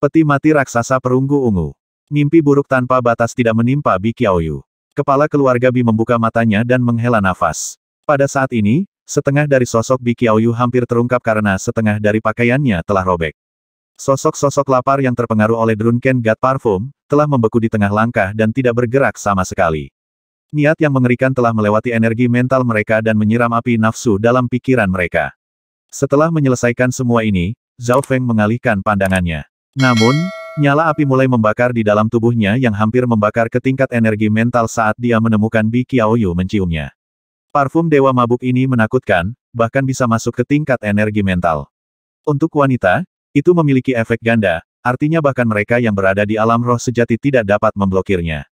Peti mati raksasa perunggu ungu. Mimpi buruk tanpa batas tidak menimpa Bi Qiaoyu. Kepala keluarga Bi membuka matanya dan menghela nafas. Pada saat ini, setengah dari sosok Bi Qiaoyu hampir terungkap karena setengah dari pakaiannya telah robek. Sosok-sosok lapar yang terpengaruh oleh Drunken God Parfum, telah membeku di tengah langkah dan tidak bergerak sama sekali. Niat yang mengerikan telah melewati energi mental mereka dan menyiram api nafsu dalam pikiran mereka. Setelah menyelesaikan semua ini, Zhao Feng mengalihkan pandangannya. Namun, nyala api mulai membakar di dalam tubuhnya yang hampir membakar ke tingkat energi mental saat dia menemukan Bi Qiaoyu menciumnya. Parfum dewa mabuk ini menakutkan, bahkan bisa masuk ke tingkat energi mental. Untuk wanita, itu memiliki efek ganda, artinya bahkan mereka yang berada di alam roh sejati tidak dapat memblokirnya.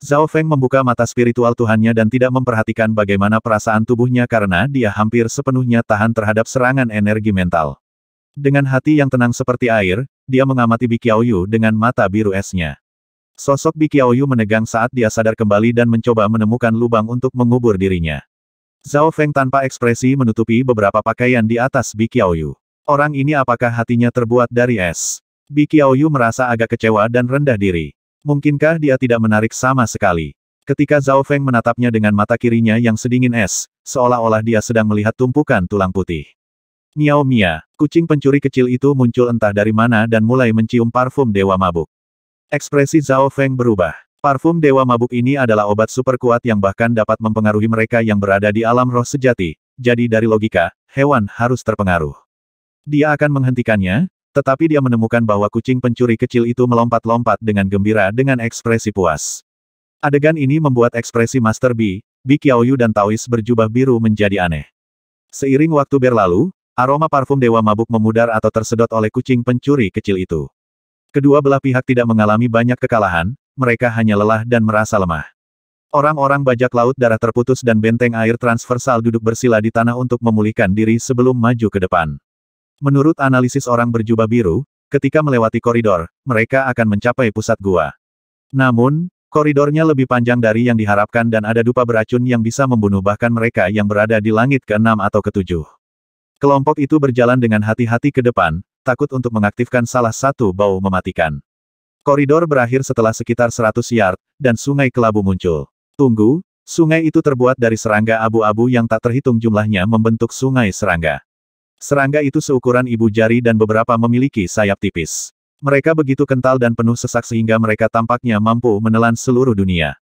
Zhao Feng membuka mata spiritual Tuhannya dan tidak memperhatikan bagaimana perasaan tubuhnya karena dia hampir sepenuhnya tahan terhadap serangan energi mental. Dengan hati yang tenang seperti air, dia mengamati Bikiaoyu dengan mata biru esnya. Sosok Bikiaoyu menegang saat dia sadar kembali dan mencoba menemukan lubang untuk mengubur dirinya. Zhao Feng tanpa ekspresi menutupi beberapa pakaian di atas Bikiaoyu. Orang ini apakah hatinya terbuat dari es? Bikiaoyu merasa agak kecewa dan rendah diri. Mungkinkah dia tidak menarik sama sekali? Ketika Zhao Feng menatapnya dengan mata kirinya yang sedingin es, seolah-olah dia sedang melihat tumpukan tulang putih. Miao Mia, kucing pencuri kecil itu muncul entah dari mana dan mulai mencium parfum Dewa Mabuk. Ekspresi Zhao Feng berubah. Parfum Dewa Mabuk ini adalah obat super kuat yang bahkan dapat mempengaruhi mereka yang berada di alam roh sejati, jadi dari logika, hewan harus terpengaruh. Dia akan menghentikannya, tetapi dia menemukan bahwa kucing pencuri kecil itu melompat-lompat dengan gembira dengan ekspresi puas. Adegan ini membuat ekspresi Master Bi, Bi Qiaoyu dan Taois berjubah biru menjadi aneh. Seiring waktu berlalu, Aroma parfum dewa mabuk memudar atau tersedot oleh kucing pencuri kecil itu. Kedua belah pihak tidak mengalami banyak kekalahan, mereka hanya lelah dan merasa lemah. Orang-orang bajak laut darah terputus dan benteng air transversal duduk bersila di tanah untuk memulihkan diri sebelum maju ke depan. Menurut analisis orang berjubah biru, ketika melewati koridor, mereka akan mencapai pusat gua. Namun, Koridornya lebih panjang dari yang diharapkan dan ada dupa beracun yang bisa membunuh bahkan mereka yang berada di langit ke-6 atau ke-7. Kelompok itu berjalan dengan hati-hati ke depan, takut untuk mengaktifkan salah satu bau mematikan. Koridor berakhir setelah sekitar 100 yard, dan sungai kelabu muncul. Tunggu, sungai itu terbuat dari serangga abu-abu yang tak terhitung jumlahnya membentuk sungai serangga. Serangga itu seukuran ibu jari dan beberapa memiliki sayap tipis. Mereka begitu kental dan penuh sesak sehingga mereka tampaknya mampu menelan seluruh dunia.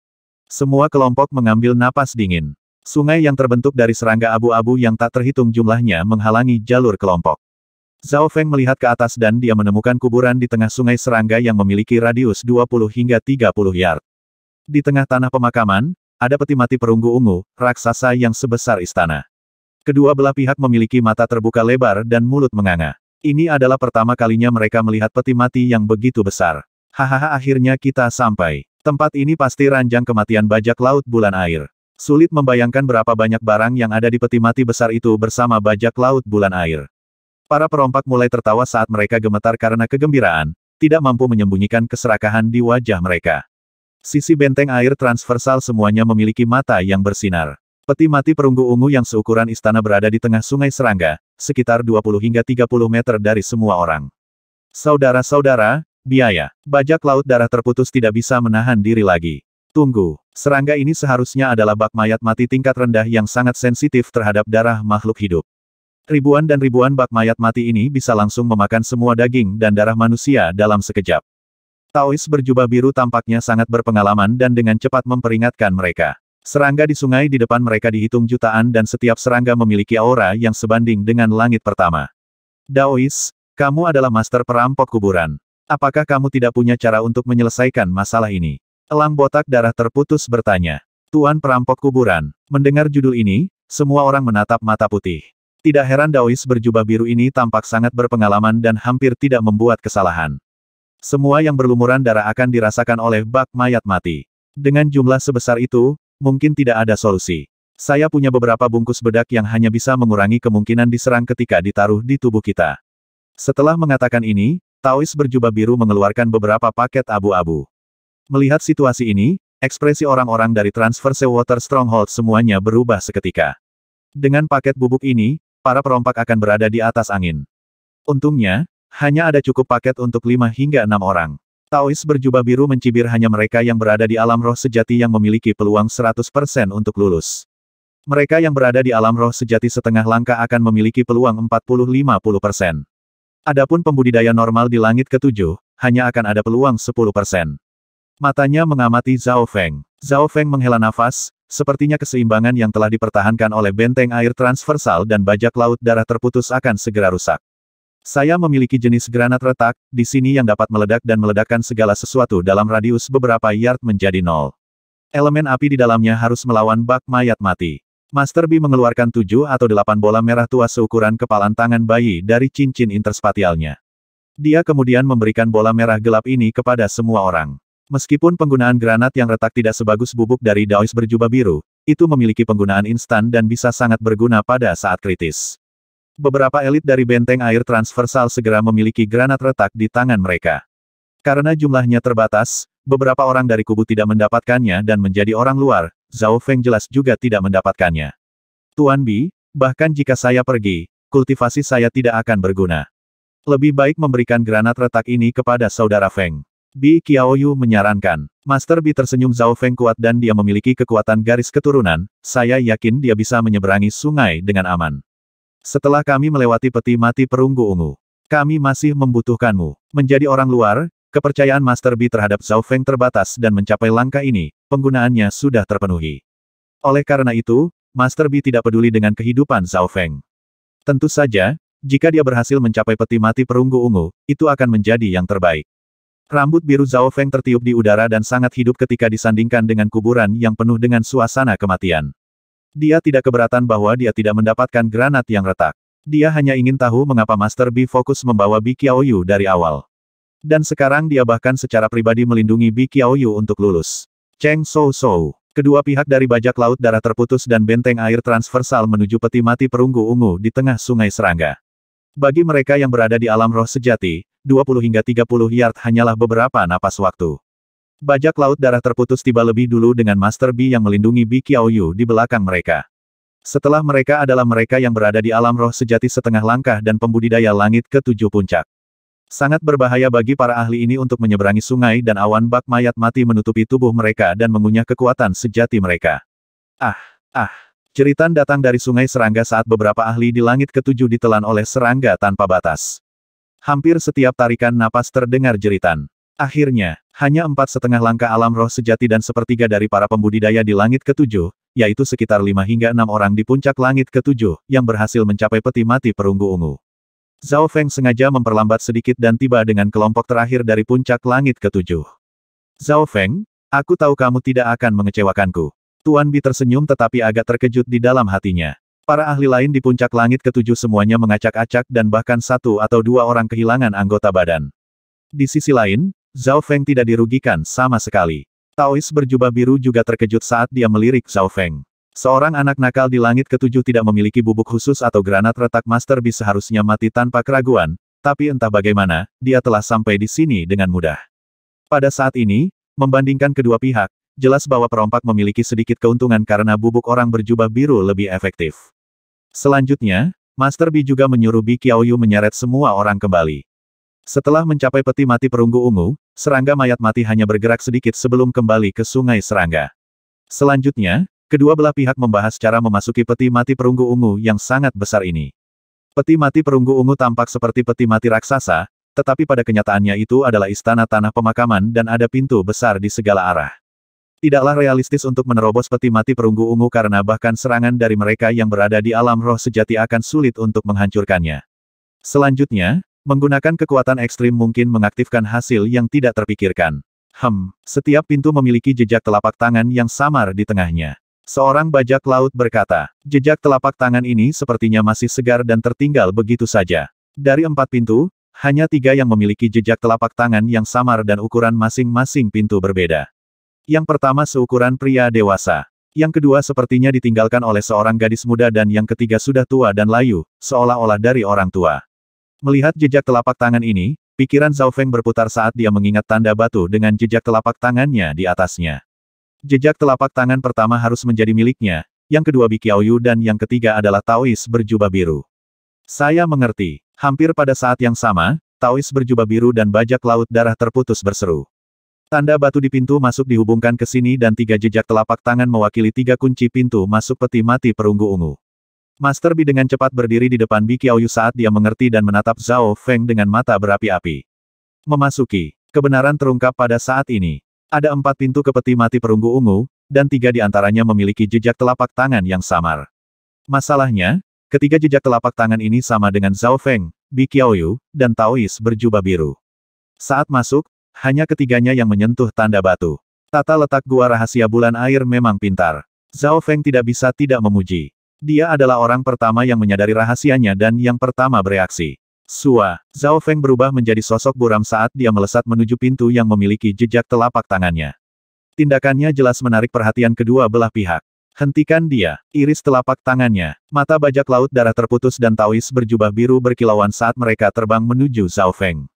Semua kelompok mengambil napas dingin. Sungai yang terbentuk dari serangga abu-abu yang tak terhitung jumlahnya menghalangi jalur kelompok. Zhao Feng melihat ke atas dan dia menemukan kuburan di tengah sungai serangga yang memiliki radius 20 hingga 30 yard. Di tengah tanah pemakaman, ada peti mati perunggu ungu, raksasa yang sebesar istana. Kedua belah pihak memiliki mata terbuka lebar dan mulut menganga. Ini adalah pertama kalinya mereka melihat peti mati yang begitu besar. Hahaha akhirnya kita sampai. Tempat ini pasti ranjang kematian bajak laut bulan air. Sulit membayangkan berapa banyak barang yang ada di peti mati besar itu bersama bajak laut bulan air. Para perompak mulai tertawa saat mereka gemetar karena kegembiraan, tidak mampu menyembunyikan keserakahan di wajah mereka. Sisi benteng air transversal semuanya memiliki mata yang bersinar. Peti mati perunggu ungu yang seukuran istana berada di tengah sungai Serangga, sekitar 20 hingga 30 meter dari semua orang. Saudara-saudara, biaya, bajak laut darah terputus tidak bisa menahan diri lagi. Tunggu, serangga ini seharusnya adalah bak mayat mati tingkat rendah yang sangat sensitif terhadap darah makhluk hidup. Ribuan dan ribuan bak mayat mati ini bisa langsung memakan semua daging dan darah manusia dalam sekejap. Taois berjubah biru tampaknya sangat berpengalaman dan dengan cepat memperingatkan mereka. Serangga di sungai di depan mereka dihitung jutaan dan setiap serangga memiliki aura yang sebanding dengan langit pertama. Daois, kamu adalah master perampok kuburan. Apakah kamu tidak punya cara untuk menyelesaikan masalah ini? Elang botak darah terputus bertanya. Tuan perampok kuburan. Mendengar judul ini, semua orang menatap mata putih. Tidak heran Daois berjubah biru ini tampak sangat berpengalaman dan hampir tidak membuat kesalahan. Semua yang berlumuran darah akan dirasakan oleh bak mayat mati. Dengan jumlah sebesar itu, mungkin tidak ada solusi. Saya punya beberapa bungkus bedak yang hanya bisa mengurangi kemungkinan diserang ketika ditaruh di tubuh kita. Setelah mengatakan ini, Taois berjubah biru mengeluarkan beberapa paket abu-abu. Melihat situasi ini, ekspresi orang-orang dari Transverse Water Stronghold semuanya berubah seketika. Dengan paket bubuk ini, para perompak akan berada di atas angin. Untungnya, hanya ada cukup paket untuk 5 hingga enam orang. Taois berjubah biru mencibir hanya mereka yang berada di alam roh sejati yang memiliki peluang 100% untuk lulus. Mereka yang berada di alam roh sejati setengah langkah akan memiliki peluang 40-50%. Adapun pembudidaya normal di langit ketujuh, hanya akan ada peluang Matanya mengamati Zhao Feng. Zhao Feng menghela nafas, sepertinya keseimbangan yang telah dipertahankan oleh benteng air transversal dan bajak laut darah terputus akan segera rusak. Saya memiliki jenis granat retak, di sini yang dapat meledak dan meledakkan segala sesuatu dalam radius beberapa yard menjadi nol. Elemen api di dalamnya harus melawan bak mayat mati. Master B mengeluarkan tujuh atau delapan bola merah tua seukuran kepalan tangan bayi dari cincin interspatialnya. Dia kemudian memberikan bola merah gelap ini kepada semua orang. Meskipun penggunaan granat yang retak tidak sebagus bubuk dari Daois berjubah biru, itu memiliki penggunaan instan dan bisa sangat berguna pada saat kritis. Beberapa elit dari benteng air transversal segera memiliki granat retak di tangan mereka. Karena jumlahnya terbatas, beberapa orang dari kubu tidak mendapatkannya dan menjadi orang luar, Zhao Feng jelas juga tidak mendapatkannya. Tuan Bi, bahkan jika saya pergi, kultivasi saya tidak akan berguna. Lebih baik memberikan granat retak ini kepada saudara Feng. Bi Qiaoyu menyarankan. Master Bi tersenyum Zhao Feng kuat dan dia memiliki kekuatan garis keturunan, saya yakin dia bisa menyeberangi sungai dengan aman. Setelah kami melewati peti mati perunggu ungu, kami masih membutuhkanmu. Menjadi orang luar, kepercayaan Master Bi terhadap Zhao Feng terbatas dan mencapai langkah ini, penggunaannya sudah terpenuhi. Oleh karena itu, Master Bi tidak peduli dengan kehidupan Zhao Feng. Tentu saja, jika dia berhasil mencapai peti mati perunggu ungu, itu akan menjadi yang terbaik. Rambut biru Zhao Feng tertiup di udara dan sangat hidup ketika disandingkan dengan kuburan yang penuh dengan suasana kematian. Dia tidak keberatan bahwa dia tidak mendapatkan granat yang retak. Dia hanya ingin tahu mengapa Master Bi fokus membawa Bi Qiaoyu dari awal. Dan sekarang dia bahkan secara pribadi melindungi Bi Qiaoyu untuk lulus. Cheng Shou Shou. Kedua pihak dari bajak laut darah terputus dan benteng air transversal menuju peti mati perunggu ungu di tengah sungai serangga. Bagi mereka yang berada di alam roh sejati, 20 hingga 30 yard hanyalah beberapa napas waktu. Bajak laut darah terputus tiba lebih dulu dengan Master B yang melindungi Bi Qiaoyu di belakang mereka. Setelah mereka adalah mereka yang berada di alam roh sejati setengah langkah dan pembudidaya langit ke tujuh puncak. Sangat berbahaya bagi para ahli ini untuk menyeberangi sungai dan awan bak mayat mati menutupi tubuh mereka dan mengunyah kekuatan sejati mereka. Ah, ah. ceritan datang dari sungai serangga saat beberapa ahli di langit ketujuh ditelan oleh serangga tanpa batas. Hampir setiap tarikan napas terdengar jeritan. Akhirnya, hanya empat setengah langkah alam roh sejati dan sepertiga dari para pembudidaya di langit ketujuh, yaitu sekitar lima hingga enam orang di puncak langit ketujuh, yang berhasil mencapai peti mati perunggu ungu. Zhao Feng sengaja memperlambat sedikit dan tiba dengan kelompok terakhir dari puncak langit ketujuh. Zhao Feng, aku tahu kamu tidak akan mengecewakanku. Tuan Bi tersenyum tetapi agak terkejut di dalam hatinya. Para ahli lain di puncak langit ketujuh semuanya mengacak-acak dan bahkan satu atau dua orang kehilangan anggota badan. Di sisi lain, Zhao Feng tidak dirugikan sama sekali. Taois berjubah biru juga terkejut saat dia melirik Zhao Feng. Seorang anak nakal di langit ketujuh tidak memiliki bubuk khusus atau granat retak Master bisa seharusnya mati tanpa keraguan, tapi entah bagaimana, dia telah sampai di sini dengan mudah. Pada saat ini, membandingkan kedua pihak, jelas bahwa perompak memiliki sedikit keuntungan karena bubuk orang berjubah biru lebih efektif. Selanjutnya, Master Bi juga menyuruh Bi Qiaoyu menyeret semua orang kembali. Setelah mencapai peti mati perunggu ungu, serangga mayat mati hanya bergerak sedikit sebelum kembali ke sungai serangga. Selanjutnya, kedua belah pihak membahas cara memasuki peti mati perunggu ungu yang sangat besar ini. Peti mati perunggu ungu tampak seperti peti mati raksasa, tetapi pada kenyataannya itu adalah istana tanah pemakaman dan ada pintu besar di segala arah. Tidaklah realistis untuk menerobos peti mati perunggu ungu karena bahkan serangan dari mereka yang berada di alam roh sejati akan sulit untuk menghancurkannya. Selanjutnya, menggunakan kekuatan ekstrim mungkin mengaktifkan hasil yang tidak terpikirkan. Hem, setiap pintu memiliki jejak telapak tangan yang samar di tengahnya. Seorang bajak laut berkata, jejak telapak tangan ini sepertinya masih segar dan tertinggal begitu saja. Dari empat pintu, hanya tiga yang memiliki jejak telapak tangan yang samar dan ukuran masing-masing pintu berbeda. Yang pertama seukuran pria dewasa. Yang kedua sepertinya ditinggalkan oleh seorang gadis muda dan yang ketiga sudah tua dan layu, seolah-olah dari orang tua. Melihat jejak telapak tangan ini, pikiran Zhao Feng berputar saat dia mengingat tanda batu dengan jejak telapak tangannya di atasnya. Jejak telapak tangan pertama harus menjadi miliknya, yang kedua Bikiaoyu dan yang ketiga adalah Taois berjubah biru. Saya mengerti. Hampir pada saat yang sama, Taois berjubah biru dan bajak laut darah terputus berseru. Tanda batu di pintu masuk dihubungkan ke sini dan tiga jejak telapak tangan mewakili tiga kunci pintu masuk peti mati perunggu ungu. Master Bi dengan cepat berdiri di depan Bi Qiaoyu saat dia mengerti dan menatap Zhao Feng dengan mata berapi-api. Memasuki, kebenaran terungkap pada saat ini. Ada empat pintu ke peti mati perunggu ungu, dan tiga di antaranya memiliki jejak telapak tangan yang samar. Masalahnya, ketiga jejak telapak tangan ini sama dengan Zhao Feng, Bi Qiaoyu, dan Taois berjubah biru. Saat masuk, hanya ketiganya yang menyentuh tanda batu. Tata letak gua rahasia bulan air memang pintar. Zhao Feng tidak bisa tidak memuji. Dia adalah orang pertama yang menyadari rahasianya dan yang pertama bereaksi. Sua, Zhao Feng berubah menjadi sosok buram saat dia melesat menuju pintu yang memiliki jejak telapak tangannya. Tindakannya jelas menarik perhatian kedua belah pihak. Hentikan dia, iris telapak tangannya, mata bajak laut darah terputus dan Taois berjubah biru berkilauan saat mereka terbang menuju Zhao Feng.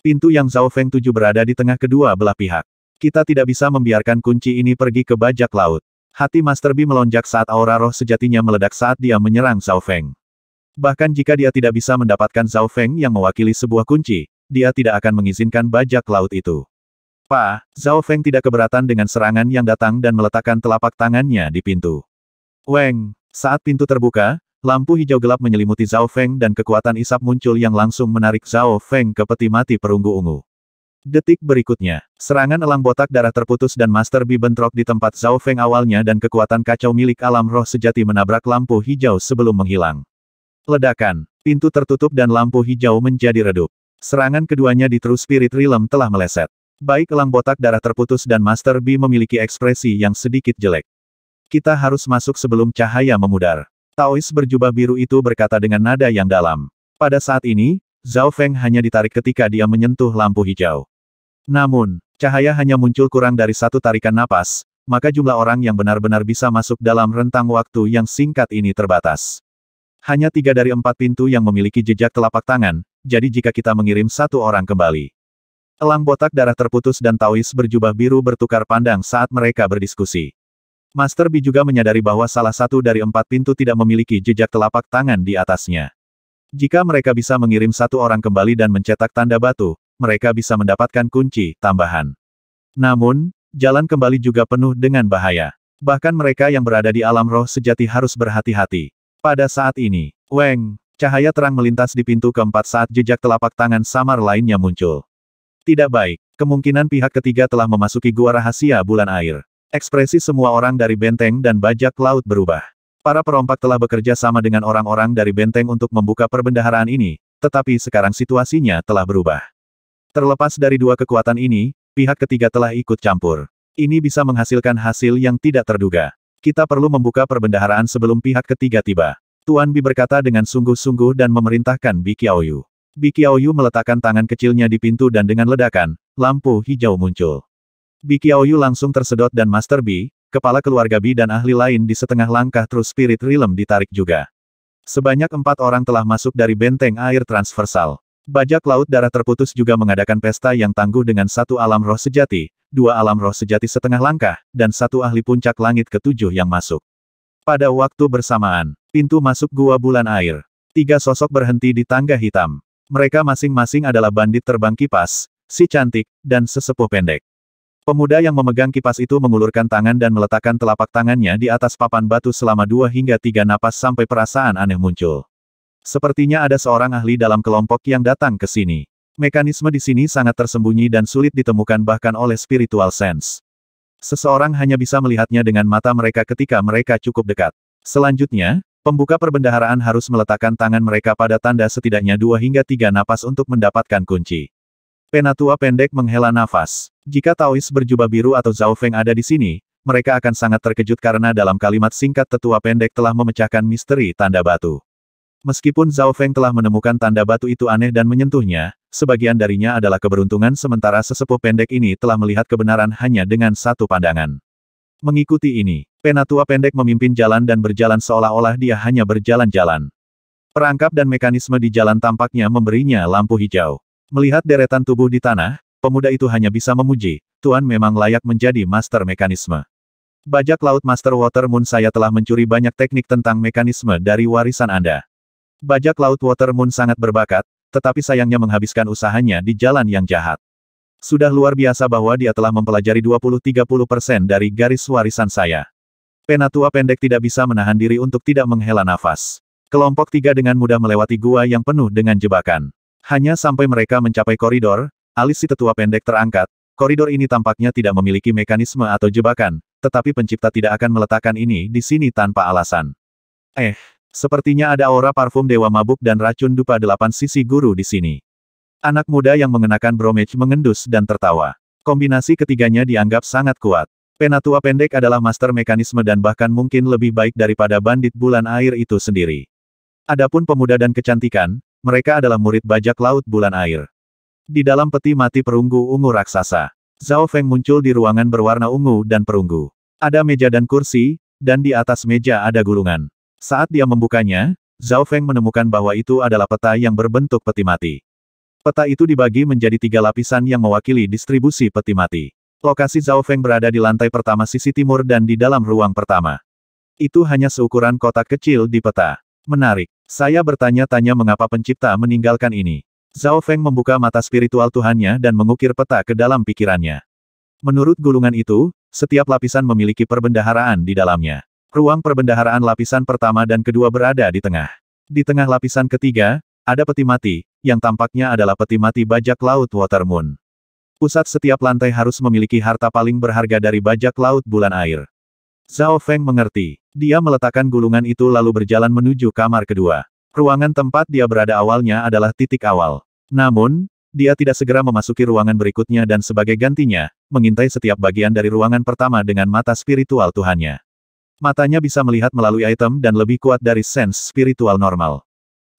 Pintu yang Zhao Feng tuju berada di tengah kedua belah pihak. Kita tidak bisa membiarkan kunci ini pergi ke bajak laut. Hati Master Bi melonjak saat aura roh sejatinya meledak saat dia menyerang Zhao Feng. Bahkan jika dia tidak bisa mendapatkan Zhao Feng yang mewakili sebuah kunci, dia tidak akan mengizinkan bajak laut itu. Pa, Zhao Feng tidak keberatan dengan serangan yang datang dan meletakkan telapak tangannya di pintu. Weng, saat pintu terbuka, Lampu hijau gelap menyelimuti Zhao Feng dan kekuatan isap muncul yang langsung menarik Zhao Feng ke peti mati perunggu ungu. Detik berikutnya, serangan elang botak darah terputus dan Master Bi bentrok di tempat Zhao Feng awalnya dan kekuatan kacau milik alam roh sejati menabrak lampu hijau sebelum menghilang. Ledakan, pintu tertutup dan lampu hijau menjadi redup. Serangan keduanya di True Spirit Realm telah meleset. Baik elang botak darah terputus dan Master Bi memiliki ekspresi yang sedikit jelek. Kita harus masuk sebelum cahaya memudar. Taois berjubah biru itu berkata dengan nada yang dalam. Pada saat ini, Zhao Feng hanya ditarik ketika dia menyentuh lampu hijau. Namun, cahaya hanya muncul kurang dari satu tarikan napas, maka jumlah orang yang benar-benar bisa masuk dalam rentang waktu yang singkat ini terbatas. Hanya tiga dari empat pintu yang memiliki jejak telapak tangan, jadi jika kita mengirim satu orang kembali. Elang botak darah terputus dan Taois berjubah biru bertukar pandang saat mereka berdiskusi. Master Bi juga menyadari bahwa salah satu dari empat pintu tidak memiliki jejak telapak tangan di atasnya. Jika mereka bisa mengirim satu orang kembali dan mencetak tanda batu, mereka bisa mendapatkan kunci tambahan. Namun, jalan kembali juga penuh dengan bahaya. Bahkan mereka yang berada di alam roh sejati harus berhati-hati. Pada saat ini, Weng, cahaya terang melintas di pintu keempat saat jejak telapak tangan samar lainnya muncul. Tidak baik, kemungkinan pihak ketiga telah memasuki gua rahasia bulan air. Ekspresi semua orang dari benteng dan bajak laut berubah. Para perompak telah bekerja sama dengan orang-orang dari benteng untuk membuka perbendaharaan ini, tetapi sekarang situasinya telah berubah. Terlepas dari dua kekuatan ini, pihak ketiga telah ikut campur. Ini bisa menghasilkan hasil yang tidak terduga. Kita perlu membuka perbendaharaan sebelum pihak ketiga tiba. Tuan Bi berkata dengan sungguh-sungguh dan memerintahkan Bi Qiaoyu. Bi Qiaoyu meletakkan tangan kecilnya di pintu dan dengan ledakan, lampu hijau muncul. Bi Qiaoyu langsung tersedot dan Master Bi, kepala keluarga Bi dan ahli lain di setengah langkah terus Spirit Realm ditarik juga. Sebanyak empat orang telah masuk dari benteng air transversal. Bajak Laut Darah Terputus juga mengadakan pesta yang tangguh dengan satu alam roh sejati, dua alam roh sejati setengah langkah, dan satu ahli puncak langit ketujuh yang masuk. Pada waktu bersamaan, pintu masuk gua bulan air. Tiga sosok berhenti di tangga hitam. Mereka masing-masing adalah bandit terbang kipas, si cantik, dan sesepuh pendek. Pemuda yang memegang kipas itu mengulurkan tangan dan meletakkan telapak tangannya di atas papan batu selama dua hingga tiga napas sampai perasaan aneh muncul. Sepertinya ada seorang ahli dalam kelompok yang datang ke sini. Mekanisme di sini sangat tersembunyi dan sulit ditemukan bahkan oleh spiritual sense. Seseorang hanya bisa melihatnya dengan mata mereka ketika mereka cukup dekat. Selanjutnya, pembuka perbendaharaan harus meletakkan tangan mereka pada tanda setidaknya dua hingga tiga napas untuk mendapatkan kunci. Penatua pendek menghela nafas. Jika Taois berjubah biru atau Zhao Feng ada di sini, mereka akan sangat terkejut karena dalam kalimat singkat tetua pendek telah memecahkan misteri tanda batu. Meskipun Zhao Feng telah menemukan tanda batu itu aneh dan menyentuhnya, sebagian darinya adalah keberuntungan sementara sesepuh pendek ini telah melihat kebenaran hanya dengan satu pandangan. Mengikuti ini, penatua pendek memimpin jalan dan berjalan seolah-olah dia hanya berjalan-jalan. Perangkap dan mekanisme di jalan tampaknya memberinya lampu hijau. Melihat deretan tubuh di tanah, pemuda itu hanya bisa memuji, Tuan memang layak menjadi master mekanisme. Bajak laut Master Water Moon saya telah mencuri banyak teknik tentang mekanisme dari warisan Anda. Bajak laut Water Moon sangat berbakat, tetapi sayangnya menghabiskan usahanya di jalan yang jahat. Sudah luar biasa bahwa dia telah mempelajari 20-30 dari garis warisan saya. Penatua pendek tidak bisa menahan diri untuk tidak menghela nafas. Kelompok tiga dengan mudah melewati gua yang penuh dengan jebakan. Hanya sampai mereka mencapai koridor, alis si tetua pendek terangkat, koridor ini tampaknya tidak memiliki mekanisme atau jebakan, tetapi pencipta tidak akan meletakkan ini di sini tanpa alasan. Eh, sepertinya ada aura parfum dewa mabuk dan racun dupa delapan sisi guru di sini. Anak muda yang mengenakan bromage mengendus dan tertawa. Kombinasi ketiganya dianggap sangat kuat. Penatua pendek adalah master mekanisme dan bahkan mungkin lebih baik daripada bandit bulan air itu sendiri. Adapun pemuda dan kecantikan, mereka adalah murid bajak laut bulan air. Di dalam peti mati perunggu ungu raksasa, Zhao Feng muncul di ruangan berwarna ungu dan perunggu. Ada meja dan kursi, dan di atas meja ada gulungan. Saat dia membukanya, Zhao Feng menemukan bahwa itu adalah peta yang berbentuk peti mati. Peta itu dibagi menjadi tiga lapisan yang mewakili distribusi peti mati. Lokasi Zhao Feng berada di lantai pertama sisi timur dan di dalam ruang pertama. Itu hanya seukuran kotak kecil di peta. Menarik. Saya bertanya-tanya mengapa pencipta meninggalkan ini. Zhao Feng membuka mata spiritual Tuhannya dan mengukir peta ke dalam pikirannya. Menurut gulungan itu, setiap lapisan memiliki perbendaharaan di dalamnya. Ruang perbendaharaan lapisan pertama dan kedua berada di tengah. Di tengah lapisan ketiga, ada peti mati, yang tampaknya adalah peti mati bajak laut Water Moon. Pusat setiap lantai harus memiliki harta paling berharga dari bajak laut bulan air. Zhao Feng mengerti. Dia meletakkan gulungan itu lalu berjalan menuju kamar kedua. Ruangan tempat dia berada awalnya adalah titik awal. Namun, dia tidak segera memasuki ruangan berikutnya dan sebagai gantinya, mengintai setiap bagian dari ruangan pertama dengan mata spiritual Tuhannya. Matanya bisa melihat melalui item dan lebih kuat dari sense spiritual normal.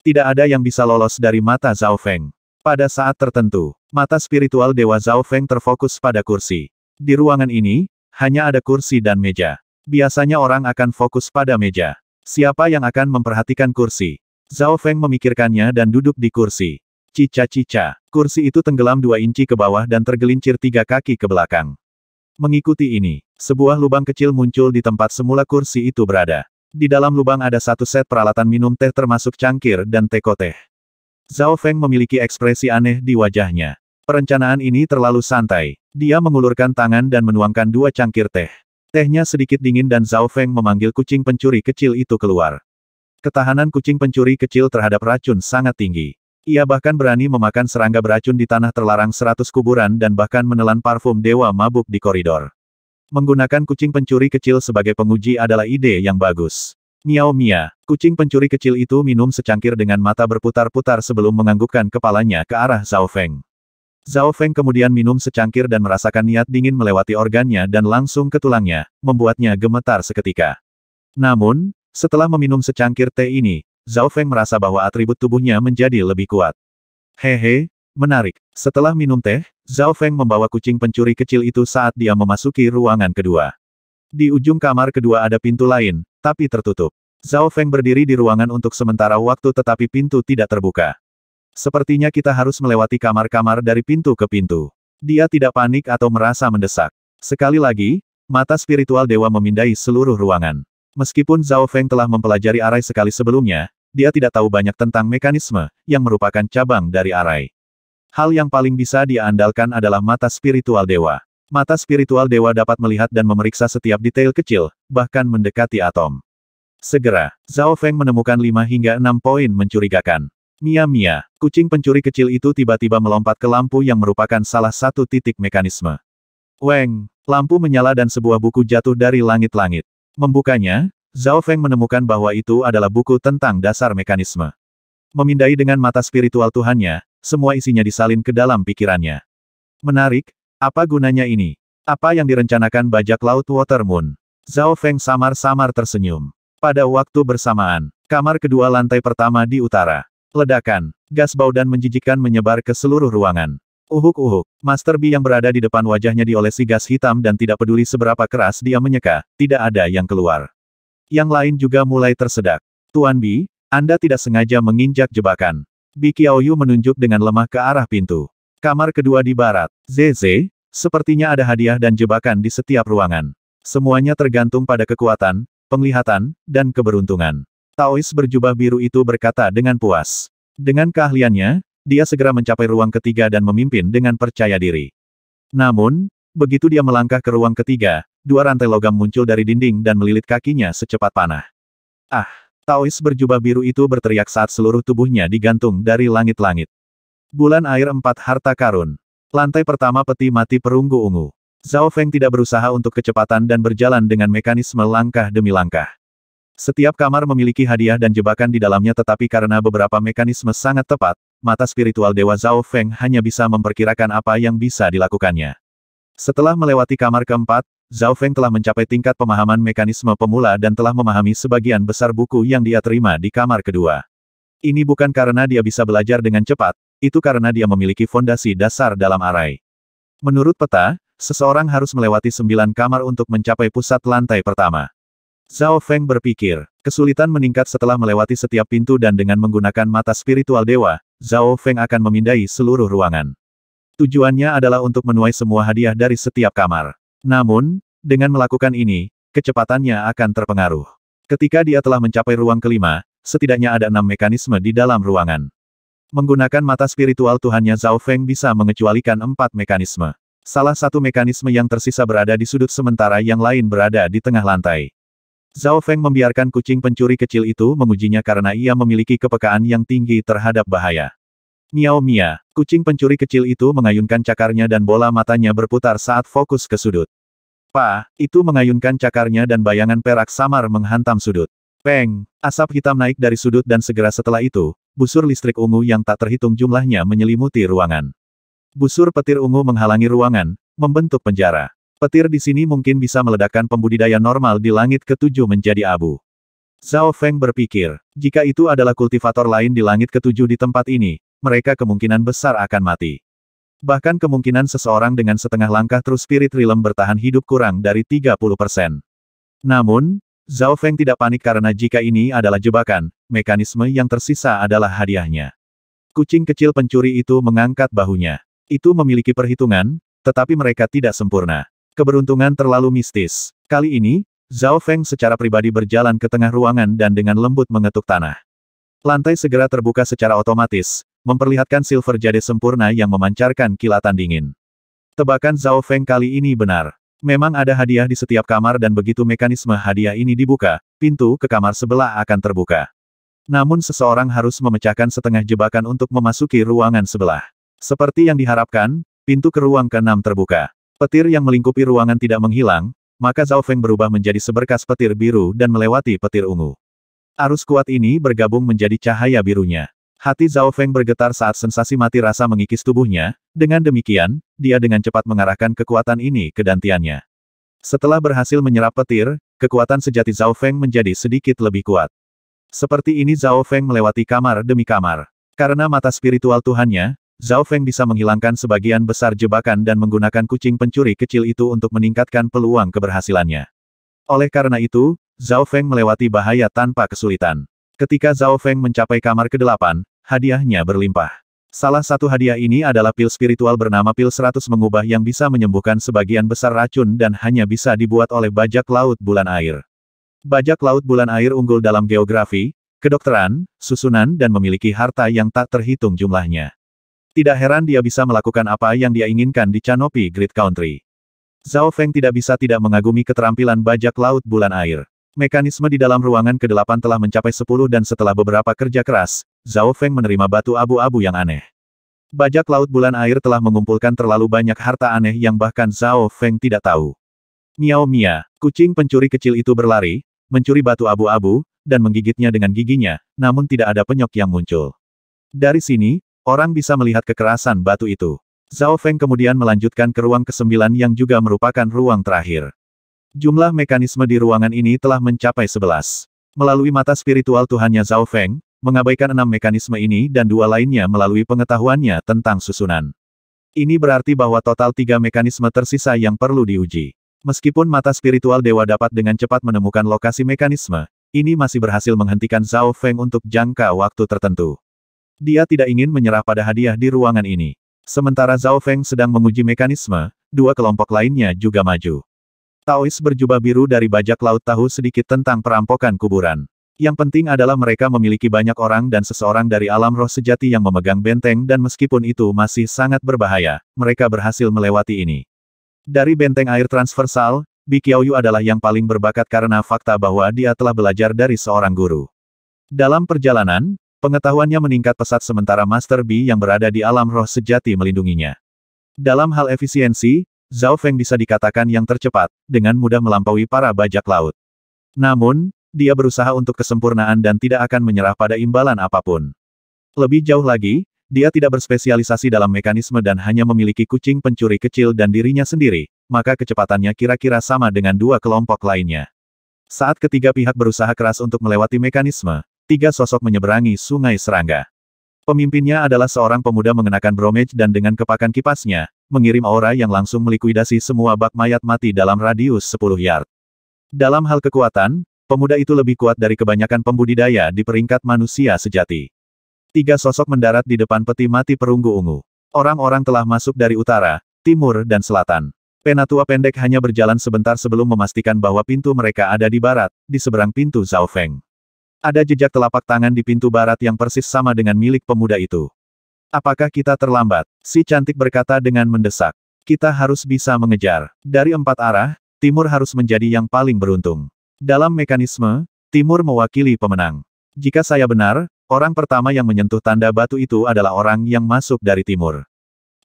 Tidak ada yang bisa lolos dari mata Zhao Feng. Pada saat tertentu, mata spiritual Dewa Zhao Feng terfokus pada kursi. Di ruangan ini, hanya ada kursi dan meja. Biasanya orang akan fokus pada meja. Siapa yang akan memperhatikan kursi? Zhao Feng memikirkannya dan duduk di kursi. Cica-cica, kursi itu tenggelam dua inci ke bawah dan tergelincir tiga kaki ke belakang. Mengikuti ini, sebuah lubang kecil muncul di tempat semula kursi itu berada. Di dalam lubang ada satu set peralatan minum teh termasuk cangkir dan teko teh. Zhao Feng memiliki ekspresi aneh di wajahnya. Perencanaan ini terlalu santai. Dia mengulurkan tangan dan menuangkan dua cangkir teh. Tehnya sedikit dingin dan Zhao Feng memanggil kucing pencuri kecil itu keluar. Ketahanan kucing pencuri kecil terhadap racun sangat tinggi. Ia bahkan berani memakan serangga beracun di tanah terlarang seratus kuburan dan bahkan menelan parfum dewa mabuk di koridor. Menggunakan kucing pencuri kecil sebagai penguji adalah ide yang bagus. Miao Mia, kucing pencuri kecil itu minum secangkir dengan mata berputar-putar sebelum menganggukkan kepalanya ke arah Zhao Feng. Zhao Feng kemudian minum secangkir dan merasakan niat dingin melewati organnya dan langsung ke tulangnya, membuatnya gemetar seketika. Namun, setelah meminum secangkir teh ini, Zhao Feng merasa bahwa atribut tubuhnya menjadi lebih kuat. Hehe, menarik. Setelah minum teh, Zhao Feng membawa kucing pencuri kecil itu saat dia memasuki ruangan kedua. Di ujung kamar kedua ada pintu lain, tapi tertutup. Zhao Feng berdiri di ruangan untuk sementara waktu tetapi pintu tidak terbuka. Sepertinya kita harus melewati kamar-kamar dari pintu ke pintu. Dia tidak panik atau merasa mendesak. Sekali lagi, mata spiritual dewa memindai seluruh ruangan. Meskipun Zhao Feng telah mempelajari arai sekali sebelumnya, dia tidak tahu banyak tentang mekanisme, yang merupakan cabang dari arai. Hal yang paling bisa diandalkan adalah mata spiritual dewa. Mata spiritual dewa dapat melihat dan memeriksa setiap detail kecil, bahkan mendekati atom. Segera, Zhao Feng menemukan lima hingga enam poin mencurigakan. Mia Mia, kucing pencuri kecil itu tiba-tiba melompat ke lampu yang merupakan salah satu titik mekanisme. Weng, lampu menyala dan sebuah buku jatuh dari langit-langit. Membukanya, Zhao Feng menemukan bahwa itu adalah buku tentang dasar mekanisme. Memindai dengan mata spiritual Tuhannya, semua isinya disalin ke dalam pikirannya. Menarik, apa gunanya ini? Apa yang direncanakan bajak laut Water Moon? Zhao Feng samar-samar tersenyum. Pada waktu bersamaan, kamar kedua lantai pertama di utara. Ledakan, gas bau dan menjijikan menyebar ke seluruh ruangan. Uhuk-uhuk, Master Bi yang berada di depan wajahnya diolesi gas hitam dan tidak peduli seberapa keras dia menyeka, tidak ada yang keluar. Yang lain juga mulai tersedak. Tuan Bi, Anda tidak sengaja menginjak jebakan. Bi Qiaoyu menunjuk dengan lemah ke arah pintu. Kamar kedua di barat. ZZ, sepertinya ada hadiah dan jebakan di setiap ruangan. Semuanya tergantung pada kekuatan, penglihatan, dan keberuntungan. Taois berjubah biru itu berkata dengan puas. Dengan keahliannya, dia segera mencapai ruang ketiga dan memimpin dengan percaya diri. Namun, begitu dia melangkah ke ruang ketiga, dua rantai logam muncul dari dinding dan melilit kakinya secepat panah. Ah! Taois berjubah biru itu berteriak saat seluruh tubuhnya digantung dari langit-langit. Bulan air empat harta karun. Lantai pertama peti mati perunggu ungu. Zhao Feng tidak berusaha untuk kecepatan dan berjalan dengan mekanisme langkah demi langkah. Setiap kamar memiliki hadiah dan jebakan di dalamnya tetapi karena beberapa mekanisme sangat tepat, mata spiritual Dewa Zhao Feng hanya bisa memperkirakan apa yang bisa dilakukannya. Setelah melewati kamar keempat, Zhao Feng telah mencapai tingkat pemahaman mekanisme pemula dan telah memahami sebagian besar buku yang dia terima di kamar kedua. Ini bukan karena dia bisa belajar dengan cepat, itu karena dia memiliki fondasi dasar dalam arai. Menurut peta, seseorang harus melewati sembilan kamar untuk mencapai pusat lantai pertama. Zhao Feng berpikir, kesulitan meningkat setelah melewati setiap pintu dan dengan menggunakan mata spiritual dewa, Zhao Feng akan memindai seluruh ruangan. Tujuannya adalah untuk menuai semua hadiah dari setiap kamar. Namun, dengan melakukan ini, kecepatannya akan terpengaruh. Ketika dia telah mencapai ruang kelima, setidaknya ada enam mekanisme di dalam ruangan. Menggunakan mata spiritual Tuhannya Zhao Feng bisa mengecualikan empat mekanisme. Salah satu mekanisme yang tersisa berada di sudut sementara yang lain berada di tengah lantai. Zhao Feng membiarkan kucing pencuri kecil itu mengujinya karena ia memiliki kepekaan yang tinggi terhadap bahaya. Miau Mia, kucing pencuri kecil itu mengayunkan cakarnya dan bola matanya berputar saat fokus ke sudut. Pa, itu mengayunkan cakarnya dan bayangan perak samar menghantam sudut. Peng, asap hitam naik dari sudut dan segera setelah itu, busur listrik ungu yang tak terhitung jumlahnya menyelimuti ruangan. Busur petir ungu menghalangi ruangan, membentuk penjara. Petir di sini mungkin bisa meledakkan pembudidaya normal di langit ketujuh menjadi abu. Zhao Feng berpikir, jika itu adalah kultivator lain di langit ketujuh di tempat ini, mereka kemungkinan besar akan mati. Bahkan kemungkinan seseorang dengan setengah langkah terus spirit realm bertahan hidup kurang dari 30%. Namun, Zhao Feng tidak panik karena jika ini adalah jebakan, mekanisme yang tersisa adalah hadiahnya. Kucing kecil pencuri itu mengangkat bahunya. Itu memiliki perhitungan, tetapi mereka tidak sempurna. Keberuntungan terlalu mistis. Kali ini, Zhao Feng secara pribadi berjalan ke tengah ruangan dan dengan lembut mengetuk tanah. Lantai segera terbuka secara otomatis, memperlihatkan silver jade sempurna yang memancarkan kilatan dingin. Tebakan Zhao Feng kali ini benar. Memang ada hadiah di setiap kamar dan begitu mekanisme hadiah ini dibuka, pintu ke kamar sebelah akan terbuka. Namun seseorang harus memecahkan setengah jebakan untuk memasuki ruangan sebelah. Seperti yang diharapkan, pintu ke ruang keenam terbuka. Petir yang melingkupi ruangan tidak menghilang, maka Zhao Feng berubah menjadi seberkas petir biru dan melewati petir ungu. Arus kuat ini bergabung menjadi cahaya birunya. Hati Zhao Feng bergetar saat sensasi mati rasa mengikis tubuhnya, dengan demikian, dia dengan cepat mengarahkan kekuatan ini ke dantiannya. Setelah berhasil menyerap petir, kekuatan sejati Zhao Feng menjadi sedikit lebih kuat. Seperti ini Zhao Feng melewati kamar demi kamar. Karena mata spiritual Tuhannya, Zhao Feng bisa menghilangkan sebagian besar jebakan dan menggunakan kucing pencuri kecil itu untuk meningkatkan peluang keberhasilannya. Oleh karena itu, Zhao Feng melewati bahaya tanpa kesulitan. Ketika Zhao Feng mencapai kamar ke-8, hadiahnya berlimpah. Salah satu hadiah ini adalah pil spiritual bernama pil 100 mengubah yang bisa menyembuhkan sebagian besar racun dan hanya bisa dibuat oleh bajak laut bulan air. Bajak laut bulan air unggul dalam geografi, kedokteran, susunan dan memiliki harta yang tak terhitung jumlahnya. Tidak heran dia bisa melakukan apa yang dia inginkan di Canopy Grid Country. Zhao Feng tidak bisa tidak mengagumi keterampilan bajak laut bulan air. Mekanisme di dalam ruangan ke-8 telah mencapai 10 dan setelah beberapa kerja keras, Zhao Feng menerima batu abu-abu yang aneh. Bajak laut bulan air telah mengumpulkan terlalu banyak harta aneh yang bahkan Zhao Feng tidak tahu. Miao Mia, kucing pencuri kecil itu berlari, mencuri batu abu-abu, dan menggigitnya dengan giginya, namun tidak ada penyok yang muncul. Dari sini, Orang bisa melihat kekerasan batu itu. Zhao Feng kemudian melanjutkan ke ruang kesembilan yang juga merupakan ruang terakhir. Jumlah mekanisme di ruangan ini telah mencapai sebelas. Melalui mata spiritual Tuhannya Zhao Feng, mengabaikan enam mekanisme ini dan dua lainnya melalui pengetahuannya tentang susunan. Ini berarti bahwa total tiga mekanisme tersisa yang perlu diuji. Meskipun mata spiritual dewa dapat dengan cepat menemukan lokasi mekanisme, ini masih berhasil menghentikan Zhao Feng untuk jangka waktu tertentu. Dia tidak ingin menyerah pada hadiah di ruangan ini. Sementara Zhao Feng sedang menguji mekanisme, dua kelompok lainnya juga maju. Taois berjubah biru dari bajak laut tahu sedikit tentang perampokan kuburan. Yang penting adalah mereka memiliki banyak orang dan seseorang dari alam roh sejati yang memegang benteng dan meskipun itu masih sangat berbahaya, mereka berhasil melewati ini. Dari benteng air transversal, Bi Qiaoyu adalah yang paling berbakat karena fakta bahwa dia telah belajar dari seorang guru. Dalam perjalanan, Pengetahuannya meningkat pesat sementara Master Bi yang berada di alam roh sejati melindunginya. Dalam hal efisiensi, Zhao Feng bisa dikatakan yang tercepat, dengan mudah melampaui para bajak laut. Namun, dia berusaha untuk kesempurnaan dan tidak akan menyerah pada imbalan apapun. Lebih jauh lagi, dia tidak berspesialisasi dalam mekanisme dan hanya memiliki kucing pencuri kecil dan dirinya sendiri, maka kecepatannya kira-kira sama dengan dua kelompok lainnya. Saat ketiga pihak berusaha keras untuk melewati mekanisme, tiga sosok menyeberangi sungai serangga. Pemimpinnya adalah seorang pemuda mengenakan bromage dan dengan kepakan kipasnya, mengirim aura yang langsung melikuidasi semua bak mayat mati dalam radius 10 yard. Dalam hal kekuatan, pemuda itu lebih kuat dari kebanyakan pembudidaya di peringkat manusia sejati. Tiga sosok mendarat di depan peti mati perunggu ungu. Orang-orang telah masuk dari utara, timur dan selatan. Penatua pendek hanya berjalan sebentar sebelum memastikan bahwa pintu mereka ada di barat, di seberang pintu Zhao Feng. Ada jejak telapak tangan di pintu barat yang persis sama dengan milik pemuda itu. Apakah kita terlambat? Si cantik berkata dengan mendesak. Kita harus bisa mengejar. Dari empat arah, timur harus menjadi yang paling beruntung. Dalam mekanisme, timur mewakili pemenang. Jika saya benar, orang pertama yang menyentuh tanda batu itu adalah orang yang masuk dari timur.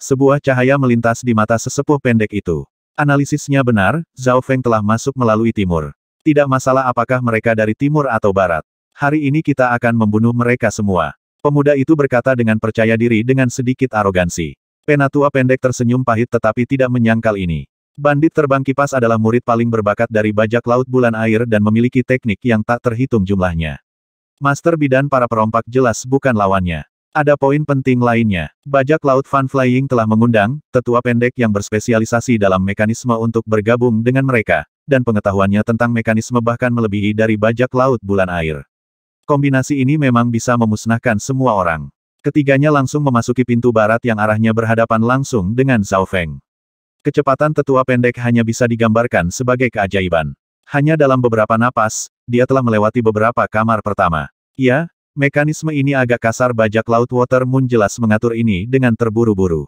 Sebuah cahaya melintas di mata sesepuh pendek itu. Analisisnya benar, Zhao Feng telah masuk melalui timur. Tidak masalah apakah mereka dari timur atau barat. Hari ini kita akan membunuh mereka semua. Pemuda itu berkata dengan percaya diri dengan sedikit arogansi. Penatua pendek tersenyum pahit tetapi tidak menyangkal ini. Bandit terbang kipas adalah murid paling berbakat dari bajak laut bulan air dan memiliki teknik yang tak terhitung jumlahnya. Master bidan para perompak jelas bukan lawannya. Ada poin penting lainnya. Bajak Laut Fun Flying telah mengundang tetua pendek yang berspesialisasi dalam mekanisme untuk bergabung dengan mereka, dan pengetahuannya tentang mekanisme bahkan melebihi dari bajak laut bulan air. Kombinasi ini memang bisa memusnahkan semua orang. Ketiganya langsung memasuki pintu barat yang arahnya berhadapan langsung dengan Zhao Feng. Kecepatan tetua pendek hanya bisa digambarkan sebagai keajaiban. Hanya dalam beberapa napas, dia telah melewati beberapa kamar pertama. Ya, mekanisme ini agak kasar bajak laut Water Moon jelas mengatur ini dengan terburu-buru.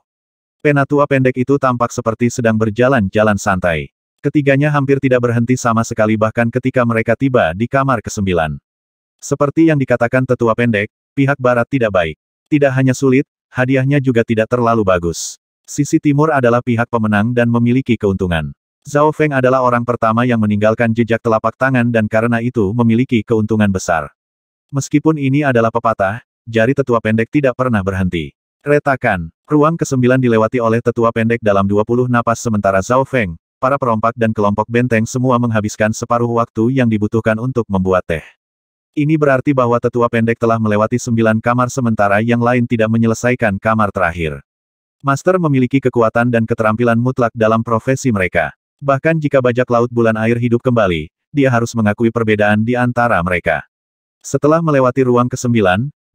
Penatua pendek itu tampak seperti sedang berjalan-jalan santai. Ketiganya hampir tidak berhenti sama sekali bahkan ketika mereka tiba di kamar ke-9. Seperti yang dikatakan tetua pendek, pihak barat tidak baik. Tidak hanya sulit, hadiahnya juga tidak terlalu bagus. Sisi timur adalah pihak pemenang dan memiliki keuntungan. Zhao Feng adalah orang pertama yang meninggalkan jejak telapak tangan dan karena itu memiliki keuntungan besar. Meskipun ini adalah pepatah, jari tetua pendek tidak pernah berhenti. Retakan, ruang ke-9 dilewati oleh tetua pendek dalam 20 napas sementara Zhao Feng, para perompak dan kelompok benteng semua menghabiskan separuh waktu yang dibutuhkan untuk membuat teh. Ini berarti bahwa tetua pendek telah melewati sembilan kamar sementara yang lain tidak menyelesaikan kamar terakhir. Master memiliki kekuatan dan keterampilan mutlak dalam profesi mereka. Bahkan jika bajak laut bulan air hidup kembali, dia harus mengakui perbedaan di antara mereka. Setelah melewati ruang ke-9,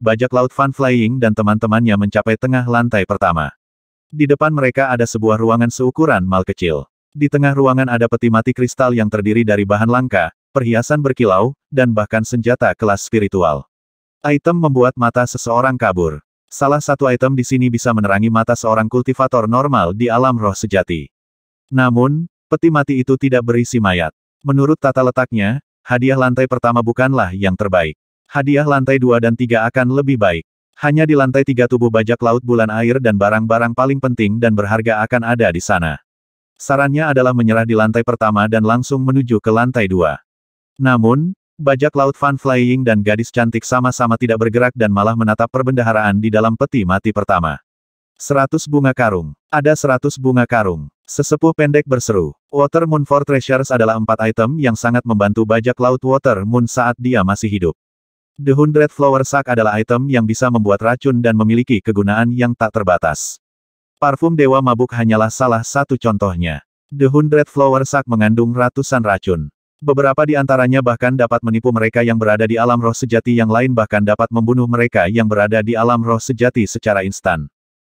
bajak laut fun Flying dan teman-temannya mencapai tengah lantai pertama. Di depan mereka ada sebuah ruangan seukuran mal kecil. Di tengah ruangan ada peti mati kristal yang terdiri dari bahan langka, perhiasan berkilau, dan bahkan senjata kelas spiritual. Item membuat mata seseorang kabur. Salah satu item di sini bisa menerangi mata seorang kultivator normal di alam roh sejati. Namun, peti mati itu tidak berisi mayat. Menurut tata letaknya, hadiah lantai pertama bukanlah yang terbaik. Hadiah lantai dua dan tiga akan lebih baik. Hanya di lantai tiga tubuh bajak laut bulan air dan barang-barang paling penting dan berharga akan ada di sana. Sarannya adalah menyerah di lantai pertama dan langsung menuju ke lantai dua. Namun, bajak laut fun Flying dan gadis cantik sama-sama tidak bergerak dan malah menatap perbendaharaan di dalam peti mati pertama. Seratus bunga karung. Ada seratus bunga karung. Sesepuh pendek berseru. Water Moon for Treasures adalah empat item yang sangat membantu bajak laut Water Moon saat dia masih hidup. The Hundred Flower Sack adalah item yang bisa membuat racun dan memiliki kegunaan yang tak terbatas. Parfum Dewa Mabuk hanyalah salah satu contohnya. The Hundred Flower Sack mengandung ratusan racun. Beberapa di antaranya bahkan dapat menipu mereka yang berada di alam roh sejati yang lain bahkan dapat membunuh mereka yang berada di alam roh sejati secara instan.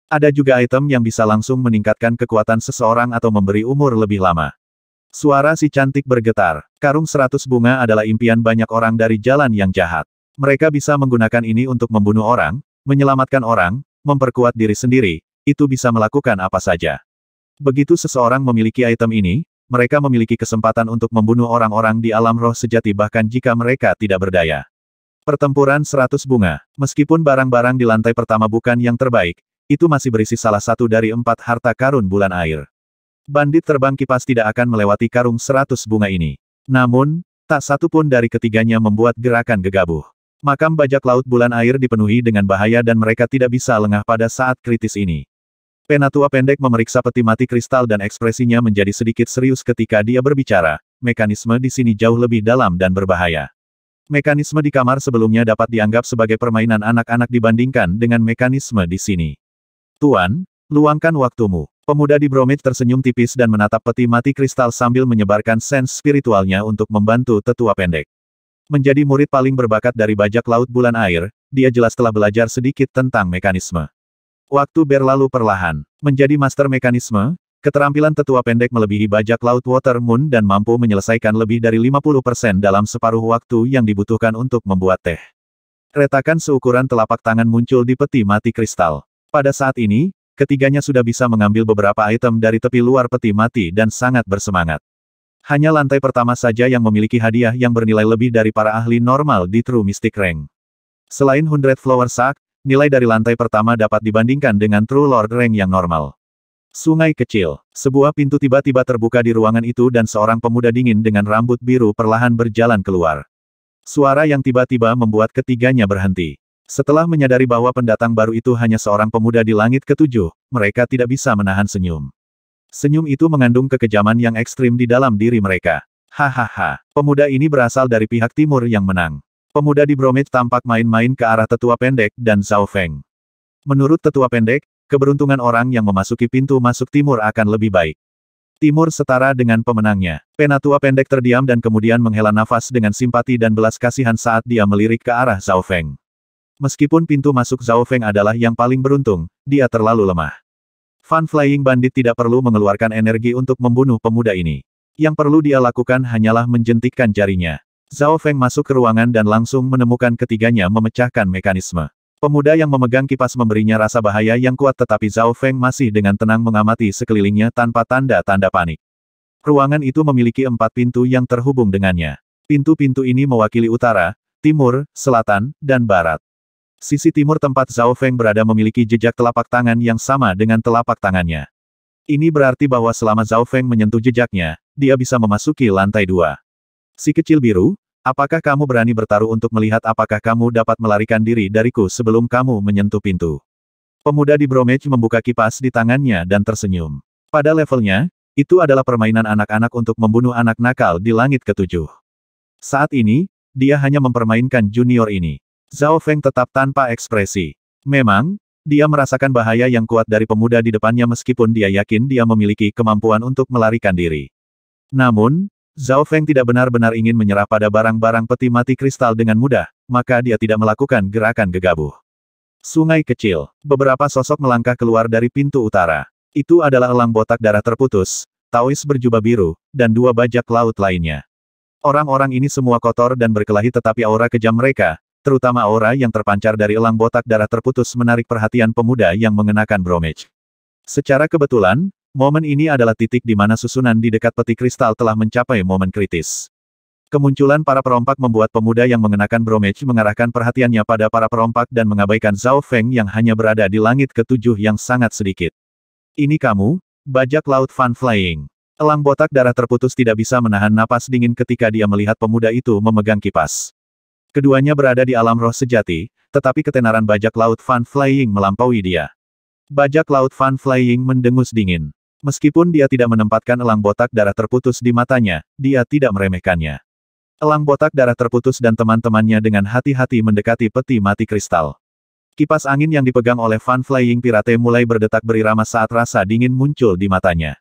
Ada juga item yang bisa langsung meningkatkan kekuatan seseorang atau memberi umur lebih lama. Suara si cantik bergetar. Karung seratus bunga adalah impian banyak orang dari jalan yang jahat. Mereka bisa menggunakan ini untuk membunuh orang, menyelamatkan orang, memperkuat diri sendiri, itu bisa melakukan apa saja. Begitu seseorang memiliki item ini, mereka memiliki kesempatan untuk membunuh orang-orang di alam roh sejati bahkan jika mereka tidak berdaya. Pertempuran seratus bunga. Meskipun barang-barang di lantai pertama bukan yang terbaik, itu masih berisi salah satu dari empat harta karun bulan air. Bandit terbang kipas tidak akan melewati karung seratus bunga ini. Namun, tak satu pun dari ketiganya membuat gerakan gegabah. Makam bajak laut bulan air dipenuhi dengan bahaya dan mereka tidak bisa lengah pada saat kritis ini. Penatua pendek memeriksa peti mati kristal dan ekspresinya menjadi sedikit serius ketika dia berbicara, mekanisme di sini jauh lebih dalam dan berbahaya. Mekanisme di kamar sebelumnya dapat dianggap sebagai permainan anak-anak dibandingkan dengan mekanisme di sini. Tuan, luangkan waktumu. Pemuda di Bromit tersenyum tipis dan menatap peti mati kristal sambil menyebarkan sens spiritualnya untuk membantu tetua pendek. Menjadi murid paling berbakat dari bajak laut bulan air, dia jelas telah belajar sedikit tentang mekanisme. Waktu berlalu perlahan. Menjadi master mekanisme, keterampilan tetua pendek melebihi bajak laut Water Moon dan mampu menyelesaikan lebih dari 50% dalam separuh waktu yang dibutuhkan untuk membuat teh. Retakan seukuran telapak tangan muncul di peti mati kristal. Pada saat ini, ketiganya sudah bisa mengambil beberapa item dari tepi luar peti mati dan sangat bersemangat. Hanya lantai pertama saja yang memiliki hadiah yang bernilai lebih dari para ahli normal di True Mystic Rank. Selain Hundred Flower Sack, nilai dari lantai pertama dapat dibandingkan dengan True Lord Rank yang normal. Sungai kecil. Sebuah pintu tiba-tiba terbuka di ruangan itu dan seorang pemuda dingin dengan rambut biru perlahan berjalan keluar. Suara yang tiba-tiba membuat ketiganya berhenti. Setelah menyadari bahwa pendatang baru itu hanya seorang pemuda di langit ketujuh, mereka tidak bisa menahan senyum. Senyum itu mengandung kekejaman yang ekstrim di dalam diri mereka. Hahaha, pemuda ini berasal dari pihak timur yang menang. Pemuda di Bromage tampak main-main ke arah tetua pendek dan Zhao Feng. Menurut tetua pendek, keberuntungan orang yang memasuki pintu masuk timur akan lebih baik. Timur setara dengan pemenangnya. Penatua pendek terdiam dan kemudian menghela nafas dengan simpati dan belas kasihan saat dia melirik ke arah Zhao Feng. Meskipun pintu masuk Zhao Feng adalah yang paling beruntung, dia terlalu lemah. Fan Flying Bandit tidak perlu mengeluarkan energi untuk membunuh pemuda ini. Yang perlu dia lakukan hanyalah menjentikkan jarinya. Zhao Feng masuk ke ruangan dan langsung menemukan ketiganya memecahkan mekanisme. Pemuda yang memegang kipas memberinya rasa bahaya yang kuat tetapi Zhao Feng masih dengan tenang mengamati sekelilingnya tanpa tanda-tanda panik. Ruangan itu memiliki empat pintu yang terhubung dengannya. Pintu-pintu ini mewakili utara, timur, selatan, dan barat. Sisi timur tempat Zhao Feng berada memiliki jejak telapak tangan yang sama dengan telapak tangannya. Ini berarti bahwa selama Zhao Feng menyentuh jejaknya, dia bisa memasuki lantai dua. Si kecil biru, Apakah kamu berani bertaruh untuk melihat apakah kamu dapat melarikan diri dariku sebelum kamu menyentuh pintu? Pemuda di Bromage membuka kipas di tangannya dan tersenyum. Pada levelnya, itu adalah permainan anak-anak untuk membunuh anak nakal di langit ketujuh. Saat ini, dia hanya mempermainkan junior ini. Zhao Feng tetap tanpa ekspresi. Memang, dia merasakan bahaya yang kuat dari pemuda di depannya meskipun dia yakin dia memiliki kemampuan untuk melarikan diri. Namun, Zhao Feng tidak benar-benar ingin menyerah pada barang-barang peti mati kristal dengan mudah, maka dia tidak melakukan gerakan gegabah. Sungai kecil. Beberapa sosok melangkah keluar dari pintu utara. Itu adalah elang botak darah terputus, Taois berjubah biru, dan dua bajak laut lainnya. Orang-orang ini semua kotor dan berkelahi tetapi aura kejam mereka, terutama aura yang terpancar dari elang botak darah terputus menarik perhatian pemuda yang mengenakan bromage. Secara kebetulan, Momen ini adalah titik di mana susunan di dekat peti kristal telah mencapai momen kritis. Kemunculan para perompak membuat pemuda yang mengenakan bromage mengarahkan perhatiannya pada para perompak dan mengabaikan Zhao Feng yang hanya berada di langit ketujuh yang sangat sedikit. Ini kamu, bajak laut Fan Flying. Elang botak darah terputus tidak bisa menahan napas dingin ketika dia melihat pemuda itu memegang kipas. Keduanya berada di alam roh sejati, tetapi ketenaran bajak laut Fan Flying melampaui dia. Bajak laut Fan Flying mendengus dingin. Meskipun dia tidak menempatkan elang botak darah terputus di matanya, dia tidak meremehkannya. Elang botak darah terputus dan teman-temannya dengan hati-hati mendekati peti mati kristal. Kipas angin yang dipegang oleh Fan Flying Pirate mulai berdetak berirama saat rasa dingin muncul di matanya.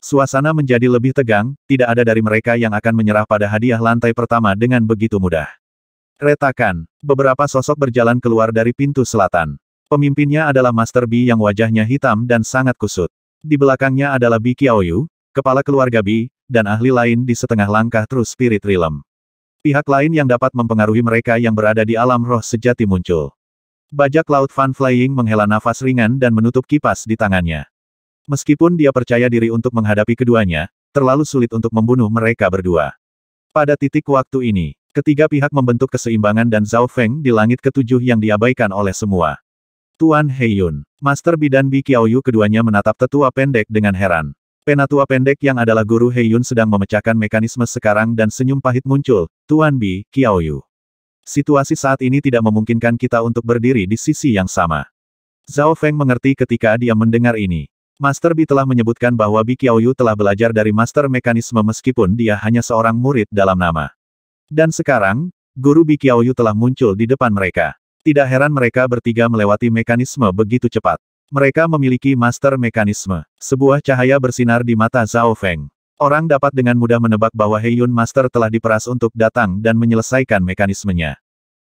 Suasana menjadi lebih tegang, tidak ada dari mereka yang akan menyerah pada hadiah lantai pertama dengan begitu mudah. Retakan, beberapa sosok berjalan keluar dari pintu selatan. Pemimpinnya adalah Master B yang wajahnya hitam dan sangat kusut. Di belakangnya adalah Bi Qiaoyu, kepala keluarga Bi, dan ahli lain di setengah langkah terus spirit realm. Pihak lain yang dapat mempengaruhi mereka yang berada di alam roh sejati muncul. Bajak laut Fan Flying menghela nafas ringan dan menutup kipas di tangannya. Meskipun dia percaya diri untuk menghadapi keduanya, terlalu sulit untuk membunuh mereka berdua. Pada titik waktu ini, ketiga pihak membentuk keseimbangan dan Zhao Feng di langit ketujuh yang diabaikan oleh semua. Tuan Heiyun, Master Bi dan Bi Qiaoyu keduanya menatap tetua pendek dengan heran. Penatua pendek yang adalah guru Heyun sedang memecahkan mekanisme sekarang dan senyum pahit muncul, Tuan Bi, Qiaoyu. Situasi saat ini tidak memungkinkan kita untuk berdiri di sisi yang sama. Zhao Feng mengerti ketika dia mendengar ini. Master Bi telah menyebutkan bahwa Bi Qiaoyu telah belajar dari master mekanisme meskipun dia hanya seorang murid dalam nama. Dan sekarang, guru Bi Qiaoyu telah muncul di depan mereka. Tidak heran mereka bertiga melewati mekanisme begitu cepat. Mereka memiliki master mekanisme. Sebuah cahaya bersinar di mata Zhao Feng. Orang dapat dengan mudah menebak bahwa Heyun Master telah diperas untuk datang dan menyelesaikan mekanismenya.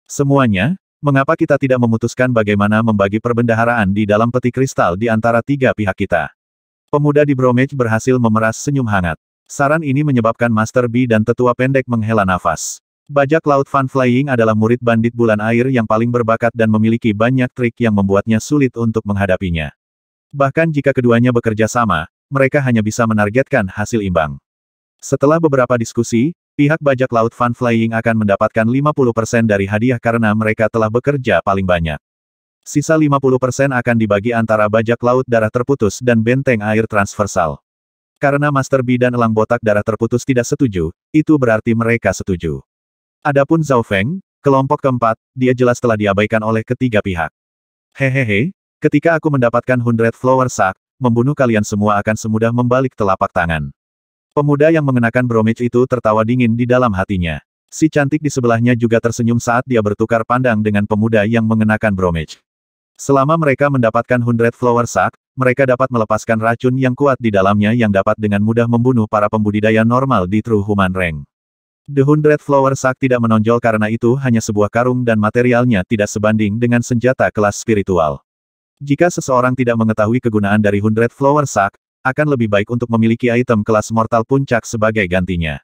Semuanya, mengapa kita tidak memutuskan bagaimana membagi perbendaharaan di dalam peti kristal di antara tiga pihak kita? Pemuda di Bromage berhasil memeras senyum hangat. Saran ini menyebabkan Master B dan tetua pendek menghela nafas. Bajak laut Fun Flying adalah murid bandit bulan air yang paling berbakat dan memiliki banyak trik yang membuatnya sulit untuk menghadapinya. Bahkan jika keduanya bekerja sama, mereka hanya bisa menargetkan hasil imbang. Setelah beberapa diskusi, pihak bajak laut Fun Flying akan mendapatkan 50% dari hadiah karena mereka telah bekerja paling banyak. Sisa 50% akan dibagi antara bajak laut darah terputus dan benteng air transversal. Karena Master B dan Elang Botak Darah Terputus tidak setuju, itu berarti mereka setuju. Adapun Zhao Feng, kelompok keempat, dia jelas telah diabaikan oleh ketiga pihak. Hehehe, ketika aku mendapatkan Hundred Flower Sack, membunuh kalian semua akan semudah membalik telapak tangan. Pemuda yang mengenakan bromage itu tertawa dingin di dalam hatinya. Si cantik di sebelahnya juga tersenyum saat dia bertukar pandang dengan pemuda yang mengenakan bromage. Selama mereka mendapatkan Hundred Flower Sack, mereka dapat melepaskan racun yang kuat di dalamnya yang dapat dengan mudah membunuh para pembudidaya normal di True Human Rank. The Hundred Flower Sak tidak menonjol karena itu hanya sebuah karung dan materialnya tidak sebanding dengan senjata kelas spiritual. Jika seseorang tidak mengetahui kegunaan dari Hundred Flower Sak, akan lebih baik untuk memiliki item kelas mortal puncak sebagai gantinya.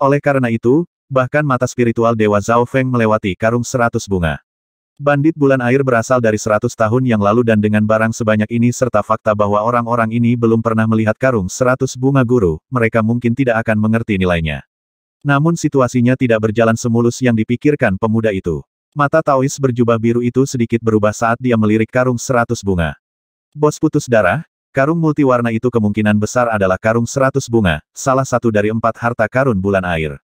Oleh karena itu, bahkan mata spiritual Dewa Zhao Feng melewati karung seratus bunga. Bandit bulan air berasal dari seratus tahun yang lalu dan dengan barang sebanyak ini serta fakta bahwa orang-orang ini belum pernah melihat karung seratus bunga guru, mereka mungkin tidak akan mengerti nilainya. Namun situasinya tidak berjalan semulus yang dipikirkan pemuda itu. Mata Taois berjubah biru itu sedikit berubah saat dia melirik karung seratus bunga. Bos putus darah, karung multiwarna itu kemungkinan besar adalah karung seratus bunga, salah satu dari empat harta karun bulan air.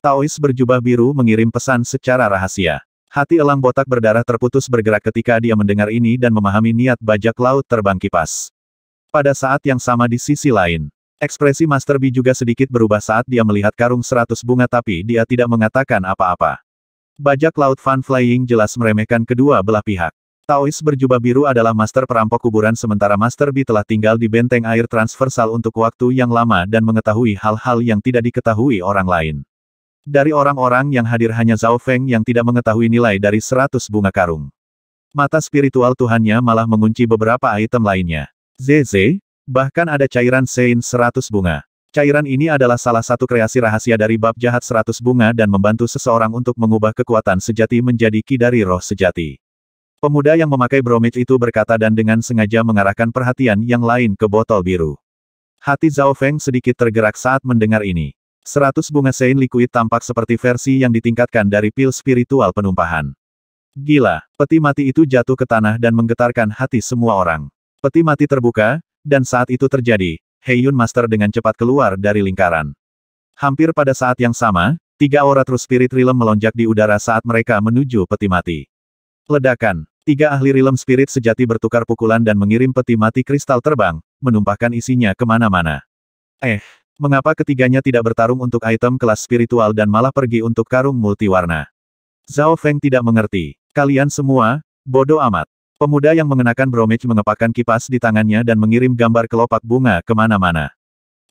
Taois berjubah biru mengirim pesan secara rahasia. Hati elang botak berdarah terputus bergerak ketika dia mendengar ini dan memahami niat bajak laut terbang kipas. Pada saat yang sama di sisi lain, Ekspresi Master Bi juga sedikit berubah saat dia melihat karung seratus bunga tapi dia tidak mengatakan apa-apa. Bajak laut Fun Flying jelas meremehkan kedua belah pihak. Taois berjubah biru adalah master perampok kuburan sementara Master Bi telah tinggal di benteng air transversal untuk waktu yang lama dan mengetahui hal-hal yang tidak diketahui orang lain. Dari orang-orang yang hadir hanya Zhao Feng yang tidak mengetahui nilai dari seratus bunga karung. Mata spiritual Tuhannya malah mengunci beberapa item lainnya. Zeze, Bahkan ada cairan Sein 100 bunga. Cairan ini adalah salah satu kreasi rahasia dari bab jahat 100 bunga dan membantu seseorang untuk mengubah kekuatan sejati menjadi ki roh sejati. Pemuda yang memakai bromid itu berkata dan dengan sengaja mengarahkan perhatian yang lain ke botol biru. Hati Zhao Feng sedikit tergerak saat mendengar ini. Seratus bunga Sein Liquid tampak seperti versi yang ditingkatkan dari pil spiritual penumpahan. Gila, peti mati itu jatuh ke tanah dan menggetarkan hati semua orang. Peti mati terbuka, dan saat itu terjadi, Heiyun Master dengan cepat keluar dari lingkaran. Hampir pada saat yang sama, tiga aura True Spirit Realm melonjak di udara saat mereka menuju peti mati. Ledakan, tiga ahli Realm Spirit sejati bertukar pukulan dan mengirim peti mati kristal terbang, menumpahkan isinya kemana-mana. Eh, mengapa ketiganya tidak bertarung untuk item kelas spiritual dan malah pergi untuk karung multiwarna? Zhao Feng tidak mengerti. Kalian semua, bodoh amat. Pemuda yang mengenakan bromage mengepakkan kipas di tangannya dan mengirim gambar kelopak bunga kemana-mana.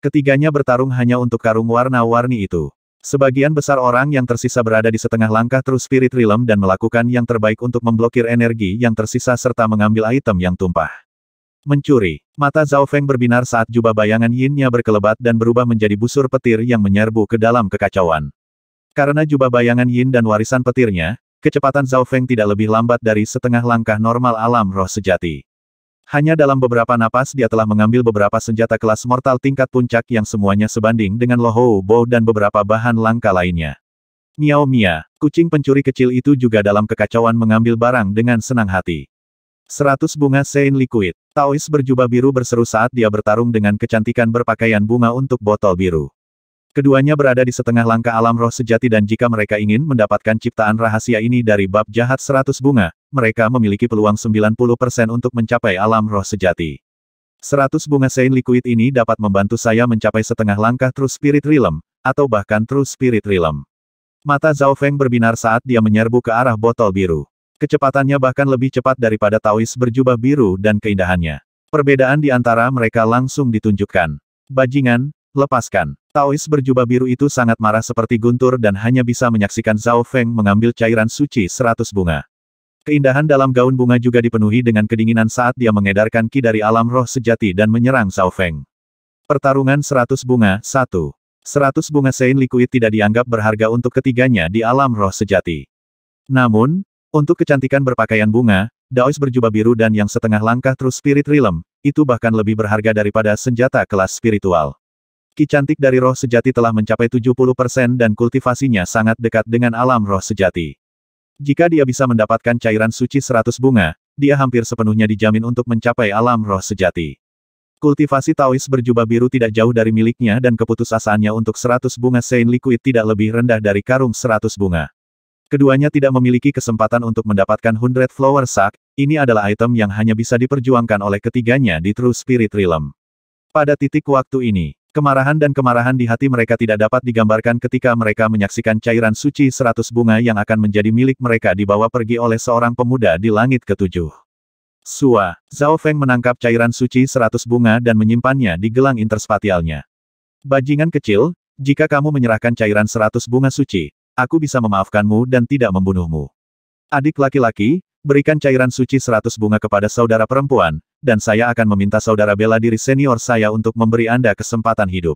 Ketiganya bertarung hanya untuk karung warna-warni itu. Sebagian besar orang yang tersisa berada di setengah langkah terus spirit realm dan melakukan yang terbaik untuk memblokir energi yang tersisa serta mengambil item yang tumpah. Mencuri. Mata Zhao Feng berbinar saat jubah bayangan yinnya berkelebat dan berubah menjadi busur petir yang menyerbu ke dalam kekacauan. Karena jubah bayangan yin dan warisan petirnya, Kecepatan Zhao Feng tidak lebih lambat dari setengah langkah normal alam roh sejati. Hanya dalam beberapa napas dia telah mengambil beberapa senjata kelas mortal tingkat puncak yang semuanya sebanding dengan Lo Lohou Bow dan beberapa bahan langka lainnya. Miao Mia, kucing pencuri kecil itu juga dalam kekacauan mengambil barang dengan senang hati. Seratus bunga Sein Liquid, Taois berjubah biru berseru saat dia bertarung dengan kecantikan berpakaian bunga untuk botol biru. Keduanya berada di setengah langkah alam roh sejati dan jika mereka ingin mendapatkan ciptaan rahasia ini dari bab jahat seratus bunga, mereka memiliki peluang 90% untuk mencapai alam roh sejati. Seratus bunga saint Liquid ini dapat membantu saya mencapai setengah langkah True Spirit Realm, atau bahkan True Spirit Realm. Mata Zhao Feng berbinar saat dia menyerbu ke arah botol biru. Kecepatannya bahkan lebih cepat daripada Taois berjubah biru dan keindahannya. Perbedaan di antara mereka langsung ditunjukkan. Bajingan, Lepaskan. Taois berjubah biru itu sangat marah seperti guntur dan hanya bisa menyaksikan Zhao Feng mengambil cairan suci seratus bunga. Keindahan dalam gaun bunga juga dipenuhi dengan kedinginan saat dia mengedarkan ki dari alam roh sejati dan menyerang Zhao Feng. Pertarungan seratus bunga, satu. Seratus bunga Sein Liquid tidak dianggap berharga untuk ketiganya di alam roh sejati. Namun, untuk kecantikan berpakaian bunga, Daois berjubah biru dan yang setengah langkah terus spirit realm, itu bahkan lebih berharga daripada senjata kelas spiritual. Ki cantik dari roh sejati telah mencapai 70% dan kultivasinya sangat dekat dengan alam roh sejati. Jika dia bisa mendapatkan cairan suci 100 bunga, dia hampir sepenuhnya dijamin untuk mencapai alam roh sejati. Kultivasi Taois berjubah biru tidak jauh dari miliknya dan keputusasaannya untuk 100 bunga Saint Liquid tidak lebih rendah dari karung 100 bunga. Keduanya tidak memiliki kesempatan untuk mendapatkan Hundred Flower Sack, ini adalah item yang hanya bisa diperjuangkan oleh ketiganya di True Spirit Realm. Pada titik waktu ini, Kemarahan dan kemarahan di hati mereka tidak dapat digambarkan ketika mereka menyaksikan cairan suci seratus bunga yang akan menjadi milik mereka dibawa pergi oleh seorang pemuda di langit ketujuh. Sua, Zhao Feng menangkap cairan suci seratus bunga dan menyimpannya di gelang interspatialnya. Bajingan kecil, jika kamu menyerahkan cairan seratus bunga suci, aku bisa memaafkanmu dan tidak membunuhmu. Adik laki-laki, berikan cairan suci seratus bunga kepada saudara perempuan, dan saya akan meminta saudara bela diri senior saya untuk memberi Anda kesempatan hidup.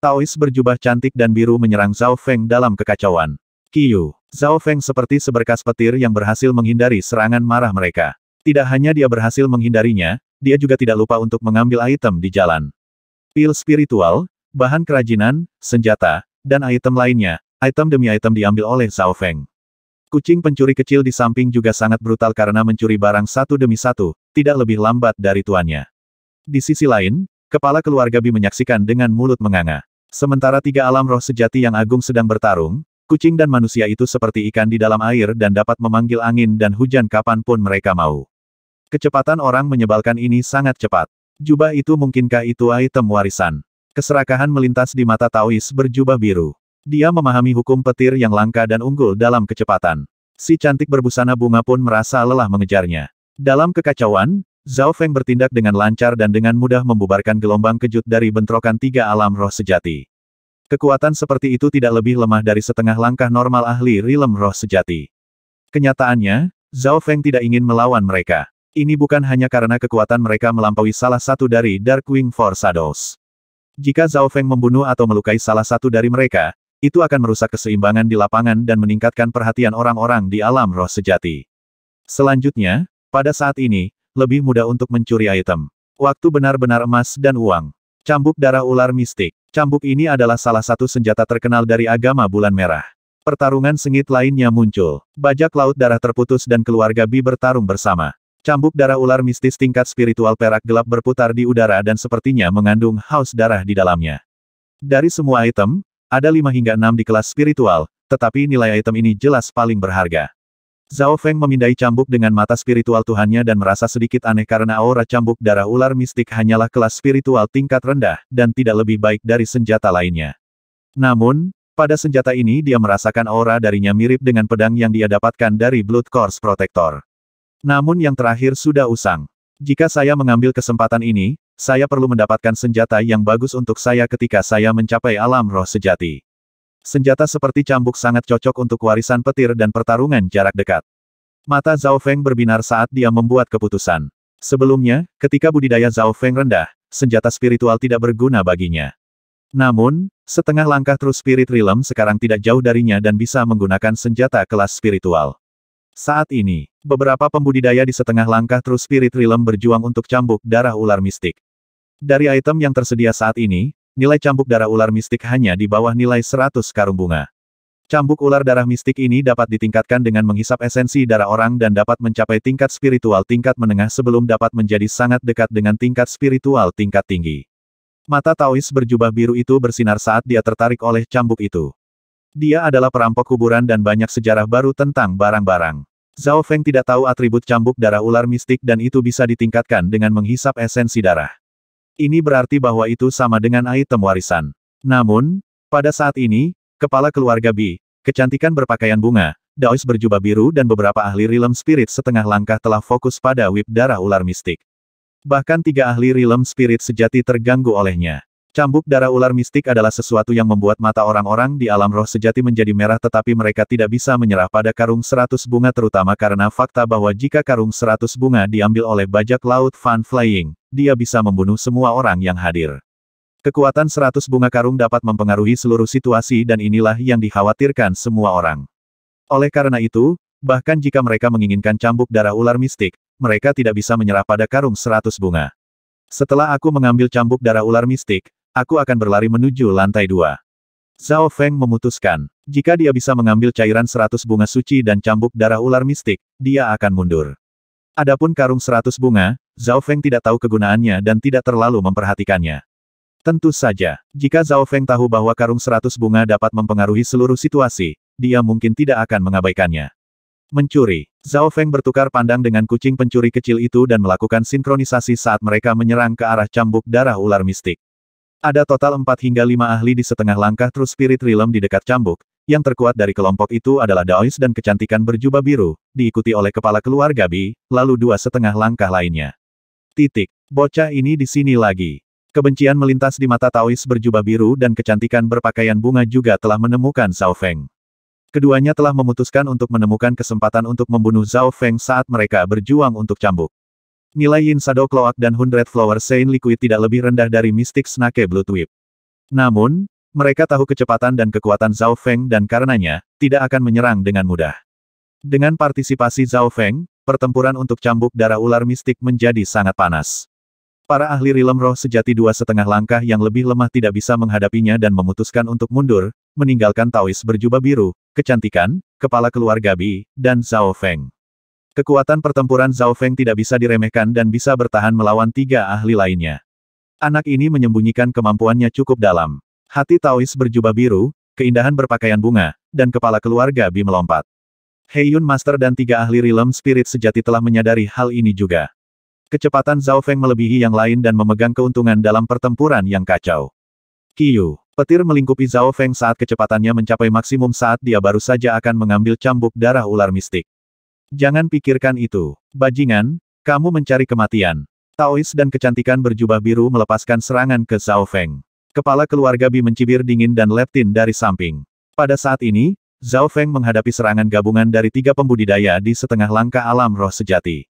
Taois berjubah cantik dan biru menyerang Zhao Feng dalam kekacauan. Qiyu. Zhao Feng seperti seberkas petir yang berhasil menghindari serangan marah mereka. Tidak hanya dia berhasil menghindarinya, dia juga tidak lupa untuk mengambil item di jalan. Pil spiritual, bahan kerajinan, senjata, dan item lainnya, item demi item diambil oleh Zhao Feng. Kucing pencuri kecil di samping juga sangat brutal karena mencuri barang satu demi satu, tidak lebih lambat dari tuannya. Di sisi lain, kepala keluarga Bi menyaksikan dengan mulut menganga. Sementara tiga alam roh sejati yang agung sedang bertarung, kucing dan manusia itu seperti ikan di dalam air dan dapat memanggil angin dan hujan kapanpun mereka mau. Kecepatan orang menyebalkan ini sangat cepat. Jubah itu mungkinkah itu item warisan? Keserakahan melintas di mata Taois berjubah biru. Dia memahami hukum petir yang langka dan unggul dalam kecepatan. Si cantik berbusana bunga pun merasa lelah mengejarnya. Dalam kekacauan, Zhao Feng bertindak dengan lancar dan dengan mudah membubarkan gelombang kejut dari bentrokan tiga alam roh sejati. Kekuatan seperti itu tidak lebih lemah dari setengah langkah normal ahli rilem roh sejati. Kenyataannya, Zhao Feng tidak ingin melawan mereka. Ini bukan hanya karena kekuatan mereka melampaui salah satu dari Darkwing Wing Four Shadows. Jika Zhao Feng membunuh atau melukai salah satu dari mereka, itu akan merusak keseimbangan di lapangan dan meningkatkan perhatian orang-orang di alam roh sejati. Selanjutnya, pada saat ini, lebih mudah untuk mencuri item. Waktu benar-benar emas dan uang. Cambuk darah ular mistik. Cambuk ini adalah salah satu senjata terkenal dari agama bulan merah. Pertarungan sengit lainnya muncul. Bajak laut darah terputus dan keluarga Bi bertarung bersama. Cambuk darah ular mistis tingkat spiritual perak gelap berputar di udara dan sepertinya mengandung haus darah di dalamnya. Dari semua item, ada 5 hingga 6 di kelas spiritual, tetapi nilai item ini jelas paling berharga. Zhao Feng memindai cambuk dengan mata spiritual Tuhannya dan merasa sedikit aneh karena aura cambuk darah ular mistik hanyalah kelas spiritual tingkat rendah, dan tidak lebih baik dari senjata lainnya. Namun, pada senjata ini dia merasakan aura darinya mirip dengan pedang yang dia dapatkan dari Blood Course Protector. Namun yang terakhir sudah usang. Jika saya mengambil kesempatan ini, saya perlu mendapatkan senjata yang bagus untuk saya ketika saya mencapai alam roh sejati. Senjata seperti cambuk sangat cocok untuk warisan petir dan pertarungan jarak dekat. Mata Zhao Feng berbinar saat dia membuat keputusan. Sebelumnya, ketika budidaya Zhao Feng rendah, senjata spiritual tidak berguna baginya. Namun, setengah langkah terus Spirit Realm sekarang tidak jauh darinya dan bisa menggunakan senjata kelas spiritual. Saat ini, beberapa pembudidaya di setengah langkah terus Spirit Realm berjuang untuk cambuk darah ular mistik. Dari item yang tersedia saat ini, nilai cambuk darah ular mistik hanya di bawah nilai 100 karung bunga. Cambuk ular darah mistik ini dapat ditingkatkan dengan menghisap esensi darah orang dan dapat mencapai tingkat spiritual tingkat menengah sebelum dapat menjadi sangat dekat dengan tingkat spiritual tingkat tinggi. Mata Taois berjubah biru itu bersinar saat dia tertarik oleh cambuk itu. Dia adalah perampok kuburan dan banyak sejarah baru tentang barang-barang. Zhao Feng tidak tahu atribut cambuk darah ular mistik dan itu bisa ditingkatkan dengan menghisap esensi darah. Ini berarti bahwa itu sama dengan item warisan. Namun, pada saat ini, kepala keluarga Bi, kecantikan berpakaian bunga, Daois berjubah biru dan beberapa ahli rilem spirit setengah langkah telah fokus pada whip darah ular mistik. Bahkan tiga ahli rilem spirit sejati terganggu olehnya. Cambuk darah ular mistik adalah sesuatu yang membuat mata orang-orang di alam roh sejati menjadi merah tetapi mereka tidak bisa menyerah pada karung seratus bunga terutama karena fakta bahwa jika karung seratus bunga diambil oleh bajak laut Fan Flying, dia bisa membunuh semua orang yang hadir. Kekuatan seratus bunga karung dapat mempengaruhi seluruh situasi dan inilah yang dikhawatirkan semua orang. Oleh karena itu, bahkan jika mereka menginginkan cambuk darah ular mistik, mereka tidak bisa menyerah pada karung seratus bunga. Setelah aku mengambil cambuk darah ular mistik, Aku akan berlari menuju lantai dua. Zhao Feng memutuskan, jika dia bisa mengambil cairan seratus bunga suci dan cambuk darah ular mistik, dia akan mundur. Adapun karung seratus bunga, Zhao Feng tidak tahu kegunaannya dan tidak terlalu memperhatikannya. Tentu saja, jika Zhao Feng tahu bahwa karung seratus bunga dapat mempengaruhi seluruh situasi, dia mungkin tidak akan mengabaikannya. Mencuri. Zhao Feng bertukar pandang dengan kucing pencuri kecil itu dan melakukan sinkronisasi saat mereka menyerang ke arah cambuk darah ular mistik. Ada total 4 hingga 5 ahli di setengah langkah True Spirit Realm di dekat cambuk, yang terkuat dari kelompok itu adalah Daois dan kecantikan berjubah biru, diikuti oleh kepala keluarga Bi, lalu dua setengah langkah lainnya. Titik. Bocah ini di sini lagi. Kebencian melintas di mata Taois berjubah biru dan kecantikan berpakaian bunga juga telah menemukan Zhao Feng. Keduanya telah memutuskan untuk menemukan kesempatan untuk membunuh Zhao Feng saat mereka berjuang untuk cambuk. Nilai Yin Shadow Cloak dan Hundred Flower Saint Liquid tidak lebih rendah dari Mystic Snake Blue Twip. Namun, mereka tahu kecepatan dan kekuatan Zhao Feng dan karenanya, tidak akan menyerang dengan mudah. Dengan partisipasi Zhao Feng, pertempuran untuk cambuk darah ular mistik menjadi sangat panas. Para ahli rilem roh sejati dua setengah langkah yang lebih lemah tidak bisa menghadapinya dan memutuskan untuk mundur, meninggalkan Taois berjubah biru, kecantikan, kepala keluarga Bi, dan Zhao Feng. Kekuatan pertempuran Zhao Feng tidak bisa diremehkan dan bisa bertahan melawan tiga ahli lainnya. Anak ini menyembunyikan kemampuannya cukup dalam. Hati Taois berjubah biru, keindahan berpakaian bunga, dan kepala keluarga Bi melompat. Heiyun Master dan tiga ahli Rilem Spirit sejati telah menyadari hal ini juga. Kecepatan Zhao Feng melebihi yang lain dan memegang keuntungan dalam pertempuran yang kacau. Kiyu, petir melingkupi Zhao Feng saat kecepatannya mencapai maksimum saat dia baru saja akan mengambil cambuk darah ular mistik. Jangan pikirkan itu. Bajingan, kamu mencari kematian. Taois dan kecantikan berjubah biru melepaskan serangan ke Zhao Feng. Kepala keluarga Bi mencibir dingin dan leptin dari samping. Pada saat ini, Zhao Feng menghadapi serangan gabungan dari tiga pembudidaya di setengah langkah alam roh sejati.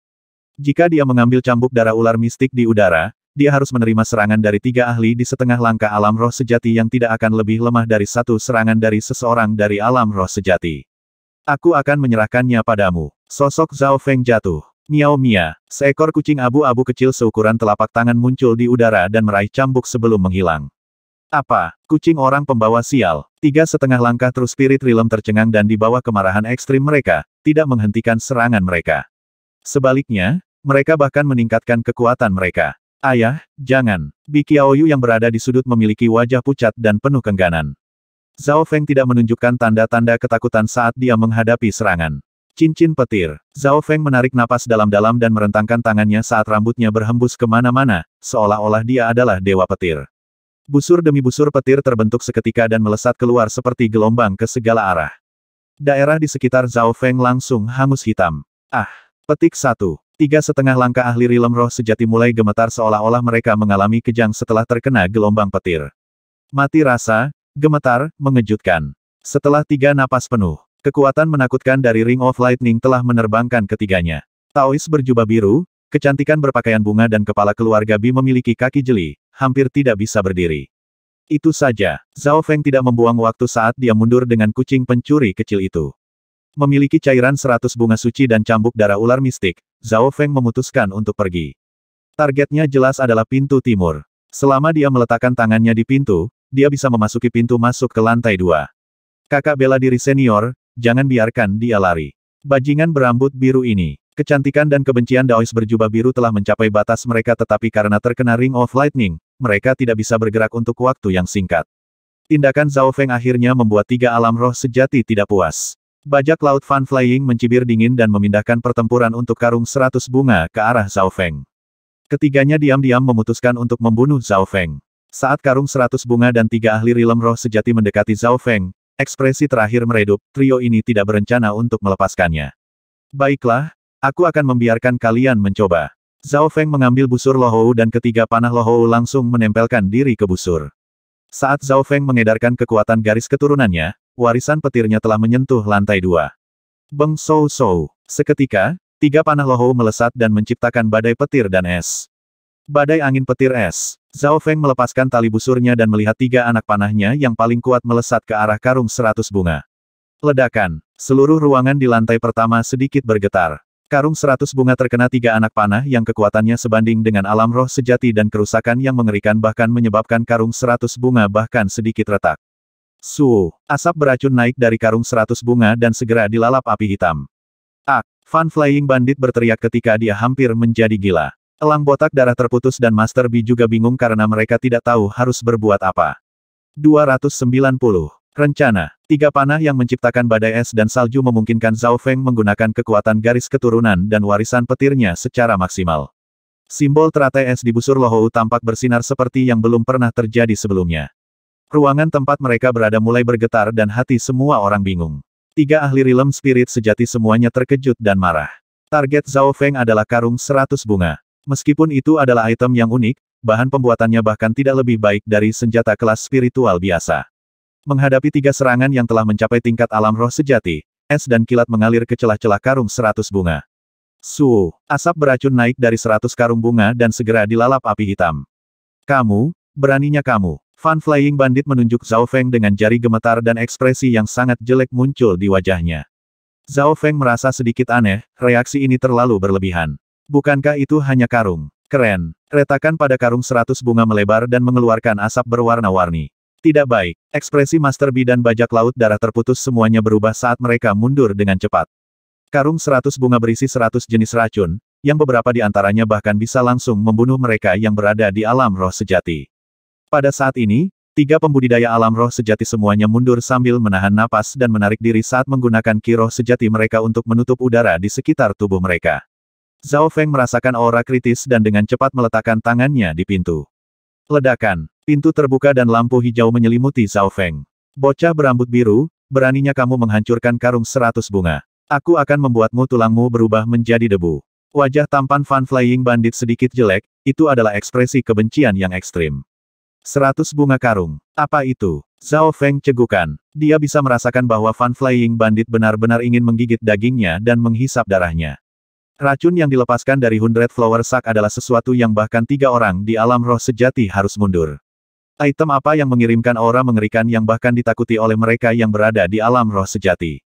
Jika dia mengambil cambuk darah ular mistik di udara, dia harus menerima serangan dari tiga ahli di setengah langkah alam roh sejati yang tidak akan lebih lemah dari satu serangan dari seseorang dari alam roh sejati. Aku akan menyerahkannya padamu. Sosok Zhao Feng jatuh. Miao Mia, seekor kucing abu-abu kecil seukuran telapak tangan muncul di udara dan meraih cambuk sebelum menghilang. Apa? Kucing orang pembawa sial. Tiga setengah langkah terus spirit realm tercengang dan di bawah kemarahan ekstrim mereka, tidak menghentikan serangan mereka. Sebaliknya, mereka bahkan meningkatkan kekuatan mereka. Ayah, jangan. Bikiaoyu yang berada di sudut memiliki wajah pucat dan penuh kengganan. Zhao Feng tidak menunjukkan tanda-tanda ketakutan saat dia menghadapi serangan. Cincin petir. Zhao Feng menarik napas dalam-dalam dan merentangkan tangannya saat rambutnya berhembus kemana-mana, seolah-olah dia adalah dewa petir. Busur demi busur petir terbentuk seketika dan melesat keluar seperti gelombang ke segala arah. Daerah di sekitar Zhao Feng langsung hangus hitam. Ah! Petik satu. Tiga setengah langkah ahli rilem roh sejati mulai gemetar seolah-olah mereka mengalami kejang setelah terkena gelombang petir. Mati rasa, Gemetar, mengejutkan. Setelah tiga napas penuh, kekuatan menakutkan dari Ring of Lightning telah menerbangkan ketiganya. Taois berjubah biru, kecantikan berpakaian bunga dan kepala keluarga Bi memiliki kaki jeli, hampir tidak bisa berdiri. Itu saja, Zhao Feng tidak membuang waktu saat dia mundur dengan kucing pencuri kecil itu. Memiliki cairan seratus bunga suci dan cambuk darah ular mistik, Zhao Feng memutuskan untuk pergi. Targetnya jelas adalah pintu timur. Selama dia meletakkan tangannya di pintu, dia bisa memasuki pintu masuk ke lantai dua. Kakak bela diri senior, jangan biarkan dia lari. Bajingan berambut biru ini. Kecantikan dan kebencian Daois berjubah biru telah mencapai batas mereka tetapi karena terkena Ring of Lightning, mereka tidak bisa bergerak untuk waktu yang singkat. Tindakan Zhao Feng akhirnya membuat tiga alam roh sejati tidak puas. Bajak laut Fan Flying mencibir dingin dan memindahkan pertempuran untuk karung seratus bunga ke arah Zhao Feng. Ketiganya diam-diam memutuskan untuk membunuh Zhao Feng. Saat karung seratus bunga dan tiga ahli rilem roh sejati mendekati Zhao Feng, ekspresi terakhir meredup, trio ini tidak berencana untuk melepaskannya. Baiklah, aku akan membiarkan kalian mencoba. Zhao Feng mengambil busur Lohou dan ketiga panah Lohou langsung menempelkan diri ke busur. Saat Zhao Feng mengedarkan kekuatan garis keturunannya, warisan petirnya telah menyentuh lantai dua. Beng Sou Sou. Seketika, tiga panah Lohou melesat dan menciptakan badai petir dan es. Badai angin petir es. Zhao Feng melepaskan tali busurnya dan melihat tiga anak panahnya yang paling kuat melesat ke arah karung seratus bunga. Ledakan. Seluruh ruangan di lantai pertama sedikit bergetar. Karung seratus bunga terkena tiga anak panah yang kekuatannya sebanding dengan alam roh sejati dan kerusakan yang mengerikan bahkan menyebabkan karung seratus bunga bahkan sedikit retak. Su, asap beracun naik dari karung seratus bunga dan segera dilalap api hitam. Ak, Fun Flying Bandit berteriak ketika dia hampir menjadi gila. Elang botak darah terputus dan Master Bi juga bingung karena mereka tidak tahu harus berbuat apa. 290. Rencana. Tiga panah yang menciptakan badai es dan salju memungkinkan Zhao Feng menggunakan kekuatan garis keturunan dan warisan petirnya secara maksimal. Simbol teratai es di busur Lohou tampak bersinar seperti yang belum pernah terjadi sebelumnya. Ruangan tempat mereka berada mulai bergetar dan hati semua orang bingung. Tiga ahli rilem spirit sejati semuanya terkejut dan marah. Target Zhao Feng adalah karung seratus bunga. Meskipun itu adalah item yang unik, bahan pembuatannya bahkan tidak lebih baik dari senjata kelas spiritual biasa. Menghadapi tiga serangan yang telah mencapai tingkat alam roh sejati, es dan kilat mengalir ke celah-celah karung seratus bunga. Su, asap beracun naik dari seratus karung bunga dan segera dilalap api hitam. Kamu, beraninya kamu. Fan Flying Bandit menunjuk Zhao Feng dengan jari gemetar dan ekspresi yang sangat jelek muncul di wajahnya. Zhao Feng merasa sedikit aneh, reaksi ini terlalu berlebihan. Bukankah itu hanya karung? Keren. Retakan pada karung seratus bunga melebar dan mengeluarkan asap berwarna-warni. Tidak baik. Ekspresi Master B dan bajak laut darah terputus semuanya berubah saat mereka mundur dengan cepat. Karung seratus bunga berisi seratus jenis racun, yang beberapa di antaranya bahkan bisa langsung membunuh mereka yang berada di alam roh sejati. Pada saat ini, tiga pembudidaya alam roh sejati semuanya mundur sambil menahan napas dan menarik diri saat menggunakan ki sejati mereka untuk menutup udara di sekitar tubuh mereka. Zhao Feng merasakan aura kritis dan dengan cepat meletakkan tangannya di pintu. Ledakan, pintu terbuka dan lampu hijau menyelimuti Zhao Feng. Bocah berambut biru, beraninya kamu menghancurkan karung seratus bunga. Aku akan membuatmu tulangmu berubah menjadi debu. Wajah tampan Fan Flying Bandit sedikit jelek, itu adalah ekspresi kebencian yang ekstrim. Seratus bunga karung. Apa itu? Zhao Feng cegukan. Dia bisa merasakan bahwa Fan Flying Bandit benar-benar ingin menggigit dagingnya dan menghisap darahnya. Racun yang dilepaskan dari Hundred Flower Sack adalah sesuatu yang bahkan tiga orang di alam roh sejati harus mundur. Item apa yang mengirimkan aura mengerikan yang bahkan ditakuti oleh mereka yang berada di alam roh sejati.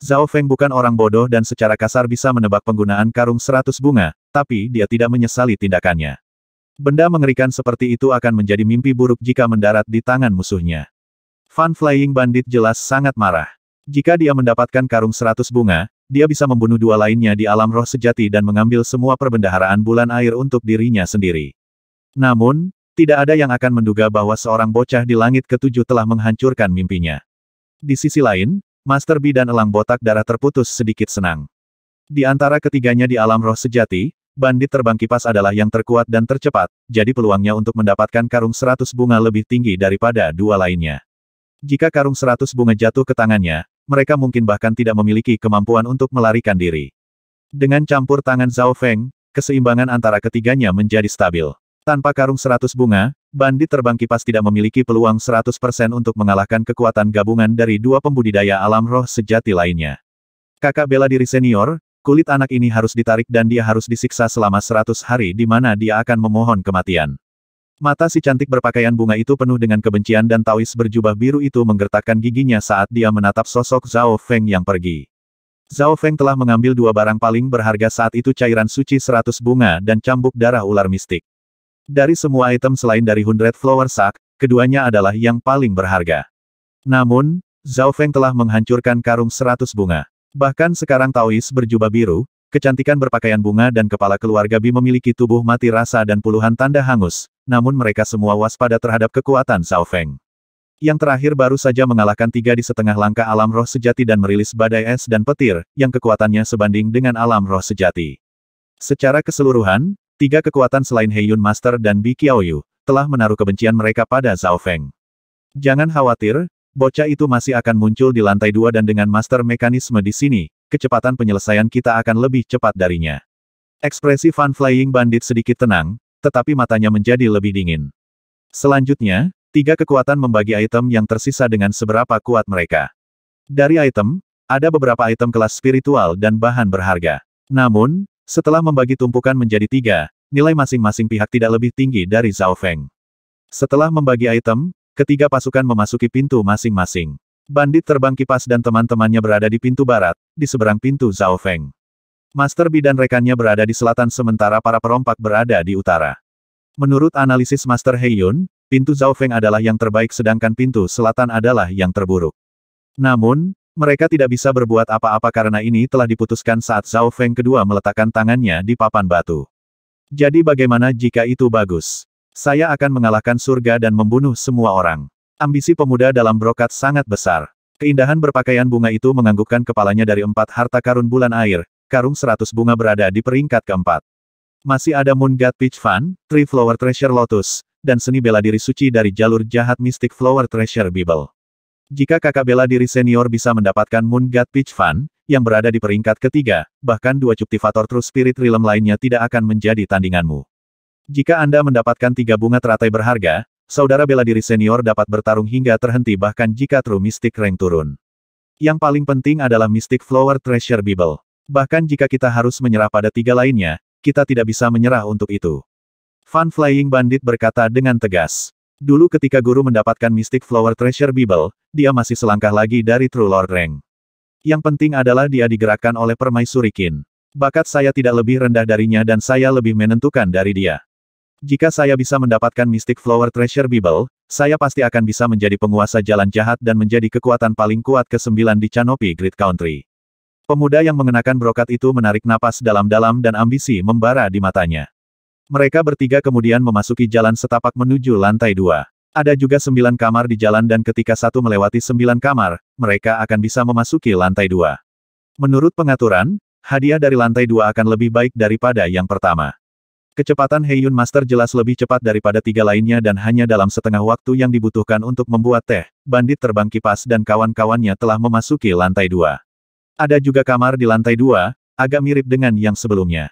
Zhao Feng bukan orang bodoh dan secara kasar bisa menebak penggunaan karung seratus bunga, tapi dia tidak menyesali tindakannya. Benda mengerikan seperti itu akan menjadi mimpi buruk jika mendarat di tangan musuhnya. Fun Flying Bandit jelas sangat marah. Jika dia mendapatkan karung seratus bunga, dia bisa membunuh dua lainnya di alam roh sejati dan mengambil semua perbendaharaan bulan air untuk dirinya sendiri. Namun, tidak ada yang akan menduga bahwa seorang bocah di langit ketujuh telah menghancurkan mimpinya. Di sisi lain, Master Bi dan elang botak darah terputus sedikit senang. Di antara ketiganya di alam roh sejati, bandit terbang kipas adalah yang terkuat dan tercepat, jadi peluangnya untuk mendapatkan karung seratus bunga lebih tinggi daripada dua lainnya. Jika karung seratus bunga jatuh ke tangannya, mereka mungkin bahkan tidak memiliki kemampuan untuk melarikan diri. Dengan campur tangan Zhao Feng, keseimbangan antara ketiganya menjadi stabil. Tanpa karung seratus bunga, bandit terbang kipas tidak memiliki peluang 100% untuk mengalahkan kekuatan gabungan dari dua pembudidaya alam roh sejati lainnya. Kakak bela diri senior, kulit anak ini harus ditarik dan dia harus disiksa selama 100 hari di mana dia akan memohon kematian. Mata si cantik berpakaian bunga itu penuh dengan kebencian dan Taois berjubah biru itu menggertakkan giginya saat dia menatap sosok Zhao Feng yang pergi. Zhao Feng telah mengambil dua barang paling berharga saat itu cairan suci seratus bunga dan cambuk darah ular mistik. Dari semua item selain dari Hundred Flower Sack, keduanya adalah yang paling berharga. Namun, Zhao Feng telah menghancurkan karung seratus bunga. Bahkan sekarang Taois berjubah biru, Kecantikan berpakaian bunga dan kepala keluarga Bi memiliki tubuh mati rasa dan puluhan tanda hangus, namun mereka semua waspada terhadap kekuatan Zhao Feng. Yang terakhir baru saja mengalahkan tiga di setengah langkah alam roh sejati dan merilis badai es dan petir, yang kekuatannya sebanding dengan alam roh sejati. Secara keseluruhan, tiga kekuatan selain Heiyun Master dan Bi Qiaoyu, telah menaruh kebencian mereka pada Zhao Feng. Jangan khawatir, bocah itu masih akan muncul di lantai dua dan dengan master mekanisme di sini, kecepatan penyelesaian kita akan lebih cepat darinya. Ekspresi Fun Flying Bandit sedikit tenang, tetapi matanya menjadi lebih dingin. Selanjutnya, tiga kekuatan membagi item yang tersisa dengan seberapa kuat mereka. Dari item, ada beberapa item kelas spiritual dan bahan berharga. Namun, setelah membagi tumpukan menjadi tiga, nilai masing-masing pihak tidak lebih tinggi dari Zhao Feng. Setelah membagi item, ketiga pasukan memasuki pintu masing-masing. Bandit terbang kipas dan teman-temannya berada di pintu barat, di seberang pintu Zhao Feng. Master Bi dan rekannya berada di selatan sementara para perompak berada di utara. Menurut analisis Master Heiyun, pintu Zhao Feng adalah yang terbaik sedangkan pintu selatan adalah yang terburuk. Namun, mereka tidak bisa berbuat apa-apa karena ini telah diputuskan saat Zhao Feng kedua meletakkan tangannya di papan batu. Jadi bagaimana jika itu bagus? Saya akan mengalahkan surga dan membunuh semua orang. Ambisi pemuda dalam brokat sangat besar. Keindahan berpakaian bunga itu menganggukkan kepalanya dari empat harta karun bulan air, karung seratus bunga berada di peringkat keempat. Masih ada Moon God Peach Fan, Three Flower Treasure Lotus, dan seni bela diri suci dari jalur jahat Mystic Flower Treasure Bible. Jika kakak bela diri senior bisa mendapatkan Moon God Peach Fan, yang berada di peringkat ketiga, bahkan dua cuptivator True Spirit Realm lainnya tidak akan menjadi tandinganmu. Jika Anda mendapatkan tiga bunga teratai berharga, saudara bela diri senior dapat bertarung hingga terhenti bahkan jika True Mystic Rank turun. Yang paling penting adalah Mystic Flower Treasure Bible. Bahkan jika kita harus menyerah pada tiga lainnya, kita tidak bisa menyerah untuk itu. Fan Flying Bandit berkata dengan tegas. Dulu ketika guru mendapatkan Mystic Flower Treasure Bible, dia masih selangkah lagi dari True Lord Rank. Yang penting adalah dia digerakkan oleh permaisuri kin. Bakat saya tidak lebih rendah darinya dan saya lebih menentukan dari dia. Jika saya bisa mendapatkan Mystic Flower Treasure Bible, saya pasti akan bisa menjadi penguasa jalan jahat dan menjadi kekuatan paling kuat ke-9 di Canopy Grid Country. Pemuda yang mengenakan brokat itu menarik napas dalam-dalam dan ambisi membara di matanya. Mereka bertiga kemudian memasuki jalan setapak menuju lantai dua. Ada juga sembilan kamar di jalan dan ketika satu melewati sembilan kamar, mereka akan bisa memasuki lantai dua. Menurut pengaturan, hadiah dari lantai dua akan lebih baik daripada yang pertama. Kecepatan Heyun Master jelas lebih cepat daripada tiga lainnya dan hanya dalam setengah waktu yang dibutuhkan untuk membuat teh, bandit terbang kipas dan kawan-kawannya telah memasuki lantai dua. Ada juga kamar di lantai dua, agak mirip dengan yang sebelumnya.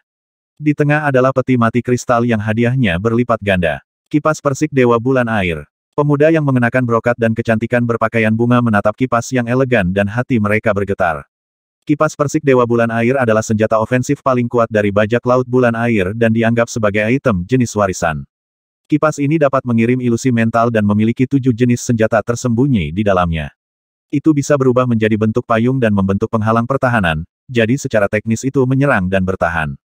Di tengah adalah peti mati kristal yang hadiahnya berlipat ganda. Kipas persik Dewa Bulan Air. Pemuda yang mengenakan brokat dan kecantikan berpakaian bunga menatap kipas yang elegan dan hati mereka bergetar. Kipas persik Dewa Bulan Air adalah senjata ofensif paling kuat dari bajak laut bulan air dan dianggap sebagai item jenis warisan. Kipas ini dapat mengirim ilusi mental dan memiliki tujuh jenis senjata tersembunyi di dalamnya. Itu bisa berubah menjadi bentuk payung dan membentuk penghalang pertahanan, jadi secara teknis itu menyerang dan bertahan.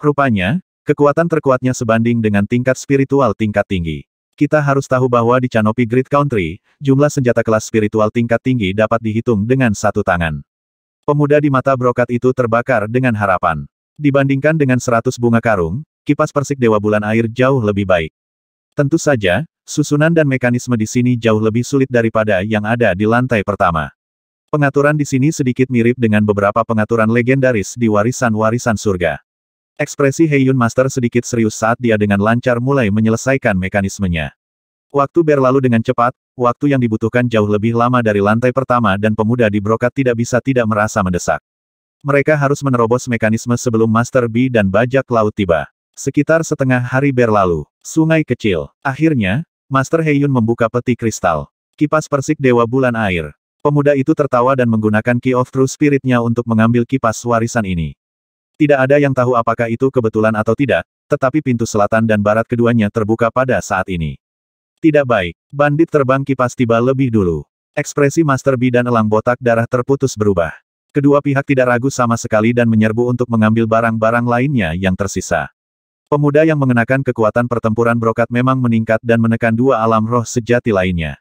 Rupanya, kekuatan terkuatnya sebanding dengan tingkat spiritual tingkat tinggi. Kita harus tahu bahwa di Canopy Great Country, jumlah senjata kelas spiritual tingkat tinggi dapat dihitung dengan satu tangan. Pemuda di mata brokat itu terbakar dengan harapan. Dibandingkan dengan seratus bunga karung, kipas persik Dewa Bulan Air jauh lebih baik. Tentu saja, susunan dan mekanisme di sini jauh lebih sulit daripada yang ada di lantai pertama. Pengaturan di sini sedikit mirip dengan beberapa pengaturan legendaris di warisan-warisan surga. Ekspresi Heiyun Master sedikit serius saat dia dengan lancar mulai menyelesaikan mekanismenya. Waktu berlalu dengan cepat, waktu yang dibutuhkan jauh lebih lama dari lantai pertama dan pemuda di brokat tidak bisa tidak merasa mendesak. Mereka harus menerobos mekanisme sebelum Master B dan bajak laut tiba. Sekitar setengah hari berlalu, sungai kecil. Akhirnya, Master Heiyun membuka peti kristal. Kipas persik Dewa Bulan Air. Pemuda itu tertawa dan menggunakan Key of True Spiritnya untuk mengambil kipas warisan ini. Tidak ada yang tahu apakah itu kebetulan atau tidak, tetapi pintu selatan dan barat keduanya terbuka pada saat ini. Tidak baik. Bandit terbang kipas tiba lebih dulu. Ekspresi Master B dan elang botak darah terputus berubah. Kedua pihak tidak ragu sama sekali dan menyerbu untuk mengambil barang-barang lainnya yang tersisa. Pemuda yang mengenakan kekuatan pertempuran brokat memang meningkat dan menekan dua alam roh sejati lainnya.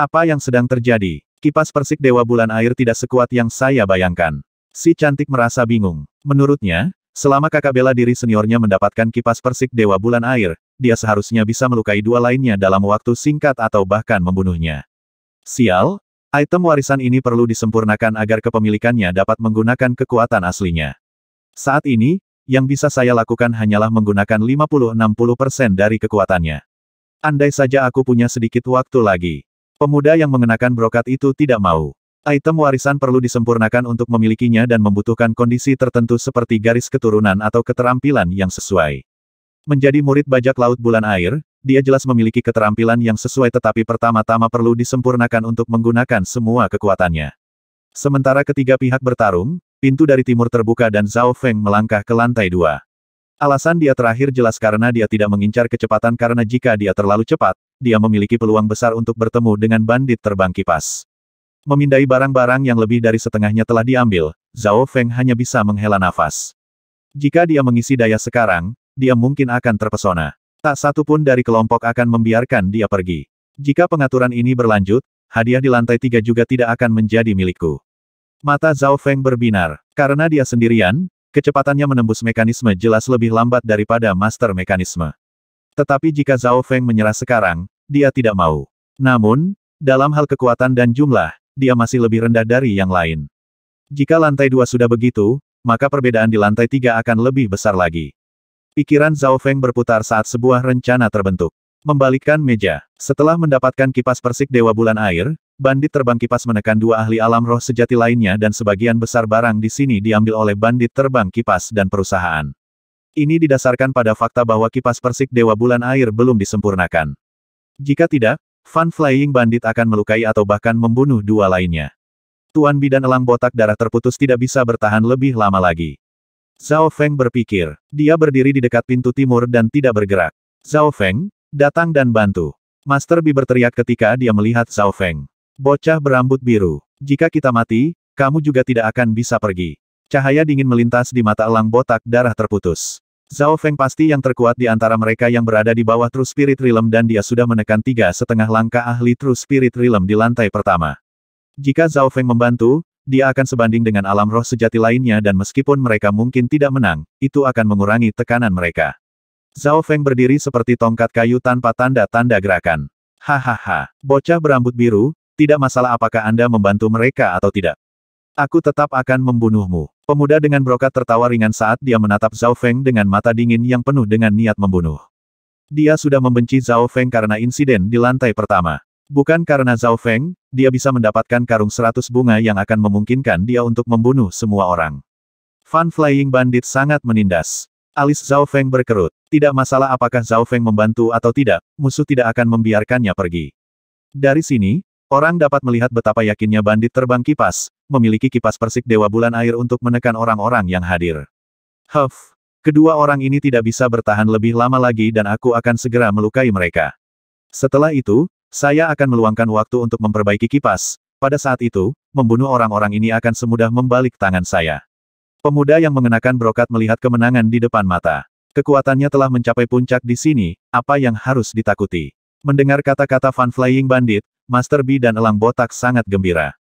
Apa yang sedang terjadi? Kipas persik Dewa Bulan Air tidak sekuat yang saya bayangkan. Si cantik merasa bingung. Menurutnya, Selama kakak bela diri seniornya mendapatkan kipas persik Dewa Bulan Air, dia seharusnya bisa melukai dua lainnya dalam waktu singkat atau bahkan membunuhnya. Sial, item warisan ini perlu disempurnakan agar kepemilikannya dapat menggunakan kekuatan aslinya. Saat ini, yang bisa saya lakukan hanyalah menggunakan 50-60% dari kekuatannya. Andai saja aku punya sedikit waktu lagi. Pemuda yang mengenakan brokat itu tidak mau. Item warisan perlu disempurnakan untuk memilikinya dan membutuhkan kondisi tertentu seperti garis keturunan atau keterampilan yang sesuai. Menjadi murid bajak laut bulan air, dia jelas memiliki keterampilan yang sesuai tetapi pertama-tama perlu disempurnakan untuk menggunakan semua kekuatannya. Sementara ketiga pihak bertarung, pintu dari timur terbuka dan Zhao Feng melangkah ke lantai dua. Alasan dia terakhir jelas karena dia tidak mengincar kecepatan karena jika dia terlalu cepat, dia memiliki peluang besar untuk bertemu dengan bandit terbang kipas. Memindai barang-barang yang lebih dari setengahnya telah diambil, Zhao Feng hanya bisa menghela nafas. Jika dia mengisi daya sekarang, dia mungkin akan terpesona. Tak satu pun dari kelompok akan membiarkan dia pergi. Jika pengaturan ini berlanjut, hadiah di lantai tiga juga tidak akan menjadi milikku. Mata Zhao Feng berbinar. Karena dia sendirian, kecepatannya menembus mekanisme jelas lebih lambat daripada master mekanisme. Tetapi jika Zhao Feng menyerah sekarang, dia tidak mau. Namun, dalam hal kekuatan dan jumlah, dia masih lebih rendah dari yang lain. Jika lantai dua sudah begitu, maka perbedaan di lantai tiga akan lebih besar lagi. Pikiran Zhao Feng berputar saat sebuah rencana terbentuk. Membalikkan meja. Setelah mendapatkan kipas persik Dewa Bulan Air, bandit terbang kipas menekan dua ahli alam roh sejati lainnya dan sebagian besar barang di sini diambil oleh bandit terbang kipas dan perusahaan. Ini didasarkan pada fakta bahwa kipas persik Dewa Bulan Air belum disempurnakan. Jika tidak, fun Flying Bandit akan melukai atau bahkan membunuh dua lainnya. Tuan Bidan Elang botak darah terputus tidak bisa bertahan lebih lama lagi. Zhao Feng berpikir. Dia berdiri di dekat pintu timur dan tidak bergerak. Zhao Feng, datang dan bantu. Master Bi berteriak ketika dia melihat Zhao Feng. Bocah berambut biru. Jika kita mati, kamu juga tidak akan bisa pergi. Cahaya dingin melintas di mata elang botak darah terputus. Zhao Feng pasti yang terkuat di antara mereka yang berada di bawah True Spirit Realm dan dia sudah menekan tiga setengah langkah ahli True Spirit Realm di lantai pertama. Jika Zhao Feng membantu, dia akan sebanding dengan alam roh sejati lainnya dan meskipun mereka mungkin tidak menang, itu akan mengurangi tekanan mereka. Zhao Feng berdiri seperti tongkat kayu tanpa tanda-tanda gerakan. Hahaha, bocah berambut biru, tidak masalah apakah Anda membantu mereka atau tidak. Aku tetap akan membunuhmu. Pemuda dengan brokat tertawa ringan saat dia menatap Zhao Feng dengan mata dingin yang penuh dengan niat membunuh. Dia sudah membenci Zhao Feng karena insiden di lantai pertama. Bukan karena Zhao Feng, dia bisa mendapatkan karung seratus bunga yang akan memungkinkan dia untuk membunuh semua orang. Fan Flying Bandit sangat menindas. Alis Zhao Feng berkerut. Tidak masalah apakah Zhao Feng membantu atau tidak, musuh tidak akan membiarkannya pergi. Dari sini, orang dapat melihat betapa yakinnya bandit terbang kipas, memiliki kipas persik Dewa Bulan Air untuk menekan orang-orang yang hadir. Huff, kedua orang ini tidak bisa bertahan lebih lama lagi dan aku akan segera melukai mereka. Setelah itu, saya akan meluangkan waktu untuk memperbaiki kipas. Pada saat itu, membunuh orang-orang ini akan semudah membalik tangan saya. Pemuda yang mengenakan brokat melihat kemenangan di depan mata. Kekuatannya telah mencapai puncak di sini, apa yang harus ditakuti? Mendengar kata-kata Fan Flying Bandit, Master Bi dan Elang Botak sangat gembira.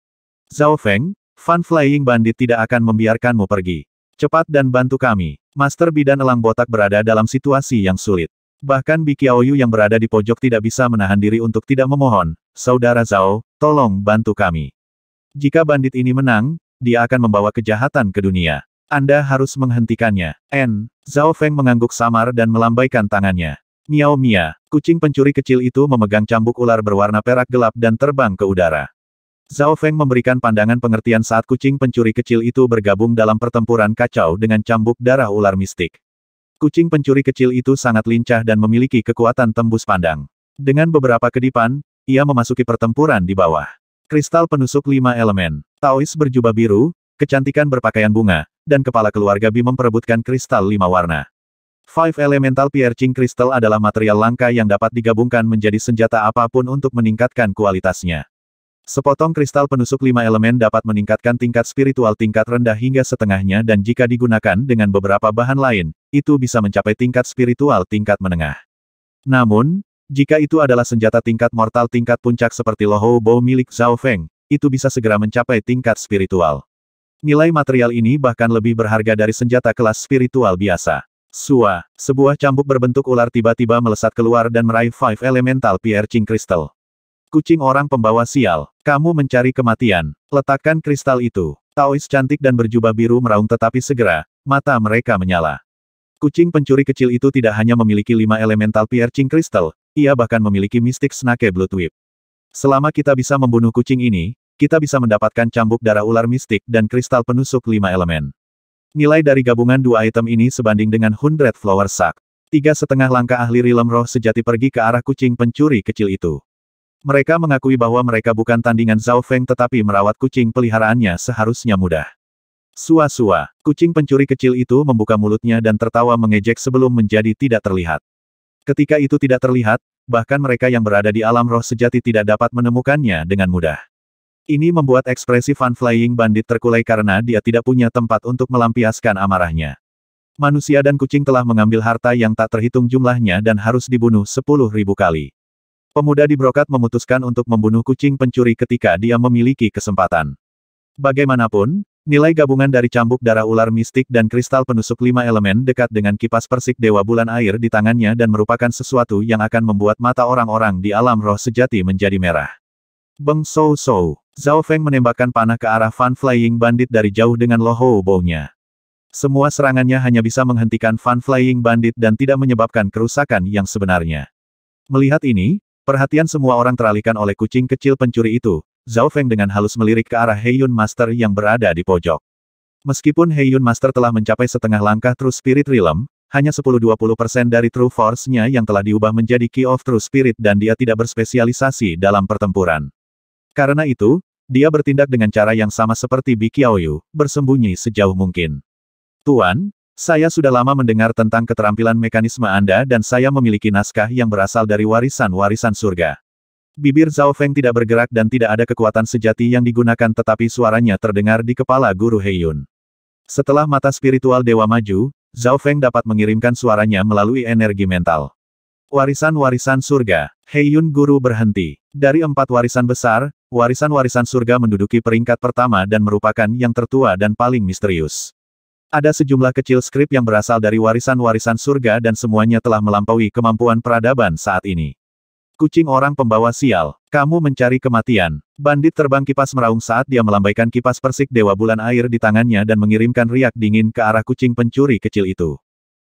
Zhao Feng, Fan Flying Bandit tidak akan membiarkanmu pergi. Cepat dan bantu kami. Master Bi dan Elang Botak berada dalam situasi yang sulit. Bahkan Bikiaoyu yang berada di pojok tidak bisa menahan diri untuk tidak memohon, Saudara Zhao, tolong bantu kami. Jika bandit ini menang, dia akan membawa kejahatan ke dunia. Anda harus menghentikannya. N. Zhao Feng mengangguk samar dan melambaikan tangannya. Miao Mia, kucing pencuri kecil itu memegang cambuk ular berwarna perak gelap dan terbang ke udara. Zhao Feng memberikan pandangan pengertian saat kucing pencuri kecil itu bergabung dalam pertempuran kacau dengan cambuk darah ular mistik. Kucing pencuri kecil itu sangat lincah dan memiliki kekuatan tembus pandang. Dengan beberapa kedipan, ia memasuki pertempuran di bawah. Kristal penusuk lima elemen, Taois berjubah biru, kecantikan berpakaian bunga, dan kepala keluarga Bi memperebutkan kristal lima warna. Five Elemental Piercing Crystal adalah material langka yang dapat digabungkan menjadi senjata apapun untuk meningkatkan kualitasnya. Sepotong kristal penusuk lima elemen dapat meningkatkan tingkat spiritual tingkat rendah hingga setengahnya dan jika digunakan dengan beberapa bahan lain, itu bisa mencapai tingkat spiritual tingkat menengah. Namun, jika itu adalah senjata tingkat mortal tingkat puncak seperti Lohou Bo milik Zhao Feng, itu bisa segera mencapai tingkat spiritual. Nilai material ini bahkan lebih berharga dari senjata kelas spiritual biasa. Sua, sebuah cambuk berbentuk ular tiba-tiba melesat keluar dan meraih Five Elemental Piercing Crystal. Kucing orang pembawa sial, kamu mencari kematian. Letakkan kristal itu. Taois cantik dan berjubah biru meraung tetapi segera, mata mereka menyala. Kucing pencuri kecil itu tidak hanya memiliki lima elemental piercing crystal, ia bahkan memiliki mistik snake blood whip. Selama kita bisa membunuh kucing ini, kita bisa mendapatkan cambuk darah ular mistik dan kristal penusuk lima elemen. Nilai dari gabungan dua item ini sebanding dengan Hundred Flower Sack. Tiga setengah langkah ahli rilem roh sejati pergi ke arah kucing pencuri kecil itu. Mereka mengakui bahwa mereka bukan tandingan Zhao Feng tetapi merawat kucing peliharaannya seharusnya mudah. Sua-sua, kucing pencuri kecil itu membuka mulutnya dan tertawa mengejek sebelum menjadi tidak terlihat. Ketika itu tidak terlihat, bahkan mereka yang berada di alam roh sejati tidak dapat menemukannya dengan mudah. Ini membuat ekspresi fun Flying Bandit terkulai karena dia tidak punya tempat untuk melampiaskan amarahnya. Manusia dan kucing telah mengambil harta yang tak terhitung jumlahnya dan harus dibunuh sepuluh ribu kali. Pemuda di brokat memutuskan untuk membunuh kucing pencuri ketika dia memiliki kesempatan. Bagaimanapun, Nilai gabungan dari cambuk darah ular mistik dan kristal penusuk lima elemen dekat dengan kipas persik Dewa Bulan Air di tangannya dan merupakan sesuatu yang akan membuat mata orang-orang di alam roh sejati menjadi merah. Beng Sou Sou, Zhao Feng menembakkan panah ke arah Fan Flying Bandit dari jauh dengan Loho Bow-nya. Semua serangannya hanya bisa menghentikan Fan Flying Bandit dan tidak menyebabkan kerusakan yang sebenarnya. Melihat ini, perhatian semua orang teralihkan oleh kucing kecil pencuri itu, Zhao Feng dengan halus melirik ke arah Heiyun Master yang berada di pojok. Meskipun Heiyun Master telah mencapai setengah langkah True Spirit Realm, hanya 10-20% dari True Force-nya yang telah diubah menjadi Key of True Spirit dan dia tidak berspesialisasi dalam pertempuran. Karena itu, dia bertindak dengan cara yang sama seperti Bi Qiaoyu, bersembunyi sejauh mungkin. Tuan, saya sudah lama mendengar tentang keterampilan mekanisme Anda dan saya memiliki naskah yang berasal dari warisan-warisan surga. Bibir Zhao Feng tidak bergerak dan tidak ada kekuatan sejati yang digunakan tetapi suaranya terdengar di kepala Guru Heiyun. Setelah mata spiritual dewa maju, Zhao Feng dapat mengirimkan suaranya melalui energi mental. Warisan-warisan surga, Heiyun Guru berhenti. Dari empat warisan besar, warisan-warisan surga menduduki peringkat pertama dan merupakan yang tertua dan paling misterius. Ada sejumlah kecil skrip yang berasal dari warisan-warisan surga dan semuanya telah melampaui kemampuan peradaban saat ini. Kucing orang pembawa sial. Kamu mencari kematian. Bandit terbang kipas meraung saat dia melambaikan kipas persik dewa bulan air di tangannya dan mengirimkan riak dingin ke arah kucing pencuri kecil itu.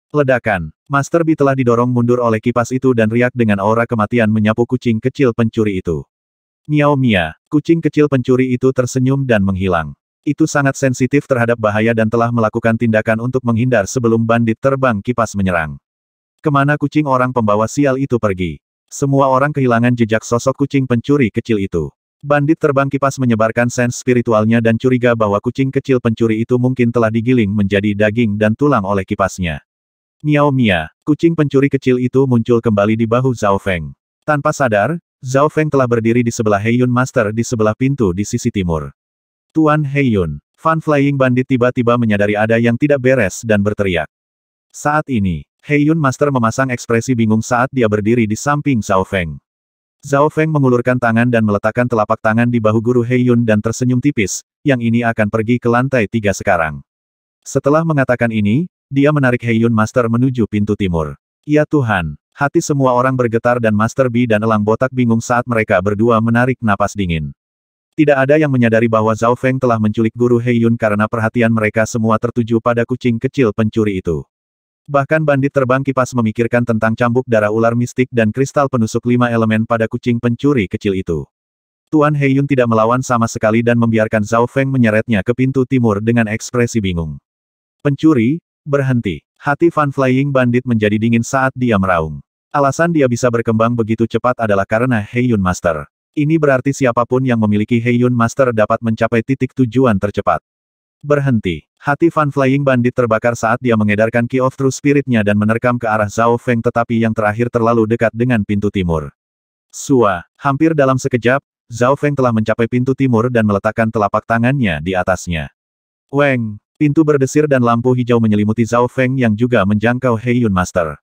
Ledakan. Master B telah didorong mundur oleh kipas itu dan riak dengan aura kematian menyapu kucing kecil pencuri itu. Miao Mia, kucing kecil pencuri itu tersenyum dan menghilang. Itu sangat sensitif terhadap bahaya dan telah melakukan tindakan untuk menghindar sebelum bandit terbang kipas menyerang. Kemana kucing orang pembawa sial itu pergi? Semua orang kehilangan jejak sosok kucing pencuri kecil itu. Bandit terbang kipas menyebarkan sens spiritualnya dan curiga bahwa kucing kecil pencuri itu mungkin telah digiling menjadi daging dan tulang oleh kipasnya. Miao Mia, kucing pencuri kecil itu muncul kembali di bahu Zhao Feng. Tanpa sadar, Zhao Feng telah berdiri di sebelah Heiyun Master di sebelah pintu di sisi timur. Tuan Heiyun, Fan Flying Bandit tiba-tiba menyadari ada yang tidak beres dan berteriak. Saat ini, Heyun Master memasang ekspresi bingung saat dia berdiri di samping Zhao Feng. Zhao Feng mengulurkan tangan dan meletakkan telapak tangan di bahu guru Heyun dan tersenyum tipis, yang ini akan pergi ke lantai tiga sekarang. Setelah mengatakan ini, dia menarik Heyun Master menuju pintu timur. Ya Tuhan, hati semua orang bergetar dan Master Bi dan Elang Botak bingung saat mereka berdua menarik napas dingin. Tidak ada yang menyadari bahwa Zhao Feng telah menculik guru Heiyun karena perhatian mereka semua tertuju pada kucing kecil pencuri itu. Bahkan bandit terbang kipas memikirkan tentang cambuk darah ular mistik dan kristal penusuk lima elemen pada kucing pencuri kecil itu. Tuan Heyun tidak melawan sama sekali dan membiarkan Zhao Feng menyeretnya ke pintu timur dengan ekspresi bingung. Pencuri, berhenti. Hati Fan Flying Bandit menjadi dingin saat dia meraung. Alasan dia bisa berkembang begitu cepat adalah karena Heyun Master. Ini berarti siapapun yang memiliki Heyun Master dapat mencapai titik tujuan tercepat. Berhenti. Hati Fan Flying Bandit terbakar saat dia mengedarkan Key of True Spiritnya dan menerkam ke arah Zhao Feng tetapi yang terakhir terlalu dekat dengan pintu timur. Sua, hampir dalam sekejap, Zhao Feng telah mencapai pintu timur dan meletakkan telapak tangannya di atasnya. Weng, pintu berdesir dan lampu hijau menyelimuti Zhao Feng yang juga menjangkau Hei Master.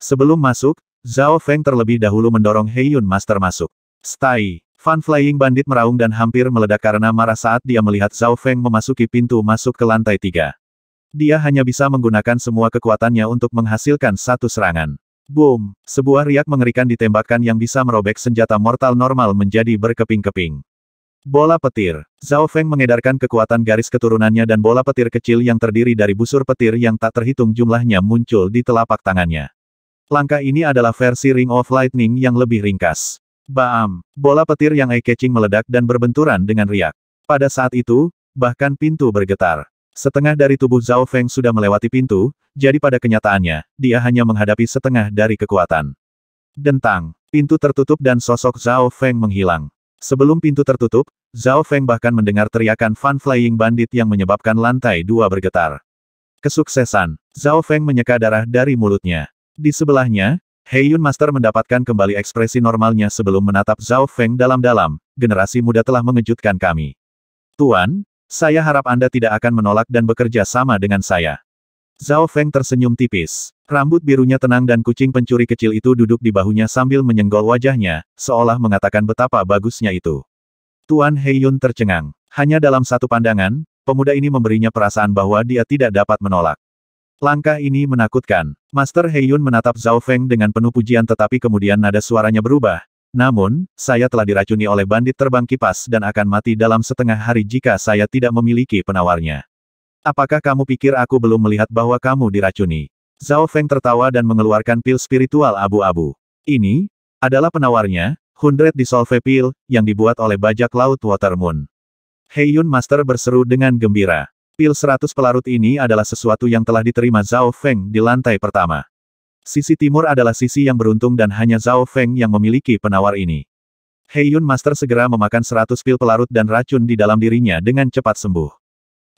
Sebelum masuk, Zhao Feng terlebih dahulu mendorong Hei Master masuk. Stai, Fan Flying Bandit meraung dan hampir meledak karena marah saat dia melihat Zhao Feng memasuki pintu masuk ke lantai tiga. Dia hanya bisa menggunakan semua kekuatannya untuk menghasilkan satu serangan. Boom! Sebuah riak mengerikan ditembakkan yang bisa merobek senjata mortal normal menjadi berkeping-keping. Bola petir. Zhao Feng mengedarkan kekuatan garis keturunannya dan bola petir kecil yang terdiri dari busur petir yang tak terhitung jumlahnya muncul di telapak tangannya. Langkah ini adalah versi Ring of Lightning yang lebih ringkas. Baam, bola petir yang eye-catching meledak dan berbenturan dengan riak. Pada saat itu, bahkan pintu bergetar. Setengah dari tubuh Zhao Feng sudah melewati pintu, jadi pada kenyataannya, dia hanya menghadapi setengah dari kekuatan. Dentang, pintu tertutup dan sosok Zhao Feng menghilang. Sebelum pintu tertutup, Zhao Feng bahkan mendengar teriakan Fan Flying Bandit yang menyebabkan lantai dua bergetar. Kesuksesan, Zhao Feng menyeka darah dari mulutnya. Di sebelahnya, Heiyun Master mendapatkan kembali ekspresi normalnya sebelum menatap Zhao Feng dalam-dalam, generasi muda telah mengejutkan kami. Tuan, saya harap Anda tidak akan menolak dan bekerja sama dengan saya. Zhao Feng tersenyum tipis. Rambut birunya tenang dan kucing pencuri kecil itu duduk di bahunya sambil menyenggol wajahnya, seolah mengatakan betapa bagusnya itu. Tuan Heiyun tercengang. Hanya dalam satu pandangan, pemuda ini memberinya perasaan bahwa dia tidak dapat menolak. Langkah ini menakutkan. Master Heyun menatap Zhao Feng dengan penuh pujian tetapi kemudian nada suaranya berubah. Namun, saya telah diracuni oleh bandit terbang kipas dan akan mati dalam setengah hari jika saya tidak memiliki penawarnya. Apakah kamu pikir aku belum melihat bahwa kamu diracuni? Zhao Feng tertawa dan mengeluarkan pil spiritual abu-abu. Ini adalah penawarnya, Hundred Dissolve pil yang dibuat oleh bajak laut Water Moon. Heiyun Master berseru dengan gembira. Pil seratus pelarut ini adalah sesuatu yang telah diterima Zhao Feng di lantai pertama. Sisi timur adalah sisi yang beruntung dan hanya Zhao Feng yang memiliki penawar ini. Heiyun Master segera memakan seratus pil pelarut dan racun di dalam dirinya dengan cepat sembuh.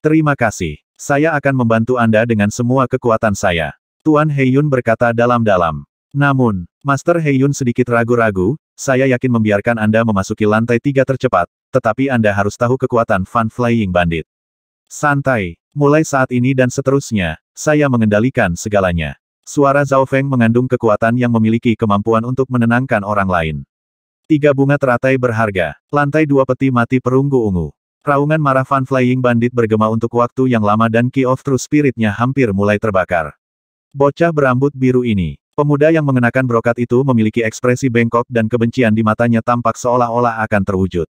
Terima kasih. Saya akan membantu Anda dengan semua kekuatan saya. Tuan Heiyun berkata dalam-dalam. Namun, Master Heiyun sedikit ragu-ragu, saya yakin membiarkan Anda memasuki lantai tiga tercepat, tetapi Anda harus tahu kekuatan Fun Flying Bandit. Santai, mulai saat ini dan seterusnya, saya mengendalikan segalanya. Suara Zhao Feng mengandung kekuatan yang memiliki kemampuan untuk menenangkan orang lain. Tiga bunga teratai berharga, lantai dua peti mati perunggu ungu. Raungan marah Fan Flying Bandit bergema untuk waktu yang lama dan Key of True Spiritnya hampir mulai terbakar. Bocah berambut biru ini, Pemuda yang mengenakan brokat itu memiliki ekspresi bengkok dan kebencian di matanya tampak seolah-olah akan terwujud.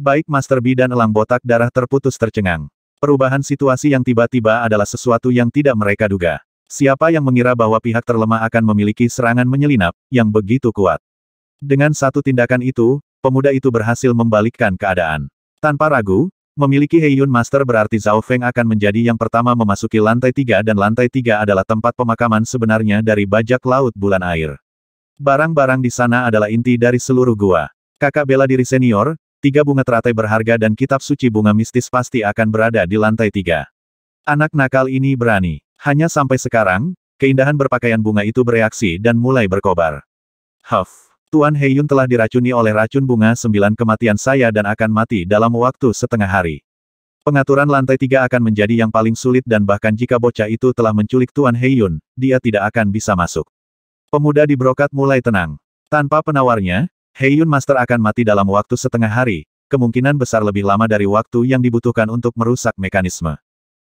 Baik Master Bi dan Elang Botak Darah terputus tercengang. Perubahan situasi yang tiba-tiba adalah sesuatu yang tidak mereka duga. Siapa yang mengira bahwa pihak terlemah akan memiliki serangan menyelinap, yang begitu kuat. Dengan satu tindakan itu, pemuda itu berhasil membalikkan keadaan. Tanpa ragu, Memiliki Heiyun Master berarti Zhao Feng akan menjadi yang pertama memasuki lantai tiga dan lantai tiga adalah tempat pemakaman sebenarnya dari bajak laut bulan air. Barang-barang di sana adalah inti dari seluruh gua. Kakak bela diri senior, Tiga bunga teratai berharga dan kitab suci bunga mistis pasti akan berada di lantai tiga. Anak nakal ini berani. Hanya sampai sekarang, keindahan berpakaian bunga itu bereaksi dan mulai berkobar. Huff. Tuan Yun telah diracuni oleh racun bunga sembilan kematian saya dan akan mati dalam waktu setengah hari. Pengaturan lantai tiga akan menjadi yang paling sulit dan bahkan jika bocah itu telah menculik Tuan Yun, dia tidak akan bisa masuk. Pemuda di brokat mulai tenang. Tanpa penawarnya, Heiyun Master akan mati dalam waktu setengah hari, kemungkinan besar lebih lama dari waktu yang dibutuhkan untuk merusak mekanisme.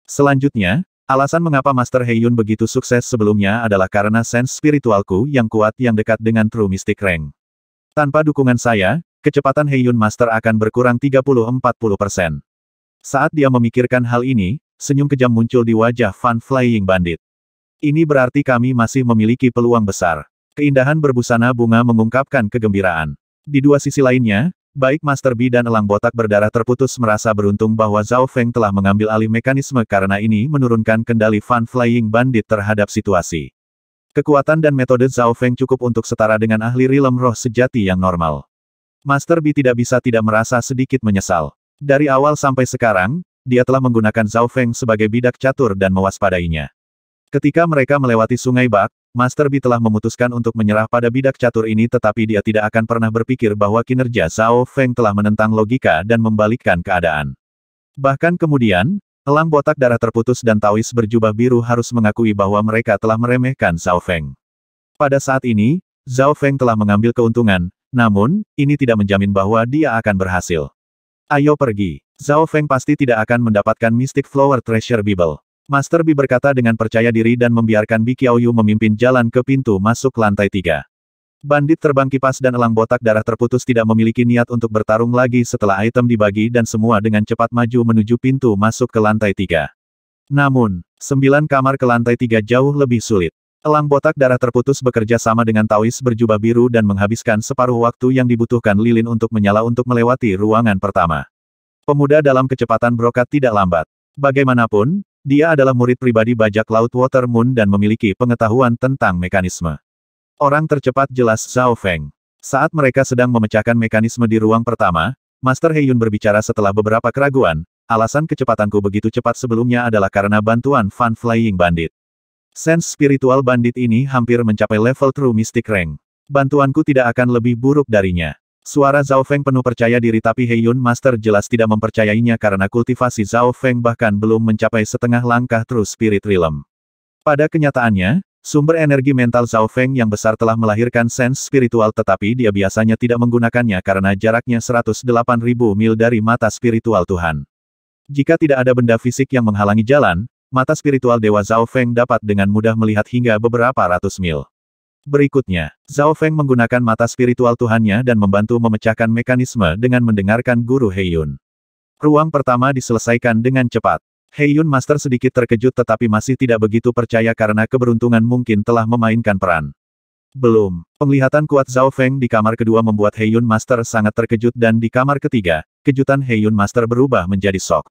Selanjutnya, alasan mengapa Master Heiyun begitu sukses sebelumnya adalah karena sense spiritualku yang kuat yang dekat dengan True Mystic Rank. Tanpa dukungan saya, kecepatan Heiyun Master akan berkurang 30-40%. Saat dia memikirkan hal ini, senyum kejam muncul di wajah Fun Flying Bandit. Ini berarti kami masih memiliki peluang besar. Keindahan berbusana bunga mengungkapkan kegembiraan. Di dua sisi lainnya, baik Master Bi dan elang botak berdarah terputus merasa beruntung bahwa Zhao Feng telah mengambil alih mekanisme karena ini menurunkan kendali Fan Flying Bandit terhadap situasi. Kekuatan dan metode Zhao Feng cukup untuk setara dengan ahli rilem roh sejati yang normal. Master Bi tidak bisa tidak merasa sedikit menyesal. Dari awal sampai sekarang, dia telah menggunakan Zhao Feng sebagai bidak catur dan mewaspadainya. Ketika mereka melewati sungai Bak, Master Bi telah memutuskan untuk menyerah pada bidak catur ini tetapi dia tidak akan pernah berpikir bahwa kinerja Zhao Feng telah menentang logika dan membalikkan keadaan. Bahkan kemudian, elang botak darah terputus dan Taois berjubah biru harus mengakui bahwa mereka telah meremehkan Zhao Feng. Pada saat ini, Zhao Feng telah mengambil keuntungan, namun, ini tidak menjamin bahwa dia akan berhasil. Ayo pergi. Zhao Feng pasti tidak akan mendapatkan Mystic Flower Treasure Bible. Master Bi berkata dengan percaya diri dan membiarkan Bi Qiaoyu memimpin jalan ke pintu masuk lantai tiga. Bandit terbang kipas dan elang botak darah terputus tidak memiliki niat untuk bertarung lagi setelah item dibagi dan semua dengan cepat maju menuju pintu masuk ke lantai tiga. Namun, sembilan kamar ke lantai tiga jauh lebih sulit. Elang botak darah terputus bekerja sama dengan Tawis berjubah biru dan menghabiskan separuh waktu yang dibutuhkan lilin untuk menyala untuk melewati ruangan pertama. Pemuda dalam kecepatan brokat tidak lambat. Bagaimanapun, dia adalah murid pribadi bajak laut Water Moon dan memiliki pengetahuan tentang mekanisme. Orang tercepat jelas Zhao Feng. Saat mereka sedang memecahkan mekanisme di ruang pertama, Master Heiyun berbicara setelah beberapa keraguan, alasan kecepatanku begitu cepat sebelumnya adalah karena bantuan Fun Flying Bandit. Sense spiritual bandit ini hampir mencapai level True Mystic Rank. Bantuanku tidak akan lebih buruk darinya. Suara Zhao Feng penuh percaya diri tapi Yun Master jelas tidak mempercayainya karena kultivasi Zhao Feng bahkan belum mencapai setengah langkah terus spirit realm. Pada kenyataannya, sumber energi mental Zhao Feng yang besar telah melahirkan sense spiritual tetapi dia biasanya tidak menggunakannya karena jaraknya 108.000 mil dari mata spiritual Tuhan. Jika tidak ada benda fisik yang menghalangi jalan, mata spiritual Dewa Zhao Feng dapat dengan mudah melihat hingga beberapa ratus mil. Berikutnya, Zhao Feng menggunakan mata spiritual Tuhannya dan membantu memecahkan mekanisme dengan mendengarkan Guru Heiyun. Ruang pertama diselesaikan dengan cepat. Heiyun Master sedikit terkejut tetapi masih tidak begitu percaya karena keberuntungan mungkin telah memainkan peran. Belum. Penglihatan kuat Zhao Feng di kamar kedua membuat Heiyun Master sangat terkejut dan di kamar ketiga, kejutan Heiyun Master berubah menjadi sok.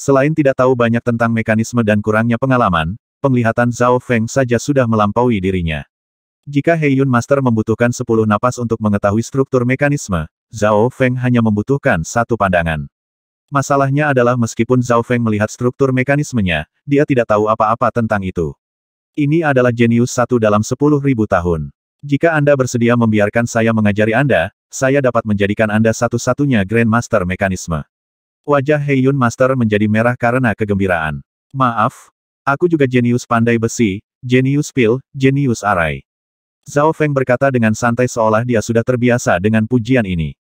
Selain tidak tahu banyak tentang mekanisme dan kurangnya pengalaman, penglihatan Zhao Feng saja sudah melampaui dirinya. Jika Heiyun Master membutuhkan 10 napas untuk mengetahui struktur mekanisme, Zhao Feng hanya membutuhkan satu pandangan. Masalahnya adalah meskipun Zhao Feng melihat struktur mekanismenya, dia tidak tahu apa-apa tentang itu. Ini adalah jenius satu dalam sepuluh ribu tahun. Jika Anda bersedia membiarkan saya mengajari Anda, saya dapat menjadikan Anda satu-satunya Grand Master mekanisme. Wajah Heiyun Master menjadi merah karena kegembiraan. Maaf, aku juga jenius pandai besi, jenius pil, jenius arai. Zhao Feng berkata dengan santai seolah dia sudah terbiasa dengan pujian ini.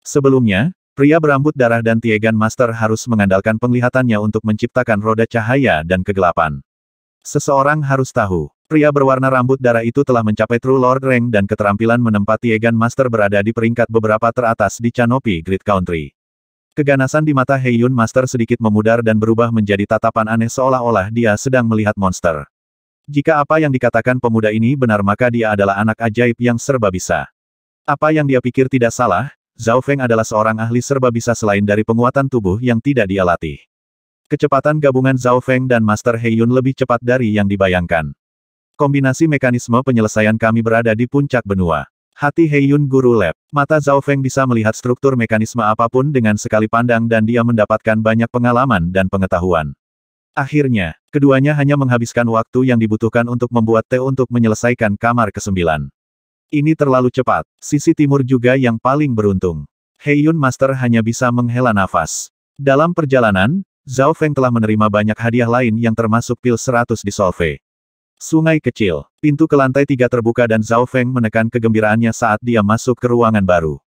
Sebelumnya, pria berambut darah dan Tiegan Master harus mengandalkan penglihatannya untuk menciptakan roda cahaya dan kegelapan. Seseorang harus tahu, pria berwarna rambut darah itu telah mencapai True Lord Rank dan keterampilan menempat Tiegan Master berada di peringkat beberapa teratas di Canopy Grid Country. Keganasan di mata Heiyun Master sedikit memudar dan berubah menjadi tatapan aneh seolah-olah dia sedang melihat monster. Jika apa yang dikatakan pemuda ini benar maka dia adalah anak ajaib yang serba bisa. Apa yang dia pikir tidak salah, Zhao Feng adalah seorang ahli serba bisa selain dari penguatan tubuh yang tidak dia latih. Kecepatan gabungan Zhao Feng dan Master He Yun lebih cepat dari yang dibayangkan. Kombinasi mekanisme penyelesaian kami berada di puncak benua. Hati He Yun Guru Lab. Mata Zhao Feng bisa melihat struktur mekanisme apapun dengan sekali pandang dan dia mendapatkan banyak pengalaman dan pengetahuan. Akhirnya, keduanya hanya menghabiskan waktu yang dibutuhkan untuk membuat teh untuk menyelesaikan kamar ke-9. Ini terlalu cepat, sisi timur juga yang paling beruntung. Heiyun Master hanya bisa menghela nafas. Dalam perjalanan, Zhao Feng telah menerima banyak hadiah lain yang termasuk pil 100 di Solve. Sungai kecil, pintu ke lantai tiga terbuka dan Zhao Feng menekan kegembiraannya saat dia masuk ke ruangan baru.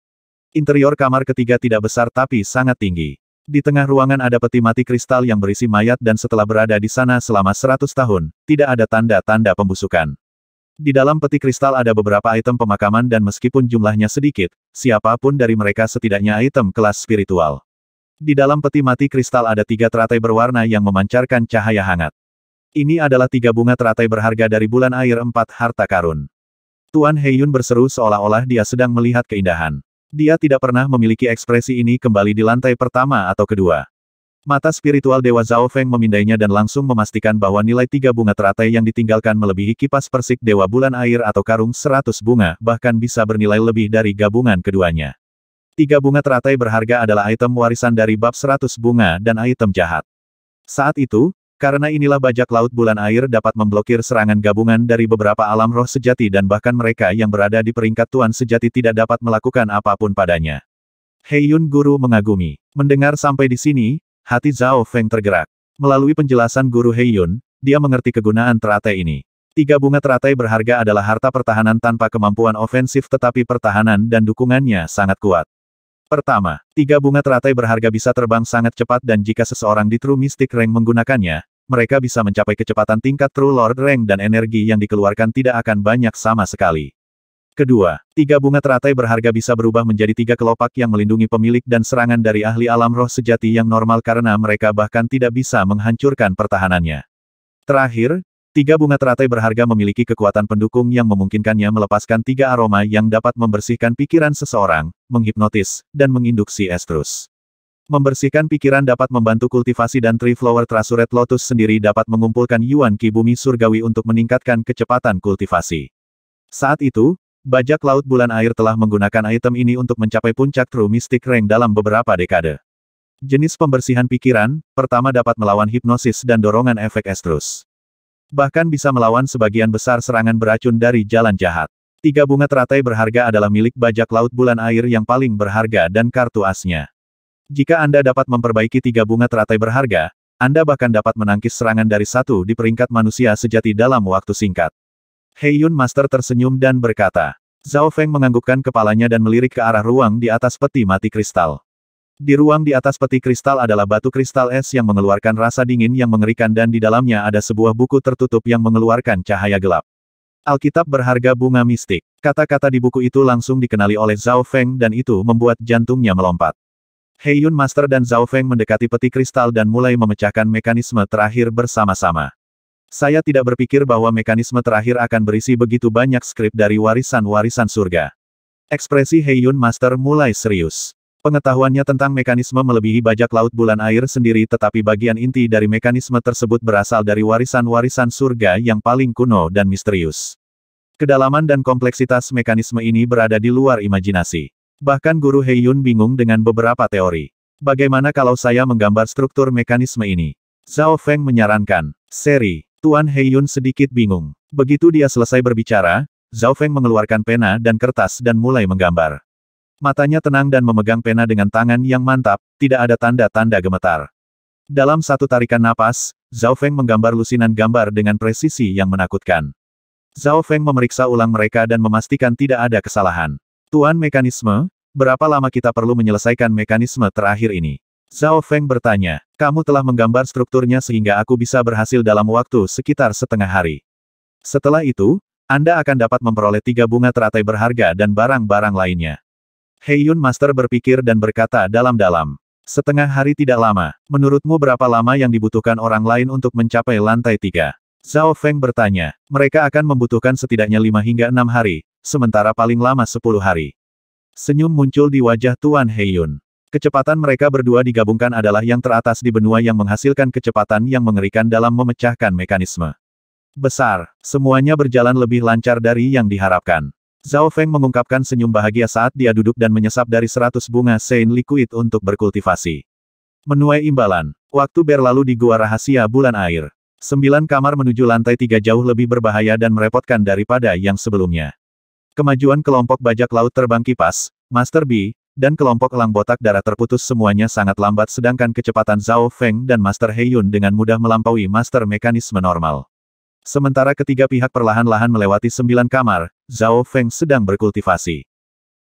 Interior kamar ketiga tidak besar tapi sangat tinggi. Di tengah ruangan ada peti mati kristal yang berisi mayat dan setelah berada di sana selama 100 tahun, tidak ada tanda-tanda pembusukan. Di dalam peti kristal ada beberapa item pemakaman dan meskipun jumlahnya sedikit, siapapun dari mereka setidaknya item kelas spiritual. Di dalam peti mati kristal ada tiga teratai berwarna yang memancarkan cahaya hangat. Ini adalah tiga bunga teratai berharga dari bulan air empat harta karun. Tuan Heyun berseru seolah-olah dia sedang melihat keindahan. Dia tidak pernah memiliki ekspresi ini kembali di lantai pertama atau kedua. Mata spiritual Dewa Zhao Feng memindainya dan langsung memastikan bahwa nilai tiga bunga teratai yang ditinggalkan melebihi kipas persik Dewa Bulan Air atau karung seratus bunga, bahkan bisa bernilai lebih dari gabungan keduanya. Tiga bunga teratai berharga adalah item warisan dari bab seratus bunga dan item jahat. Saat itu, karena inilah bajak laut bulan air dapat memblokir serangan gabungan dari beberapa alam roh sejati dan bahkan mereka yang berada di peringkat tuan sejati tidak dapat melakukan apapun padanya. Heiyun Guru mengagumi. Mendengar sampai di sini, hati Zhao Feng tergerak. Melalui penjelasan Guru Heiyun, dia mengerti kegunaan teratai ini. Tiga bunga teratai berharga adalah harta pertahanan tanpa kemampuan ofensif tetapi pertahanan dan dukungannya sangat kuat. Pertama, tiga bunga teratai berharga bisa terbang sangat cepat dan jika seseorang di True Mystic Rank menggunakannya, mereka bisa mencapai kecepatan tingkat True Lord Rank dan energi yang dikeluarkan tidak akan banyak sama sekali. Kedua, tiga bunga teratai berharga bisa berubah menjadi tiga kelopak yang melindungi pemilik dan serangan dari ahli alam roh sejati yang normal karena mereka bahkan tidak bisa menghancurkan pertahanannya. Terakhir, tiga bunga teratai berharga memiliki kekuatan pendukung yang memungkinkannya melepaskan tiga aroma yang dapat membersihkan pikiran seseorang, menghipnotis, dan menginduksi estrus. Membersihkan pikiran dapat membantu kultivasi dan Tree Flower Trasuret Lotus sendiri dapat mengumpulkan Yuan Ki Bumi Surgawi untuk meningkatkan kecepatan kultivasi. Saat itu, bajak laut bulan air telah menggunakan item ini untuk mencapai puncak True Mystic Rank dalam beberapa dekade. Jenis pembersihan pikiran, pertama dapat melawan hipnosis dan dorongan efek estrus. Bahkan bisa melawan sebagian besar serangan beracun dari jalan jahat. Tiga bunga teratai berharga adalah milik bajak laut bulan air yang paling berharga dan kartu asnya. Jika Anda dapat memperbaiki tiga bunga teratai berharga, Anda bahkan dapat menangkis serangan dari satu di peringkat manusia sejati dalam waktu singkat. Yun Master tersenyum dan berkata. Zhao Feng menganggukkan kepalanya dan melirik ke arah ruang di atas peti mati kristal. Di ruang di atas peti kristal adalah batu kristal es yang mengeluarkan rasa dingin yang mengerikan dan di dalamnya ada sebuah buku tertutup yang mengeluarkan cahaya gelap. Alkitab berharga bunga mistik. Kata-kata di buku itu langsung dikenali oleh Zhao Feng dan itu membuat jantungnya melompat. Heiyun Master dan Zhao Feng mendekati peti kristal dan mulai memecahkan mekanisme terakhir bersama-sama. Saya tidak berpikir bahwa mekanisme terakhir akan berisi begitu banyak skrip dari warisan-warisan surga. Ekspresi Heiyun Master mulai serius. Pengetahuannya tentang mekanisme melebihi bajak laut bulan air sendiri tetapi bagian inti dari mekanisme tersebut berasal dari warisan-warisan surga yang paling kuno dan misterius. Kedalaman dan kompleksitas mekanisme ini berada di luar imajinasi. Bahkan Guru Heiyun bingung dengan beberapa teori. Bagaimana kalau saya menggambar struktur mekanisme ini? Zhao Feng menyarankan. Seri. Tuan Heiyun sedikit bingung. Begitu dia selesai berbicara, Zhao Feng mengeluarkan pena dan kertas dan mulai menggambar. Matanya tenang dan memegang pena dengan tangan yang mantap, tidak ada tanda-tanda gemetar. Dalam satu tarikan napas, Zhao Feng menggambar lusinan gambar dengan presisi yang menakutkan. Zhao Feng memeriksa ulang mereka dan memastikan tidak ada kesalahan. Tuan mekanisme, berapa lama kita perlu menyelesaikan mekanisme terakhir ini? Zhao Feng bertanya, kamu telah menggambar strukturnya sehingga aku bisa berhasil dalam waktu sekitar setengah hari. Setelah itu, Anda akan dapat memperoleh tiga bunga teratai berharga dan barang-barang lainnya. Heiyun Master berpikir dan berkata dalam-dalam. Setengah hari tidak lama, menurutmu berapa lama yang dibutuhkan orang lain untuk mencapai lantai tiga? Zhao Feng bertanya, mereka akan membutuhkan setidaknya lima hingga enam hari, sementara paling lama sepuluh hari. Senyum muncul di wajah Tuan Heyun. Kecepatan mereka berdua digabungkan adalah yang teratas di benua yang menghasilkan kecepatan yang mengerikan dalam memecahkan mekanisme. Besar, semuanya berjalan lebih lancar dari yang diharapkan. Zhao Feng mengungkapkan senyum bahagia saat dia duduk dan menyesap dari seratus bunga Saint Liquid untuk berkultivasi. Menuai imbalan, waktu berlalu di gua rahasia bulan air. Sembilan kamar menuju lantai tiga jauh lebih berbahaya dan merepotkan daripada yang sebelumnya. Kemajuan kelompok bajak laut terbang kipas, Master B, dan kelompok elang botak darah terputus semuanya sangat lambat sedangkan kecepatan Zhao Feng dan Master Heiyun dengan mudah melampaui Master Mekanisme normal. Sementara ketiga pihak perlahan-lahan melewati sembilan kamar, Zhao Feng sedang berkultivasi.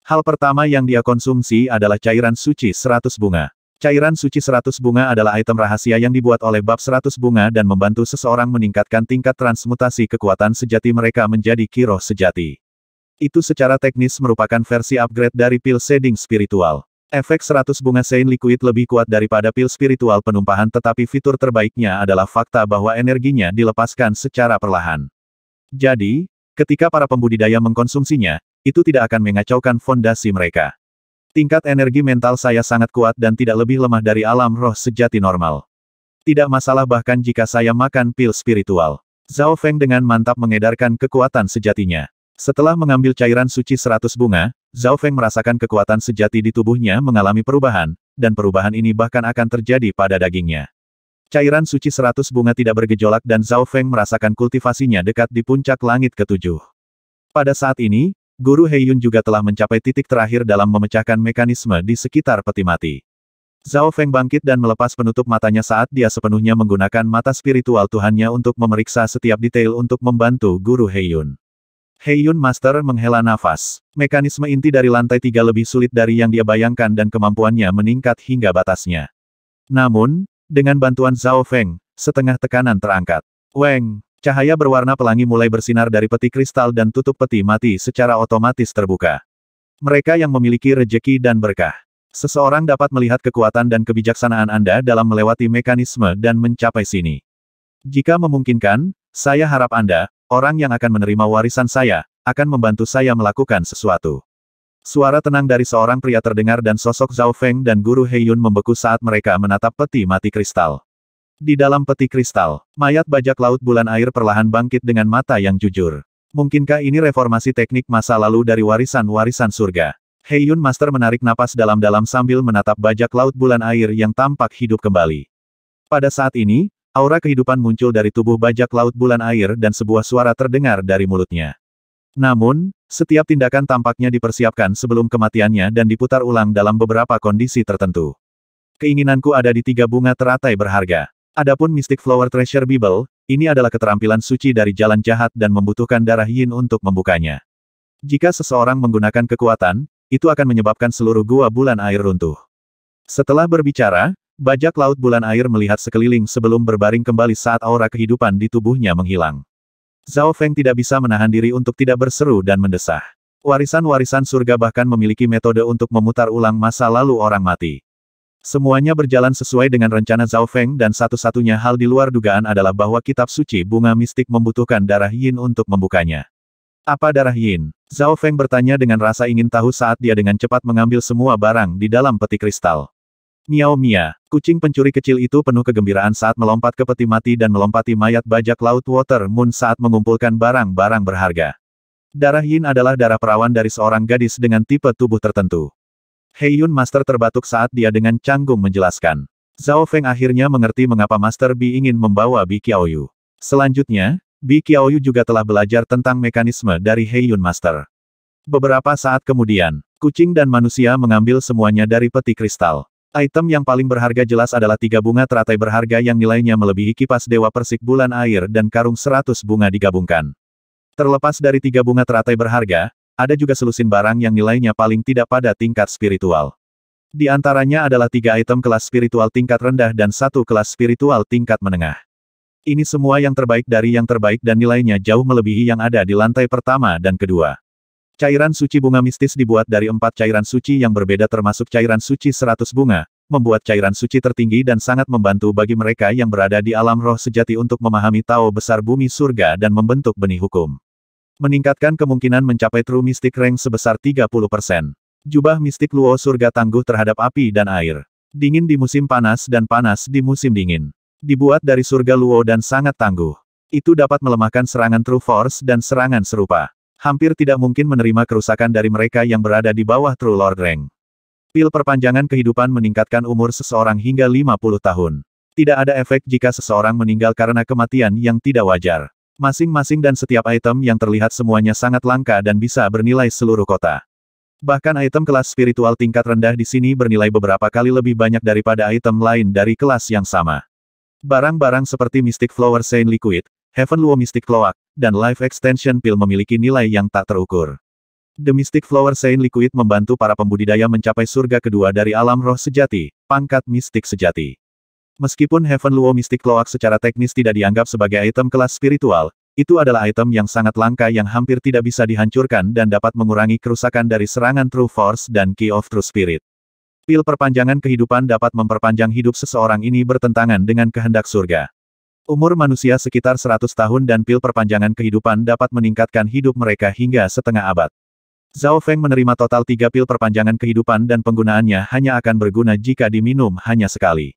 Hal pertama yang dia konsumsi adalah cairan suci seratus bunga. Cairan suci seratus bunga adalah item rahasia yang dibuat oleh bab seratus bunga dan membantu seseorang meningkatkan tingkat transmutasi kekuatan sejati mereka menjadi kiroh sejati. Itu secara teknis merupakan versi upgrade dari pil shading spiritual. Efek 100 bunga sein Liquid lebih kuat daripada pil spiritual penumpahan tetapi fitur terbaiknya adalah fakta bahwa energinya dilepaskan secara perlahan. Jadi, ketika para pembudidaya mengkonsumsinya, itu tidak akan mengacaukan fondasi mereka. Tingkat energi mental saya sangat kuat dan tidak lebih lemah dari alam roh sejati normal. Tidak masalah bahkan jika saya makan pil spiritual. Zhao Feng dengan mantap mengedarkan kekuatan sejatinya. Setelah mengambil cairan suci seratus bunga, Zhao Feng merasakan kekuatan sejati di tubuhnya mengalami perubahan, dan perubahan ini bahkan akan terjadi pada dagingnya. Cairan suci seratus bunga tidak bergejolak dan Zhao Feng merasakan kultivasinya dekat di puncak langit ketujuh. Pada saat ini, Guru Heiyun juga telah mencapai titik terakhir dalam memecahkan mekanisme di sekitar peti mati. Zhao Feng bangkit dan melepas penutup matanya saat dia sepenuhnya menggunakan mata spiritual Tuhannya untuk memeriksa setiap detail untuk membantu Guru Heiyun. Heiyun Master menghela nafas. Mekanisme inti dari lantai tiga lebih sulit dari yang dia bayangkan dan kemampuannya meningkat hingga batasnya. Namun, dengan bantuan Zhao Feng, setengah tekanan terangkat. Weng, cahaya berwarna pelangi mulai bersinar dari peti kristal dan tutup peti mati secara otomatis terbuka. Mereka yang memiliki rejeki dan berkah. Seseorang dapat melihat kekuatan dan kebijaksanaan Anda dalam melewati mekanisme dan mencapai sini. Jika memungkinkan, saya harap Anda, Orang yang akan menerima warisan saya, akan membantu saya melakukan sesuatu. Suara tenang dari seorang pria terdengar dan sosok Zhao Feng dan Guru Heiyun membeku saat mereka menatap peti mati kristal. Di dalam peti kristal, mayat bajak laut bulan air perlahan bangkit dengan mata yang jujur. Mungkinkah ini reformasi teknik masa lalu dari warisan-warisan surga? Heiyun Master menarik napas dalam-dalam sambil menatap bajak laut bulan air yang tampak hidup kembali. Pada saat ini, Aura kehidupan muncul dari tubuh bajak laut bulan air dan sebuah suara terdengar dari mulutnya. Namun, setiap tindakan tampaknya dipersiapkan sebelum kematiannya dan diputar ulang dalam beberapa kondisi tertentu. Keinginanku ada di tiga bunga teratai berharga. Adapun Mystic Flower Treasure Bible, ini adalah keterampilan suci dari jalan jahat dan membutuhkan darah yin untuk membukanya. Jika seseorang menggunakan kekuatan, itu akan menyebabkan seluruh gua bulan air runtuh. Setelah berbicara, Bajak laut bulan air melihat sekeliling sebelum berbaring kembali saat aura kehidupan di tubuhnya menghilang. Zhao Feng tidak bisa menahan diri untuk tidak berseru dan mendesah. Warisan-warisan surga bahkan memiliki metode untuk memutar ulang masa lalu orang mati. Semuanya berjalan sesuai dengan rencana Zhao Feng dan satu-satunya hal di luar dugaan adalah bahwa kitab suci bunga mistik membutuhkan darah yin untuk membukanya. Apa darah yin? Zhao Feng bertanya dengan rasa ingin tahu saat dia dengan cepat mengambil semua barang di dalam peti kristal. Niao Mia, kucing pencuri kecil itu penuh kegembiraan saat melompat ke peti mati dan melompati mayat bajak laut Water Moon saat mengumpulkan barang-barang berharga. Darah Yin adalah darah perawan dari seorang gadis dengan tipe tubuh tertentu. Hei Yun Master terbatuk saat dia dengan canggung menjelaskan. Zhao Feng akhirnya mengerti mengapa Master Bi ingin membawa Bi Qiaoyu. Selanjutnya, Bi Qiaoyu juga telah belajar tentang mekanisme dari Hei Yun Master. Beberapa saat kemudian, kucing dan manusia mengambil semuanya dari peti kristal. Item yang paling berharga jelas adalah tiga bunga teratai berharga yang nilainya melebihi kipas dewa persik bulan air dan karung seratus bunga digabungkan. Terlepas dari tiga bunga teratai berharga, ada juga selusin barang yang nilainya paling tidak pada tingkat spiritual. Di antaranya adalah tiga item kelas spiritual tingkat rendah dan satu kelas spiritual tingkat menengah. Ini semua yang terbaik dari yang terbaik dan nilainya jauh melebihi yang ada di lantai pertama dan kedua. Cairan suci bunga mistis dibuat dari empat cairan suci yang berbeda termasuk cairan suci seratus bunga, membuat cairan suci tertinggi dan sangat membantu bagi mereka yang berada di alam roh sejati untuk memahami Tao besar bumi surga dan membentuk benih hukum. Meningkatkan kemungkinan mencapai True mistik Rank sebesar 30%. Jubah mistik Luo surga tangguh terhadap api dan air. Dingin di musim panas dan panas di musim dingin. Dibuat dari surga Luo dan sangat tangguh. Itu dapat melemahkan serangan True Force dan serangan serupa. Hampir tidak mungkin menerima kerusakan dari mereka yang berada di bawah True Lord Rank. Pil perpanjangan kehidupan meningkatkan umur seseorang hingga 50 tahun. Tidak ada efek jika seseorang meninggal karena kematian yang tidak wajar. Masing-masing dan setiap item yang terlihat semuanya sangat langka dan bisa bernilai seluruh kota. Bahkan item kelas spiritual tingkat rendah di sini bernilai beberapa kali lebih banyak daripada item lain dari kelas yang sama. Barang-barang seperti Mystic Flower Saint Liquid, Heaven Luo Mystic Cloak, dan Life Extension Pill memiliki nilai yang tak terukur. The Mystic Flower Saint Liquid membantu para pembudidaya mencapai surga kedua dari alam roh sejati, pangkat mistik sejati. Meskipun Heaven Luo Mystic Cloak secara teknis tidak dianggap sebagai item kelas spiritual, itu adalah item yang sangat langka yang hampir tidak bisa dihancurkan dan dapat mengurangi kerusakan dari serangan True Force dan Key of True Spirit. Pil perpanjangan kehidupan dapat memperpanjang hidup seseorang ini bertentangan dengan kehendak surga. Umur manusia sekitar 100 tahun dan pil perpanjangan kehidupan dapat meningkatkan hidup mereka hingga setengah abad. Zhao Feng menerima total tiga pil perpanjangan kehidupan dan penggunaannya hanya akan berguna jika diminum hanya sekali.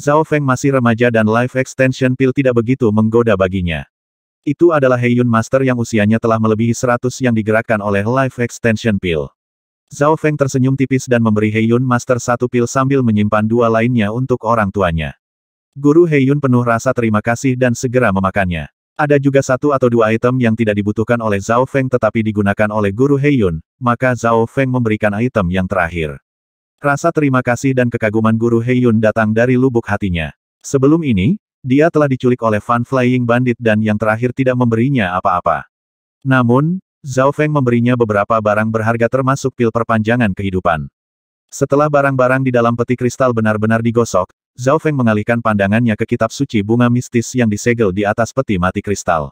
Zhao Feng masih remaja dan life extension pil tidak begitu menggoda baginya. Itu adalah Heiyun Master yang usianya telah melebihi 100 yang digerakkan oleh life extension pil. Zhao Feng tersenyum tipis dan memberi Heiyun Master satu pil sambil menyimpan dua lainnya untuk orang tuanya. Guru Heyun penuh rasa terima kasih dan segera memakannya. Ada juga satu atau dua item yang tidak dibutuhkan oleh Zhao Feng tetapi digunakan oleh Guru Heyun, maka Zhao Feng memberikan item yang terakhir. Rasa terima kasih dan kekaguman Guru Heyun datang dari lubuk hatinya. Sebelum ini, dia telah diculik oleh Fan Flying Bandit dan yang terakhir tidak memberinya apa-apa. Namun, Zhao Feng memberinya beberapa barang berharga termasuk pil perpanjangan kehidupan. Setelah barang-barang di dalam peti kristal benar-benar digosok, Zhao Feng mengalihkan pandangannya ke kitab suci bunga mistis yang disegel di atas peti mati kristal.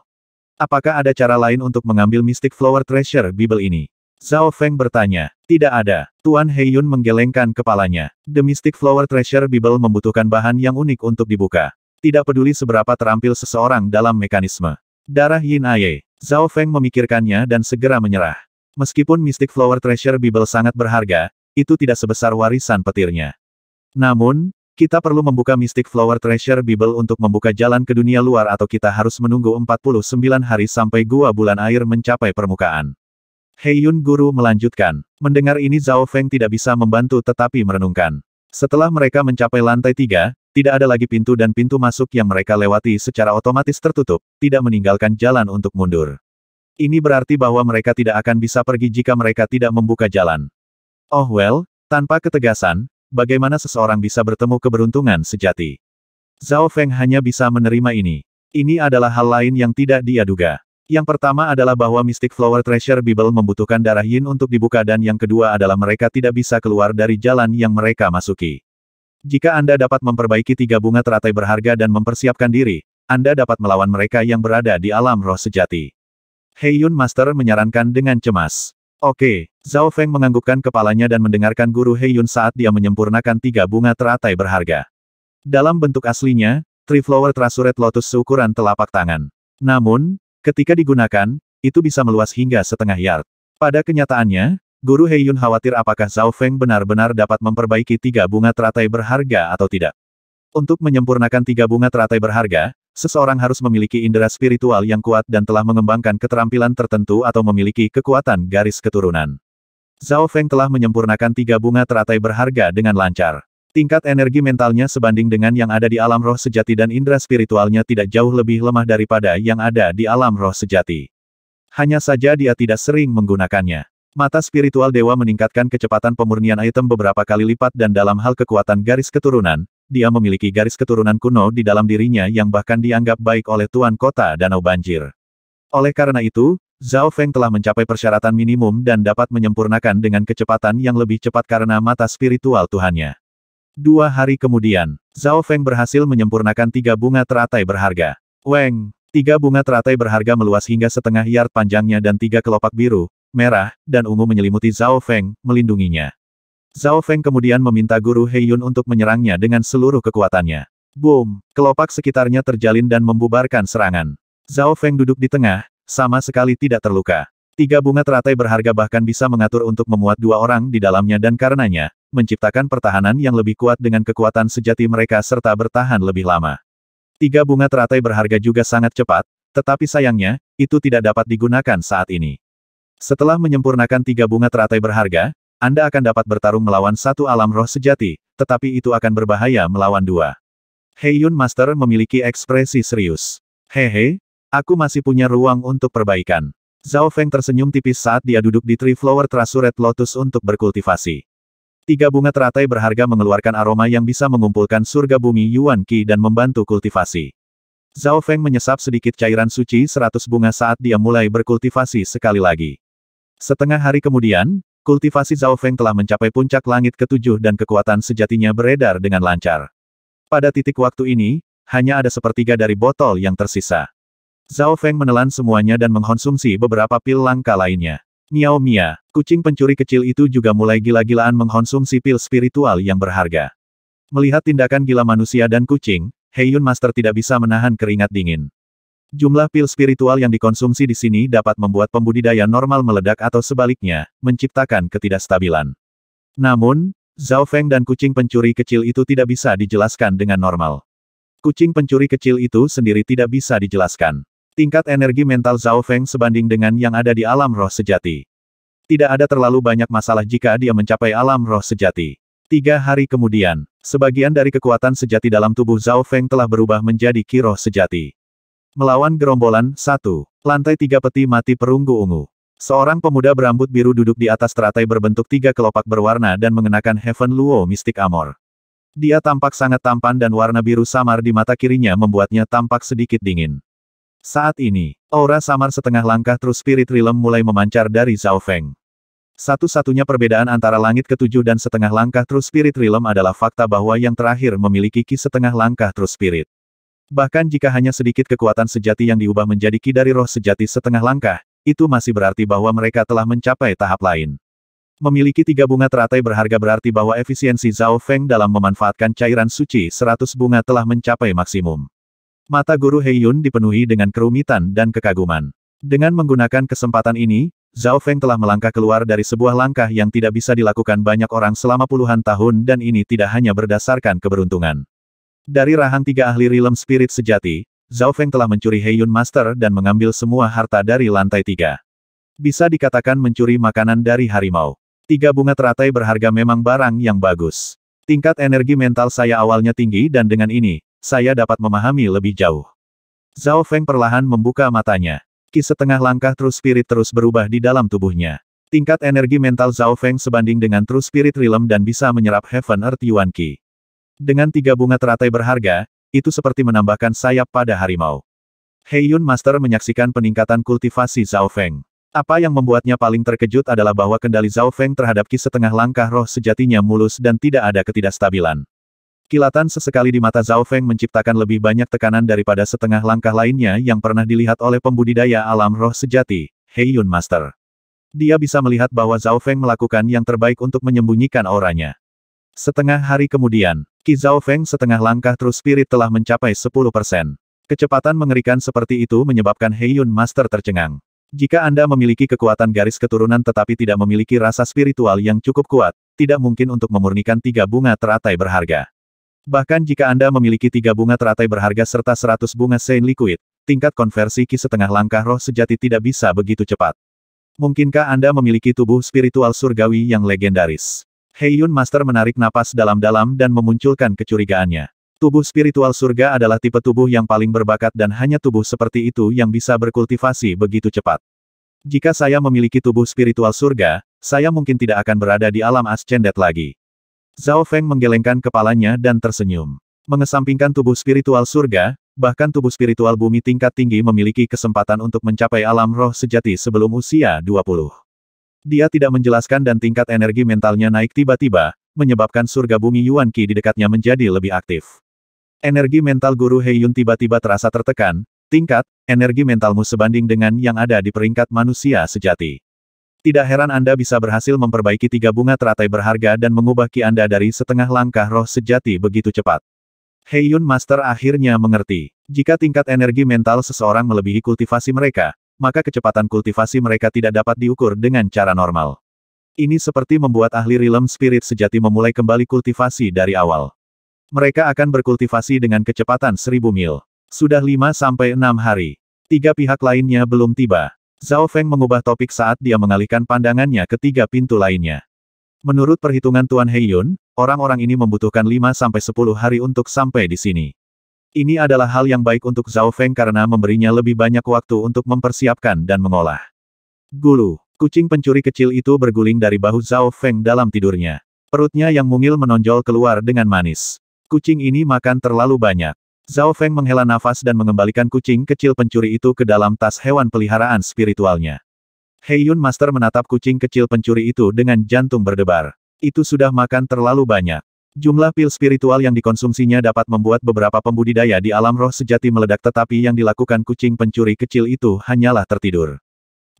Apakah ada cara lain untuk mengambil Mystic Flower Treasure Bible ini? Zhao Feng bertanya. Tidak ada. Tuan Yun menggelengkan kepalanya. The Mystic Flower Treasure Bible membutuhkan bahan yang unik untuk dibuka. Tidak peduli seberapa terampil seseorang dalam mekanisme. Darah Yin Aye. Zhao Feng memikirkannya dan segera menyerah. Meskipun Mystic Flower Treasure Bible sangat berharga, itu tidak sebesar warisan petirnya. Namun, kita perlu membuka Mystic Flower Treasure Bible untuk membuka jalan ke dunia luar atau kita harus menunggu 49 hari sampai gua bulan air mencapai permukaan. Heiyun Guru melanjutkan. Mendengar ini Zhao Feng tidak bisa membantu tetapi merenungkan. Setelah mereka mencapai lantai tiga, tidak ada lagi pintu dan pintu masuk yang mereka lewati secara otomatis tertutup, tidak meninggalkan jalan untuk mundur. Ini berarti bahwa mereka tidak akan bisa pergi jika mereka tidak membuka jalan. Oh well, tanpa ketegasan, bagaimana seseorang bisa bertemu keberuntungan sejati. Zhao Feng hanya bisa menerima ini. Ini adalah hal lain yang tidak dia duga. Yang pertama adalah bahwa Mystic Flower Treasure Bible membutuhkan darah yin untuk dibuka dan yang kedua adalah mereka tidak bisa keluar dari jalan yang mereka masuki. Jika Anda dapat memperbaiki tiga bunga teratai berharga dan mempersiapkan diri, Anda dapat melawan mereka yang berada di alam roh sejati. Yun Master menyarankan dengan cemas. Oke, Zhao Feng menganggukkan kepalanya dan mendengarkan guru Yun saat dia menyempurnakan tiga bunga teratai berharga. Dalam bentuk aslinya, Tree Flower Trasuret Lotus seukuran telapak tangan. Namun, ketika digunakan, itu bisa meluas hingga setengah yard. Pada kenyataannya, Guru Yun khawatir apakah Zhao Feng benar-benar dapat memperbaiki tiga bunga teratai berharga atau tidak. Untuk menyempurnakan tiga bunga teratai berharga, Seseorang harus memiliki indera spiritual yang kuat dan telah mengembangkan keterampilan tertentu atau memiliki kekuatan garis keturunan. Zhao Feng telah menyempurnakan tiga bunga teratai berharga dengan lancar. Tingkat energi mentalnya sebanding dengan yang ada di alam roh sejati dan indera spiritualnya tidak jauh lebih lemah daripada yang ada di alam roh sejati. Hanya saja dia tidak sering menggunakannya. Mata spiritual dewa meningkatkan kecepatan pemurnian item beberapa kali lipat dan dalam hal kekuatan garis keturunan, dia memiliki garis keturunan kuno di dalam dirinya yang bahkan dianggap baik oleh Tuan Kota Danau Banjir. Oleh karena itu, Zhao Feng telah mencapai persyaratan minimum dan dapat menyempurnakan dengan kecepatan yang lebih cepat karena mata spiritual Tuhannya. Dua hari kemudian, Zhao Feng berhasil menyempurnakan tiga bunga teratai berharga. Weng, tiga bunga teratai berharga meluas hingga setengah yard panjangnya dan tiga kelopak biru, merah, dan ungu menyelimuti Zhao Feng, melindunginya. Zhao Feng kemudian meminta guru Heiyun untuk menyerangnya dengan seluruh kekuatannya. Boom! Kelopak sekitarnya terjalin dan membubarkan serangan. Zhao Feng duduk di tengah, sama sekali tidak terluka. Tiga bunga teratai berharga bahkan bisa mengatur untuk memuat dua orang di dalamnya dan karenanya, menciptakan pertahanan yang lebih kuat dengan kekuatan sejati mereka serta bertahan lebih lama. Tiga bunga teratai berharga juga sangat cepat, tetapi sayangnya, itu tidak dapat digunakan saat ini. Setelah menyempurnakan tiga bunga teratai berharga, anda akan dapat bertarung melawan satu alam roh sejati, tetapi itu akan berbahaya melawan dua. Heiyun Master memiliki ekspresi serius. Hehe, aku masih punya ruang untuk perbaikan. Zhao Feng tersenyum tipis saat dia duduk di Tree Flower Trasuret Lotus untuk berkultivasi. Tiga bunga teratai berharga mengeluarkan aroma yang bisa mengumpulkan surga bumi Yuan Qi dan membantu kultivasi. Zhao Feng menyesap sedikit cairan suci seratus bunga saat dia mulai berkultivasi sekali lagi. Setengah hari kemudian, kultivasi Zhao Feng telah mencapai puncak langit ketujuh dan kekuatan sejatinya beredar dengan lancar. Pada titik waktu ini, hanya ada sepertiga dari botol yang tersisa. Zhao Feng menelan semuanya dan mengkonsumsi beberapa pil langka lainnya. Miao Mia, kucing pencuri kecil itu juga mulai gila-gilaan mengkonsumsi pil spiritual yang berharga. Melihat tindakan gila manusia dan kucing, Heiyun Master tidak bisa menahan keringat dingin. Jumlah pil spiritual yang dikonsumsi di sini dapat membuat pembudidaya normal meledak atau sebaliknya, menciptakan ketidakstabilan. Namun, Zhao Feng dan kucing pencuri kecil itu tidak bisa dijelaskan dengan normal. Kucing pencuri kecil itu sendiri tidak bisa dijelaskan. Tingkat energi mental Zhao Feng sebanding dengan yang ada di alam roh sejati. Tidak ada terlalu banyak masalah jika dia mencapai alam roh sejati. Tiga hari kemudian, sebagian dari kekuatan sejati dalam tubuh Zhao Feng telah berubah menjadi kiroh sejati. Melawan gerombolan, satu Lantai tiga peti mati perunggu ungu. Seorang pemuda berambut biru duduk di atas teratai berbentuk tiga kelopak berwarna dan mengenakan Heaven Luo Mystic Amor. Dia tampak sangat tampan dan warna biru samar di mata kirinya membuatnya tampak sedikit dingin. Saat ini, aura samar setengah langkah terus Spirit Realm mulai memancar dari Zhao Feng. Satu-satunya perbedaan antara langit ketujuh dan setengah langkah terus Spirit Realm adalah fakta bahwa yang terakhir memiliki ki setengah langkah terus Spirit. Bahkan jika hanya sedikit kekuatan sejati yang diubah menjadi ki dari roh sejati setengah langkah, itu masih berarti bahwa mereka telah mencapai tahap lain. Memiliki tiga bunga teratai berharga berarti bahwa efisiensi Zhao Feng dalam memanfaatkan cairan suci seratus bunga telah mencapai maksimum. Mata Guru Heiyun dipenuhi dengan kerumitan dan kekaguman. Dengan menggunakan kesempatan ini, Zhao Feng telah melangkah keluar dari sebuah langkah yang tidak bisa dilakukan banyak orang selama puluhan tahun dan ini tidak hanya berdasarkan keberuntungan. Dari rahang tiga ahli rilem Spirit sejati, Zhao Feng telah mencuri Heiyun Master dan mengambil semua harta dari lantai tiga. Bisa dikatakan mencuri makanan dari harimau. Tiga bunga teratai berharga memang barang yang bagus. Tingkat energi mental saya awalnya tinggi dan dengan ini, saya dapat memahami lebih jauh. Zhao Feng perlahan membuka matanya. Ki setengah langkah terus Spirit terus berubah di dalam tubuhnya. Tingkat energi mental Zhao Feng sebanding dengan terus Spirit rilem dan bisa menyerap Heaven Earth Yuan Qi. Dengan tiga bunga teratai berharga, itu seperti menambahkan sayap pada harimau. Heiyun Master menyaksikan peningkatan kultivasi Zhao Feng. Apa yang membuatnya paling terkejut adalah bahwa kendali Zhao Feng terhadap ki setengah langkah roh sejatinya mulus dan tidak ada ketidakstabilan. Kilatan sesekali di mata Zhao Feng menciptakan lebih banyak tekanan daripada setengah langkah lainnya yang pernah dilihat oleh pembudidaya alam roh sejati, Heiyun Master. Dia bisa melihat bahwa Zhao Feng melakukan yang terbaik untuk menyembunyikan auranya. Setengah hari kemudian, Kizao Feng setengah langkah terus spirit telah mencapai 10 Kecepatan mengerikan seperti itu menyebabkan Heiyun Master tercengang. Jika Anda memiliki kekuatan garis keturunan tetapi tidak memiliki rasa spiritual yang cukup kuat, tidak mungkin untuk memurnikan tiga bunga teratai berharga. Bahkan jika Anda memiliki tiga bunga teratai berharga serta 100 bunga Saint Liquid, tingkat konversi ki setengah langkah roh sejati tidak bisa begitu cepat. Mungkinkah Anda memiliki tubuh spiritual surgawi yang legendaris? Heyun Master menarik napas dalam-dalam dan memunculkan kecurigaannya. Tubuh spiritual surga adalah tipe tubuh yang paling berbakat dan hanya tubuh seperti itu yang bisa berkultivasi begitu cepat. Jika saya memiliki tubuh spiritual surga, saya mungkin tidak akan berada di alam ascendet lagi. Zhao Feng menggelengkan kepalanya dan tersenyum. Mengesampingkan tubuh spiritual surga, bahkan tubuh spiritual bumi tingkat tinggi memiliki kesempatan untuk mencapai alam roh sejati sebelum usia 20. Dia tidak menjelaskan dan tingkat energi mentalnya naik tiba-tiba, menyebabkan surga bumi Yuan Qi di dekatnya menjadi lebih aktif. Energi mental Guru Heiyun tiba-tiba terasa tertekan, tingkat, energi mentalmu sebanding dengan yang ada di peringkat manusia sejati. Tidak heran Anda bisa berhasil memperbaiki tiga bunga teratai berharga dan mengubah ki Anda dari setengah langkah roh sejati begitu cepat. Heiyun Master akhirnya mengerti. Jika tingkat energi mental seseorang melebihi kultivasi mereka, maka kecepatan kultivasi mereka tidak dapat diukur dengan cara normal. Ini seperti membuat ahli realm spirit sejati memulai kembali kultivasi dari awal. Mereka akan berkultivasi dengan kecepatan seribu mil. Sudah lima sampai enam hari. Tiga pihak lainnya belum tiba. Zhao Feng mengubah topik saat dia mengalihkan pandangannya ke tiga pintu lainnya. Menurut perhitungan Tuan Heiyun, orang-orang ini membutuhkan lima sampai sepuluh hari untuk sampai di sini. Ini adalah hal yang baik untuk Zhao Feng karena memberinya lebih banyak waktu untuk mempersiapkan dan mengolah. Gulu, kucing pencuri kecil itu berguling dari bahu Zhao Feng dalam tidurnya. Perutnya yang mungil menonjol keluar dengan manis. Kucing ini makan terlalu banyak. Zhao Feng menghela nafas dan mengembalikan kucing kecil pencuri itu ke dalam tas hewan peliharaan spiritualnya. Hei Yun Master menatap kucing kecil pencuri itu dengan jantung berdebar. Itu sudah makan terlalu banyak. Jumlah pil spiritual yang dikonsumsinya dapat membuat beberapa pembudidaya di alam roh sejati meledak tetapi yang dilakukan kucing pencuri kecil itu hanyalah tertidur.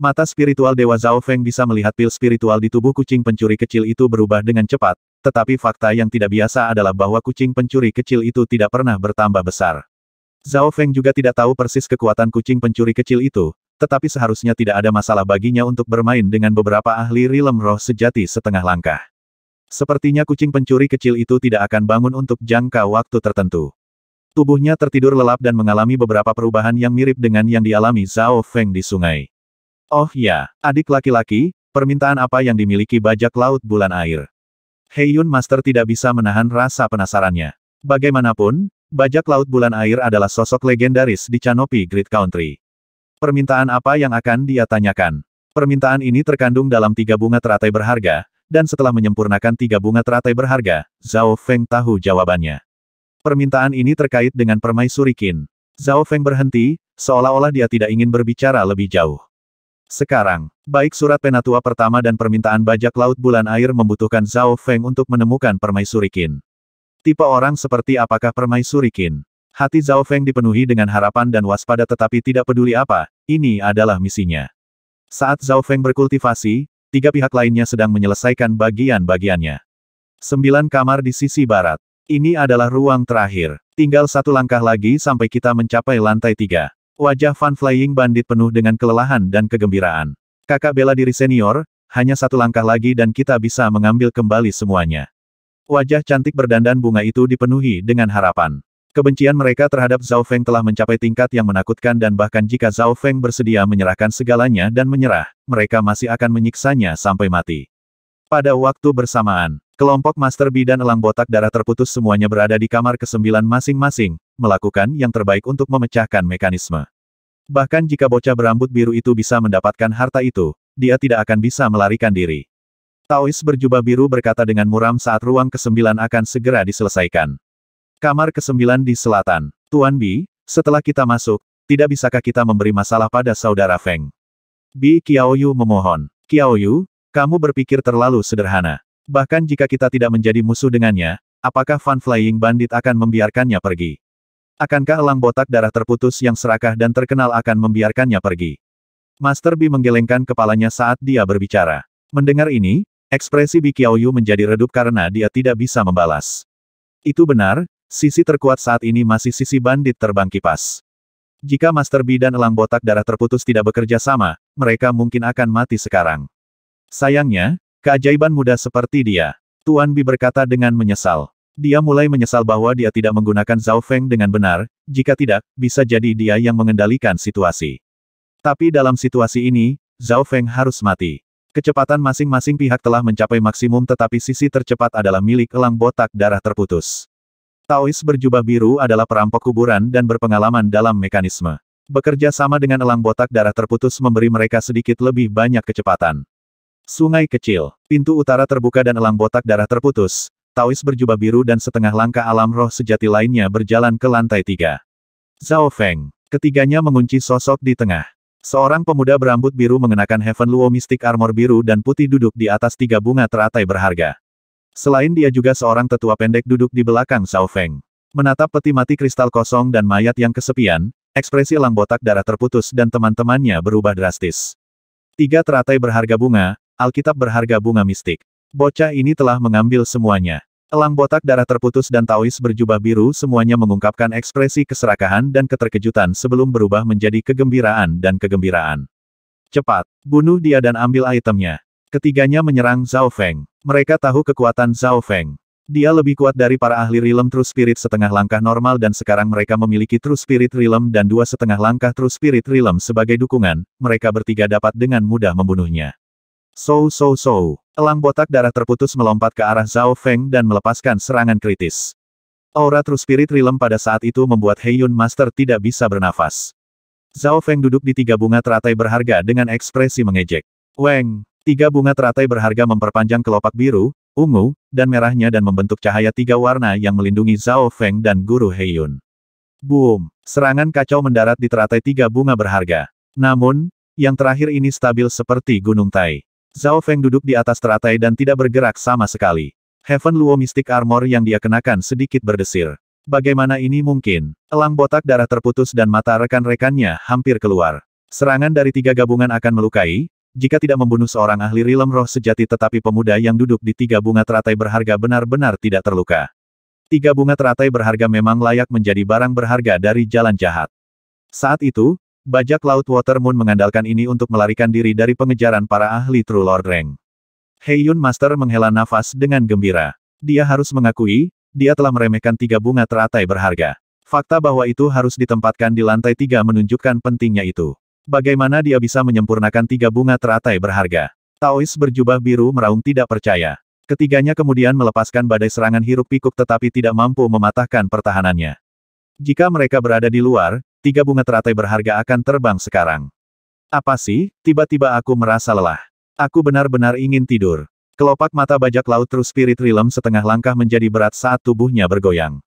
Mata spiritual Dewa Zhao Feng bisa melihat pil spiritual di tubuh kucing pencuri kecil itu berubah dengan cepat, tetapi fakta yang tidak biasa adalah bahwa kucing pencuri kecil itu tidak pernah bertambah besar. Zhao Feng juga tidak tahu persis kekuatan kucing pencuri kecil itu, tetapi seharusnya tidak ada masalah baginya untuk bermain dengan beberapa ahli rilem roh sejati setengah langkah. Sepertinya kucing pencuri kecil itu tidak akan bangun untuk jangka waktu tertentu. Tubuhnya tertidur lelap dan mengalami beberapa perubahan yang mirip dengan yang dialami Zhao Feng di sungai. Oh ya, adik laki-laki, permintaan apa yang dimiliki bajak laut bulan air? Heiyun Master tidak bisa menahan rasa penasarannya. Bagaimanapun, bajak laut bulan air adalah sosok legendaris di Canopy Great Country. Permintaan apa yang akan dia tanyakan? Permintaan ini terkandung dalam tiga bunga teratai berharga, dan setelah menyempurnakan tiga bunga teratai berharga, Zhao Feng tahu jawabannya. Permintaan ini terkait dengan permaisuri Qin. Zhao Feng berhenti, seolah-olah dia tidak ingin berbicara lebih jauh. Sekarang, baik surat penatua pertama dan permintaan bajak laut bulan air membutuhkan Zhao Feng untuk menemukan permaisuri Qin. Tipe orang seperti apakah permaisuri Qin? Hati Zhao Feng dipenuhi dengan harapan dan waspada tetapi tidak peduli apa, ini adalah misinya. Saat Zhao Feng berkultivasi, tiga pihak lainnya sedang menyelesaikan bagian-bagiannya. Sembilan kamar di sisi barat. Ini adalah ruang terakhir. Tinggal satu langkah lagi sampai kita mencapai lantai tiga. Wajah Van Flying Bandit penuh dengan kelelahan dan kegembiraan. Kakak bela diri senior, hanya satu langkah lagi dan kita bisa mengambil kembali semuanya. Wajah cantik berdandan bunga itu dipenuhi dengan harapan. Kebencian mereka terhadap Zhao Feng telah mencapai tingkat yang menakutkan dan bahkan jika Zhao Feng bersedia menyerahkan segalanya dan menyerah, mereka masih akan menyiksanya sampai mati. Pada waktu bersamaan, kelompok Master Bi dan Elang Botak Darah terputus semuanya berada di kamar kesembilan masing-masing, melakukan yang terbaik untuk memecahkan mekanisme. Bahkan jika bocah berambut biru itu bisa mendapatkan harta itu, dia tidak akan bisa melarikan diri. Taois berjubah biru berkata dengan muram saat ruang kesembilan akan segera diselesaikan. Kamar ke-9 di selatan. Tuan Bi, setelah kita masuk, tidak bisakah kita memberi masalah pada saudara Feng? Bi Qiaoyu memohon. Qiaoyu, kamu berpikir terlalu sederhana. Bahkan jika kita tidak menjadi musuh dengannya, apakah Fan Flying Bandit akan membiarkannya pergi? Akankah elang botak darah terputus yang serakah dan terkenal akan membiarkannya pergi? Master Bi menggelengkan kepalanya saat dia berbicara. Mendengar ini, ekspresi Bi Qiaoyu menjadi redup karena dia tidak bisa membalas. Itu benar, Sisi terkuat saat ini masih sisi bandit terbang kipas. Jika Master B dan elang botak darah terputus tidak bekerja sama, mereka mungkin akan mati sekarang. Sayangnya, keajaiban muda seperti dia. Tuan Bi berkata dengan menyesal. Dia mulai menyesal bahwa dia tidak menggunakan Zhao Feng dengan benar, jika tidak, bisa jadi dia yang mengendalikan situasi. Tapi dalam situasi ini, Zhao Feng harus mati. Kecepatan masing-masing pihak telah mencapai maksimum tetapi sisi tercepat adalah milik elang botak darah terputus. Taois berjubah biru adalah perampok kuburan dan berpengalaman dalam mekanisme. Bekerja sama dengan elang botak darah terputus memberi mereka sedikit lebih banyak kecepatan. Sungai kecil, pintu utara terbuka dan elang botak darah terputus, Taois berjubah biru dan setengah langkah alam roh sejati lainnya berjalan ke lantai tiga. Zhao Feng, ketiganya mengunci sosok di tengah. Seorang pemuda berambut biru mengenakan Heaven Luo Mystic Armor biru dan putih duduk di atas tiga bunga teratai berharga. Selain dia juga seorang tetua pendek duduk di belakang Xiao Feng. Menatap peti mati kristal kosong dan mayat yang kesepian, ekspresi elang botak darah terputus dan teman-temannya berubah drastis. Tiga teratai berharga bunga, Alkitab berharga bunga mistik. Bocah ini telah mengambil semuanya. Elang botak darah terputus dan Taois berjubah biru semuanya mengungkapkan ekspresi keserakahan dan keterkejutan sebelum berubah menjadi kegembiraan dan kegembiraan. Cepat, bunuh dia dan ambil itemnya. Ketiganya menyerang Zhao Feng. Mereka tahu kekuatan Zhao Feng. Dia lebih kuat dari para ahli Rilem True Spirit setengah langkah normal dan sekarang mereka memiliki True Spirit Rilem dan dua setengah langkah True Spirit Rilem sebagai dukungan, mereka bertiga dapat dengan mudah membunuhnya. So so so, elang botak darah terputus melompat ke arah Zhao Feng dan melepaskan serangan kritis. Aura True Spirit Rilem pada saat itu membuat Heyun Master tidak bisa bernafas. Zhao Feng duduk di tiga bunga teratai berharga dengan ekspresi mengejek. Weng, Tiga bunga teratai berharga memperpanjang kelopak biru, ungu, dan merahnya dan membentuk cahaya tiga warna yang melindungi Zhao Feng dan Guru Heiyun. Boom! Serangan kacau mendarat di teratai tiga bunga berharga. Namun, yang terakhir ini stabil seperti gunung tai. Zhao Feng duduk di atas teratai dan tidak bergerak sama sekali. Heaven Luo Mystic Armor yang dia kenakan sedikit berdesir. Bagaimana ini mungkin? Elang botak darah terputus dan mata rekan-rekannya hampir keluar. Serangan dari tiga gabungan akan melukai, jika tidak membunuh seorang ahli rilem roh sejati tetapi pemuda yang duduk di tiga bunga teratai berharga benar-benar tidak terluka. Tiga bunga teratai berharga memang layak menjadi barang berharga dari jalan jahat. Saat itu, bajak laut Water Moon mengandalkan ini untuk melarikan diri dari pengejaran para ahli True Lord Rank. Heiyun Master menghela nafas dengan gembira. Dia harus mengakui, dia telah meremehkan tiga bunga teratai berharga. Fakta bahwa itu harus ditempatkan di lantai tiga menunjukkan pentingnya itu. Bagaimana dia bisa menyempurnakan tiga bunga teratai berharga? Taois berjubah biru meraung tidak percaya. Ketiganya kemudian melepaskan badai serangan hiruk pikuk tetapi tidak mampu mematahkan pertahanannya. Jika mereka berada di luar, tiga bunga teratai berharga akan terbang sekarang. Apa sih? Tiba-tiba aku merasa lelah. Aku benar-benar ingin tidur. Kelopak mata bajak laut terus Spirit Realm setengah langkah menjadi berat saat tubuhnya bergoyang.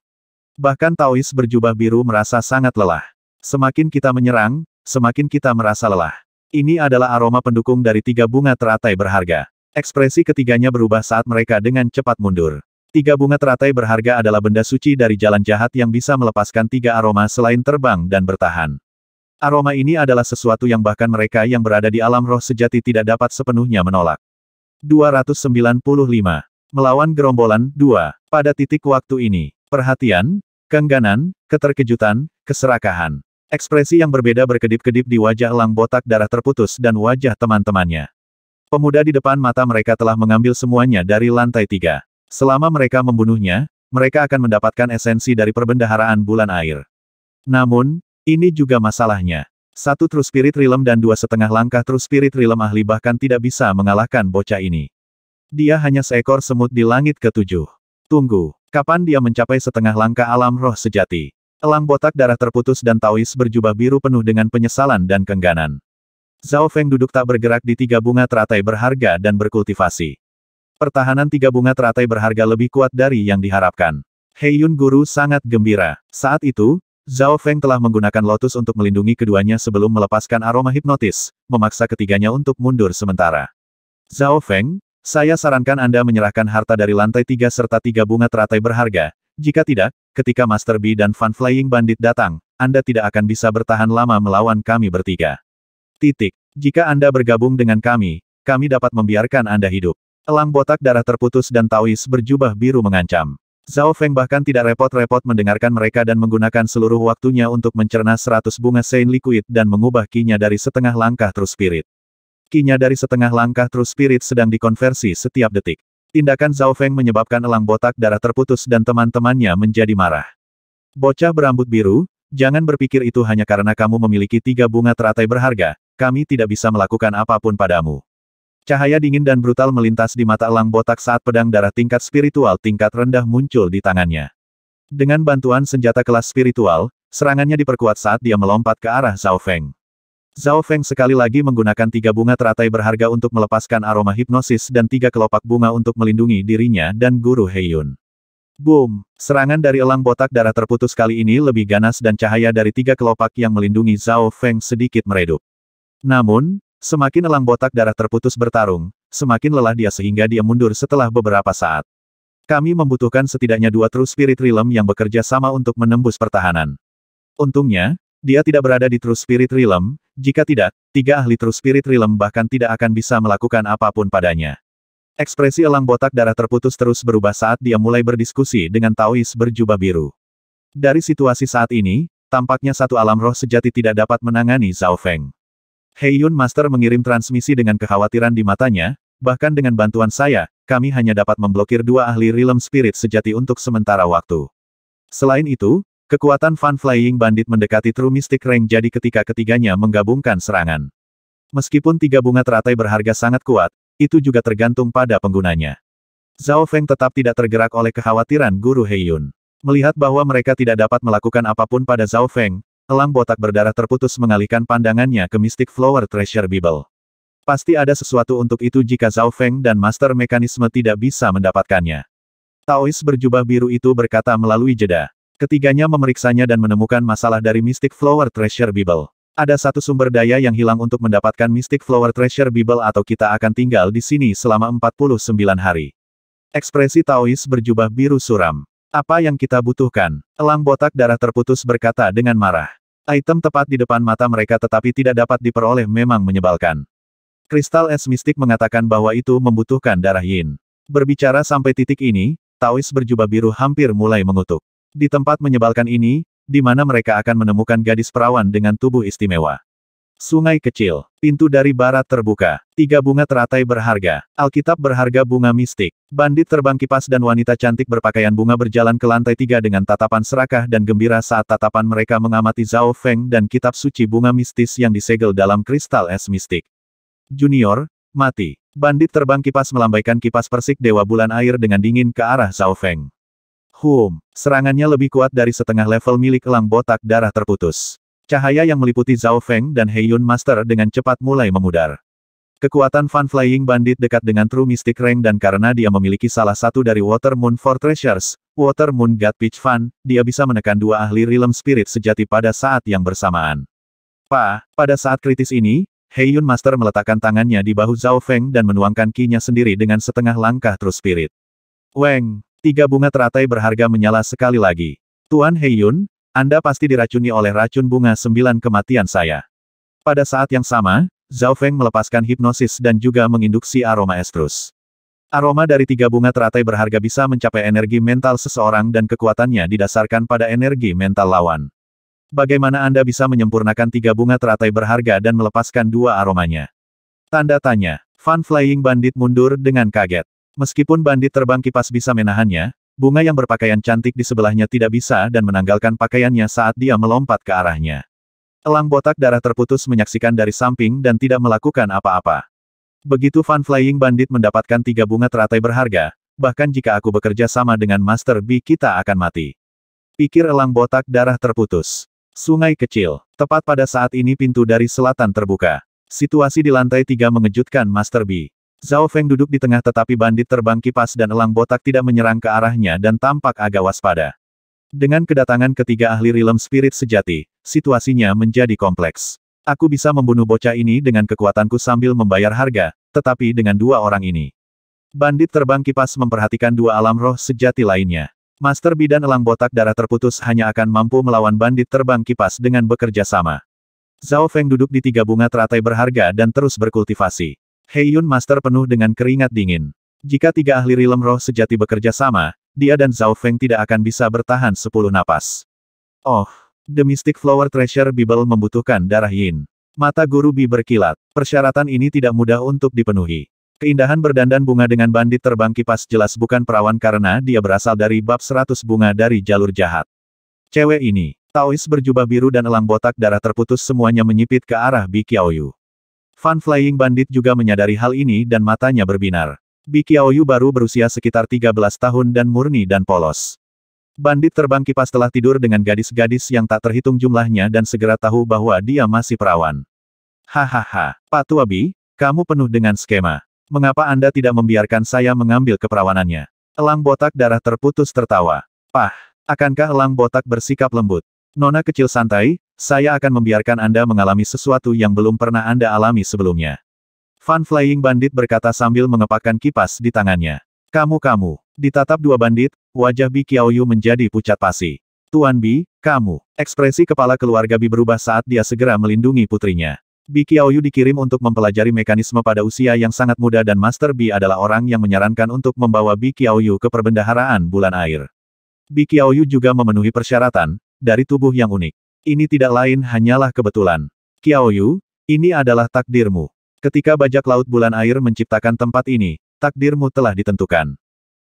Bahkan Taois berjubah biru merasa sangat lelah. Semakin kita menyerang, semakin kita merasa lelah. Ini adalah aroma pendukung dari tiga bunga teratai berharga. Ekspresi ketiganya berubah saat mereka dengan cepat mundur. Tiga bunga teratai berharga adalah benda suci dari jalan jahat yang bisa melepaskan tiga aroma selain terbang dan bertahan. Aroma ini adalah sesuatu yang bahkan mereka yang berada di alam roh sejati tidak dapat sepenuhnya menolak. 295. Melawan gerombolan, 2. Pada titik waktu ini, perhatian, kengganan, keterkejutan, keserakahan. Ekspresi yang berbeda berkedip-kedip di wajah lang botak darah terputus dan wajah teman-temannya. Pemuda di depan mata mereka telah mengambil semuanya dari lantai tiga. Selama mereka membunuhnya, mereka akan mendapatkan esensi dari perbendaharaan bulan air. Namun, ini juga masalahnya. Satu True Spirit Realm dan dua setengah langkah True Spirit Realm ahli bahkan tidak bisa mengalahkan bocah ini. Dia hanya seekor semut di langit ketujuh. Tunggu, kapan dia mencapai setengah langkah alam roh sejati? Elang botak darah terputus dan Taois berjubah biru penuh dengan penyesalan dan kengganan. Zhao Feng duduk tak bergerak di tiga bunga teratai berharga dan berkultivasi. Pertahanan tiga bunga teratai berharga lebih kuat dari yang diharapkan. Yun Guru sangat gembira. Saat itu, Zhao Feng telah menggunakan lotus untuk melindungi keduanya sebelum melepaskan aroma hipnotis, memaksa ketiganya untuk mundur sementara. Zhao Feng, saya sarankan Anda menyerahkan harta dari lantai tiga serta tiga bunga teratai berharga, jika tidak, ketika Master B dan Fun Flying Bandit datang, Anda tidak akan bisa bertahan lama melawan kami bertiga. Titik. Jika Anda bergabung dengan kami, kami dapat membiarkan Anda hidup. Elang botak darah terputus dan Taois berjubah biru mengancam. Zhao Feng bahkan tidak repot-repot mendengarkan mereka dan menggunakan seluruh waktunya untuk mencerna seratus bunga Sein Liquid dan mengubah kinya dari setengah langkah True Spirit. Kinya dari setengah langkah True Spirit sedang dikonversi setiap detik. Tindakan Zhao Feng menyebabkan elang botak darah terputus dan teman-temannya menjadi marah. Bocah berambut biru, jangan berpikir itu hanya karena kamu memiliki tiga bunga teratai berharga, kami tidak bisa melakukan apapun padamu. Cahaya dingin dan brutal melintas di mata elang botak saat pedang darah tingkat spiritual tingkat rendah muncul di tangannya. Dengan bantuan senjata kelas spiritual, serangannya diperkuat saat dia melompat ke arah Zhao Feng. Zhao Feng sekali lagi menggunakan tiga bunga teratai berharga untuk melepaskan aroma hipnosis dan tiga kelopak bunga untuk melindungi dirinya dan guru Heyun. Boom! Serangan dari elang botak darah terputus kali ini lebih ganas dan cahaya dari tiga kelopak yang melindungi Zhao Feng sedikit meredup. Namun, semakin elang botak darah terputus bertarung, semakin lelah dia sehingga dia mundur setelah beberapa saat. Kami membutuhkan setidaknya dua true spirit realm yang bekerja sama untuk menembus pertahanan. Untungnya, dia tidak berada di True Spirit Realm, jika tidak, tiga ahli True Spirit Realm bahkan tidak akan bisa melakukan apapun padanya. Ekspresi elang botak darah terputus terus berubah saat dia mulai berdiskusi dengan Taois berjubah biru. Dari situasi saat ini, tampaknya satu alam roh sejati tidak dapat menangani Zhao Feng. Hei Yun Master mengirim transmisi dengan kekhawatiran di matanya, bahkan dengan bantuan saya, kami hanya dapat memblokir dua ahli Realm Spirit sejati untuk sementara waktu. Selain itu, Kekuatan Fun Flying Bandit mendekati True Mystic Rank jadi ketika ketiganya menggabungkan serangan. Meskipun tiga bunga teratai berharga sangat kuat, itu juga tergantung pada penggunanya. Zhao Feng tetap tidak tergerak oleh kekhawatiran Guru Heiyun. Melihat bahwa mereka tidak dapat melakukan apapun pada Zhao Feng, elang botak berdarah terputus mengalihkan pandangannya ke Mystic Flower Treasure Bible. Pasti ada sesuatu untuk itu jika Zhao Feng dan Master Mekanisme tidak bisa mendapatkannya. Taois berjubah biru itu berkata melalui jeda. Ketiganya memeriksanya dan menemukan masalah dari Mystic Flower Treasure Bible. Ada satu sumber daya yang hilang untuk mendapatkan Mystic Flower Treasure Bible atau kita akan tinggal di sini selama 49 hari. Ekspresi Taois berjubah biru suram. Apa yang kita butuhkan? Elang botak darah terputus berkata dengan marah. Item tepat di depan mata mereka tetapi tidak dapat diperoleh memang menyebalkan. Kristal es mistik mengatakan bahwa itu membutuhkan darah yin. Berbicara sampai titik ini, Taois berjubah biru hampir mulai mengutuk. Di tempat menyebalkan ini, di mana mereka akan menemukan gadis perawan dengan tubuh istimewa. Sungai kecil, pintu dari barat terbuka, tiga bunga teratai berharga, Alkitab berharga bunga mistik, bandit terbang kipas dan wanita cantik berpakaian bunga berjalan ke lantai tiga dengan tatapan serakah dan gembira saat tatapan mereka mengamati Zhao Feng dan kitab suci bunga mistis yang disegel dalam kristal es mistik. Junior, mati. Bandit terbang kipas melambaikan kipas persik Dewa Bulan Air dengan dingin ke arah Zhao Feng. Hum, serangannya lebih kuat dari setengah level milik elang botak darah terputus. Cahaya yang meliputi Zhao Feng dan Heiyun Master dengan cepat mulai memudar. Kekuatan Fan Flying Bandit dekat dengan True Mystic Rank dan karena dia memiliki salah satu dari Water Moon Four Treasures, Water Moon God Peach Fan, dia bisa menekan dua ahli Realm Spirit sejati pada saat yang bersamaan. Pa, pada saat kritis ini, Heiyun Master meletakkan tangannya di bahu Zhao Feng dan menuangkan kinya sendiri dengan setengah langkah True Spirit. Weng, Tiga bunga teratai berharga menyala sekali lagi. Tuan Heiyun, Anda pasti diracuni oleh racun bunga sembilan kematian saya. Pada saat yang sama, Zhao Feng melepaskan hipnosis dan juga menginduksi aroma estrus. Aroma dari tiga bunga teratai berharga bisa mencapai energi mental seseorang dan kekuatannya didasarkan pada energi mental lawan. Bagaimana Anda bisa menyempurnakan tiga bunga teratai berharga dan melepaskan dua aromanya? Tanda tanya, Fan Flying Bandit mundur dengan kaget. Meskipun bandit terbang kipas bisa menahannya, bunga yang berpakaian cantik di sebelahnya tidak bisa dan menanggalkan pakaiannya saat dia melompat ke arahnya. Elang botak darah terputus menyaksikan dari samping dan tidak melakukan apa-apa. Begitu fun Flying Bandit mendapatkan tiga bunga teratai berharga, bahkan jika aku bekerja sama dengan Master B kita akan mati. Pikir elang botak darah terputus. Sungai kecil. Tepat pada saat ini pintu dari selatan terbuka. Situasi di lantai tiga mengejutkan Master B. Zhao Feng duduk di tengah tetapi bandit terbang kipas dan elang botak tidak menyerang ke arahnya dan tampak agak waspada. Dengan kedatangan ketiga ahli rilem spirit sejati, situasinya menjadi kompleks. Aku bisa membunuh bocah ini dengan kekuatanku sambil membayar harga, tetapi dengan dua orang ini. Bandit terbang kipas memperhatikan dua alam roh sejati lainnya. Master bidan elang botak darah terputus hanya akan mampu melawan bandit terbang kipas dengan bekerja sama. Zhao Feng duduk di tiga bunga teratai berharga dan terus berkultivasi. Heyun Master penuh dengan keringat dingin. Jika tiga ahli rilem roh sejati bekerja sama, dia dan Zhao Feng tidak akan bisa bertahan sepuluh napas. Oh, The Mystic Flower Treasure Bible membutuhkan darah Yin. Mata Guru Bi berkilat. Persyaratan ini tidak mudah untuk dipenuhi. Keindahan berdandan bunga dengan bandit terbang kipas jelas bukan perawan karena dia berasal dari bab 100 bunga dari jalur jahat. Cewek ini, Taois berjubah biru dan elang botak darah terputus semuanya menyipit ke arah Bi Qiaoyu. Fan Flying Bandit juga menyadari hal ini dan matanya berbinar. Bikiaoyu baru berusia sekitar 13 tahun dan murni dan polos. Bandit terbang kipas telah tidur dengan gadis-gadis yang tak terhitung jumlahnya dan segera tahu bahwa dia masih perawan. Hahaha, Pak Tuabi, kamu penuh dengan skema. Mengapa Anda tidak membiarkan saya mengambil keperawanannya? Elang botak darah terputus tertawa. Pah, akankah elang botak bersikap lembut? Nona kecil santai, saya akan membiarkan Anda mengalami sesuatu yang belum pernah Anda alami sebelumnya. Fan Flying Bandit berkata sambil mengepakkan kipas di tangannya. Kamu-kamu. Ditatap dua bandit, wajah Bi Qiaoyu menjadi pucat pasi. Tuan Bi, kamu. Ekspresi kepala keluarga Bi berubah saat dia segera melindungi putrinya. Bi Qiaoyu dikirim untuk mempelajari mekanisme pada usia yang sangat muda dan Master Bi adalah orang yang menyarankan untuk membawa Bi Qiaoyu ke perbendaharaan bulan air. Bi Qiaoyu juga memenuhi persyaratan, dari tubuh yang unik. Ini tidak lain hanyalah kebetulan. Qiao ini adalah takdirmu. Ketika bajak laut bulan air menciptakan tempat ini, takdirmu telah ditentukan.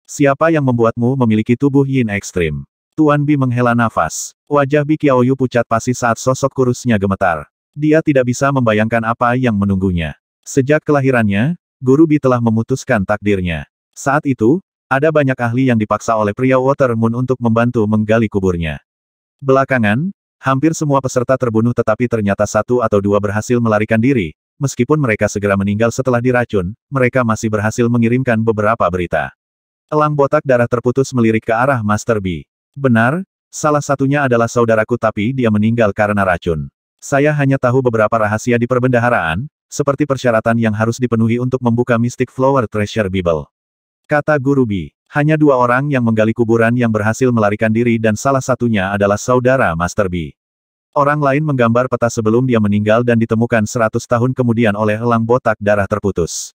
Siapa yang membuatmu memiliki tubuh yin ekstrim? Tuan Bi menghela nafas. Wajah Bi Qiaoyu pucat pasi saat sosok kurusnya gemetar. Dia tidak bisa membayangkan apa yang menunggunya. Sejak kelahirannya, Guru Bi telah memutuskan takdirnya. Saat itu, ada banyak ahli yang dipaksa oleh pria Water Moon untuk membantu menggali kuburnya. Belakangan, Hampir semua peserta terbunuh tetapi ternyata satu atau dua berhasil melarikan diri, meskipun mereka segera meninggal setelah diracun, mereka masih berhasil mengirimkan beberapa berita. Elang botak darah terputus melirik ke arah Master B. Benar, salah satunya adalah saudaraku tapi dia meninggal karena racun. Saya hanya tahu beberapa rahasia di perbendaharaan, seperti persyaratan yang harus dipenuhi untuk membuka Mystic Flower Treasure Bible. Kata Guru B. Hanya dua orang yang menggali kuburan yang berhasil melarikan diri dan salah satunya adalah saudara Master B. Orang lain menggambar peta sebelum dia meninggal dan ditemukan 100 tahun kemudian oleh elang botak darah terputus.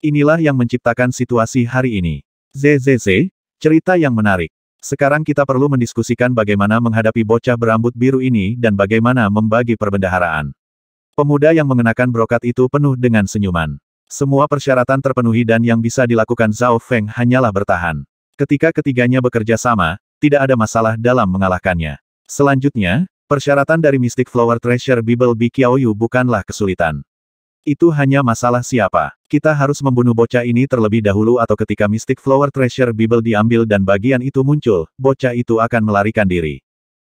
Inilah yang menciptakan situasi hari ini. ZZZ, cerita yang menarik. Sekarang kita perlu mendiskusikan bagaimana menghadapi bocah berambut biru ini dan bagaimana membagi perbendaharaan. Pemuda yang mengenakan brokat itu penuh dengan senyuman. Semua persyaratan terpenuhi dan yang bisa dilakukan Zhao Feng hanyalah bertahan. Ketika ketiganya bekerja sama, tidak ada masalah dalam mengalahkannya. Selanjutnya, persyaratan dari Mystic Flower Treasure Bible Bi Qiaoyu bukanlah kesulitan. Itu hanya masalah siapa. Kita harus membunuh bocah ini terlebih dahulu atau ketika Mystic Flower Treasure Bible diambil dan bagian itu muncul, bocah itu akan melarikan diri.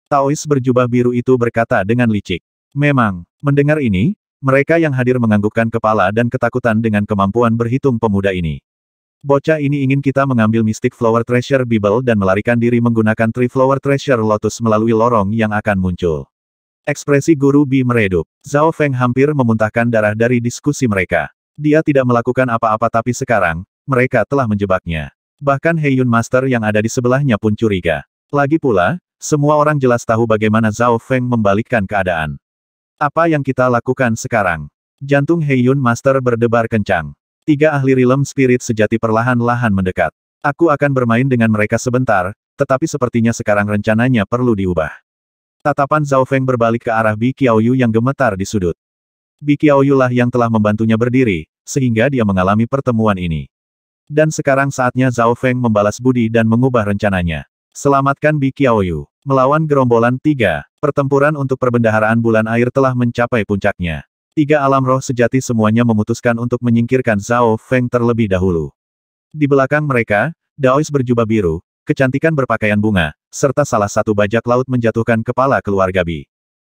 Taois berjubah biru itu berkata dengan licik. Memang, mendengar ini, mereka yang hadir menganggukkan kepala dan ketakutan dengan kemampuan berhitung pemuda ini. Bocah ini ingin kita mengambil Mystic Flower Treasure Bible dan melarikan diri menggunakan Tree Flower Treasure Lotus melalui lorong yang akan muncul. Ekspresi Guru Bi meredup. Zhao Feng hampir memuntahkan darah dari diskusi mereka. Dia tidak melakukan apa-apa tapi sekarang, mereka telah menjebaknya. Bahkan Heyun Master yang ada di sebelahnya pun curiga. Lagi pula, semua orang jelas tahu bagaimana Zhao Feng membalikkan keadaan. Apa yang kita lakukan sekarang? Jantung Heiyun Master berdebar kencang. Tiga ahli rilem spirit sejati perlahan-lahan mendekat. Aku akan bermain dengan mereka sebentar, tetapi sepertinya sekarang rencananya perlu diubah. Tatapan Zhao Feng berbalik ke arah Bi Qiaoyu yang gemetar di sudut. Bi Qiaoyu lah yang telah membantunya berdiri, sehingga dia mengalami pertemuan ini. Dan sekarang saatnya Zhao Feng membalas budi dan mengubah rencananya. Selamatkan Bi Qiaoyu. Melawan gerombolan tiga, pertempuran untuk perbendaharaan bulan air telah mencapai puncaknya. Tiga alam roh sejati semuanya memutuskan untuk menyingkirkan Zhao Feng terlebih dahulu. Di belakang mereka, Daois berjubah biru, kecantikan berpakaian bunga, serta salah satu bajak laut menjatuhkan kepala keluarga Bi.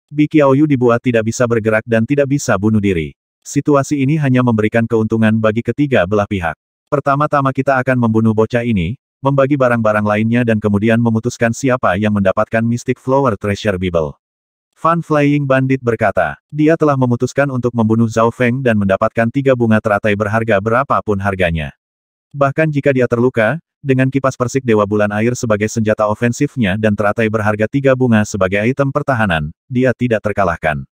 Bi Qiaoyu dibuat tidak bisa bergerak dan tidak bisa bunuh diri. Situasi ini hanya memberikan keuntungan bagi ketiga belah pihak. Pertama-tama kita akan membunuh bocah ini, membagi barang-barang lainnya dan kemudian memutuskan siapa yang mendapatkan Mystic Flower Treasure Bible. Fan Flying Bandit berkata, dia telah memutuskan untuk membunuh Zhao Feng dan mendapatkan tiga bunga teratai berharga berapapun harganya. Bahkan jika dia terluka, dengan kipas persik Dewa Bulan Air sebagai senjata ofensifnya dan teratai berharga tiga bunga sebagai item pertahanan, dia tidak terkalahkan.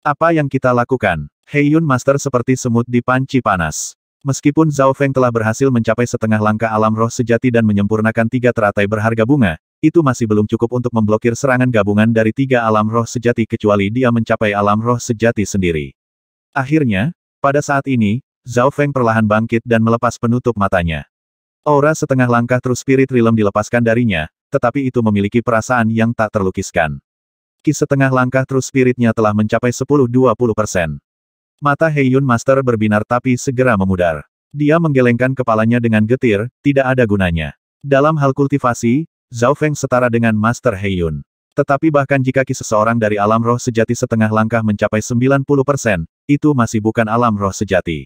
Apa yang kita lakukan? Heiyun Master seperti semut di panci panas. Meskipun Zhao Feng telah berhasil mencapai setengah langkah alam roh sejati dan menyempurnakan tiga teratai berharga bunga, itu masih belum cukup untuk memblokir serangan gabungan dari tiga alam roh sejati kecuali dia mencapai alam roh sejati sendiri. Akhirnya, pada saat ini, Zhao Feng perlahan bangkit dan melepas penutup matanya. Aura setengah langkah terus spirit realm dilepaskan darinya, tetapi itu memiliki perasaan yang tak terlukiskan. Ki setengah langkah terus spiritnya telah mencapai 10-20 Mata Heyun Master berbinar tapi segera memudar. Dia menggelengkan kepalanya dengan getir, tidak ada gunanya. Dalam hal kultivasi, Zhao Feng setara dengan Master Heyun. Tetapi bahkan jika ki seseorang dari alam roh sejati setengah langkah mencapai 90%, itu masih bukan alam roh sejati.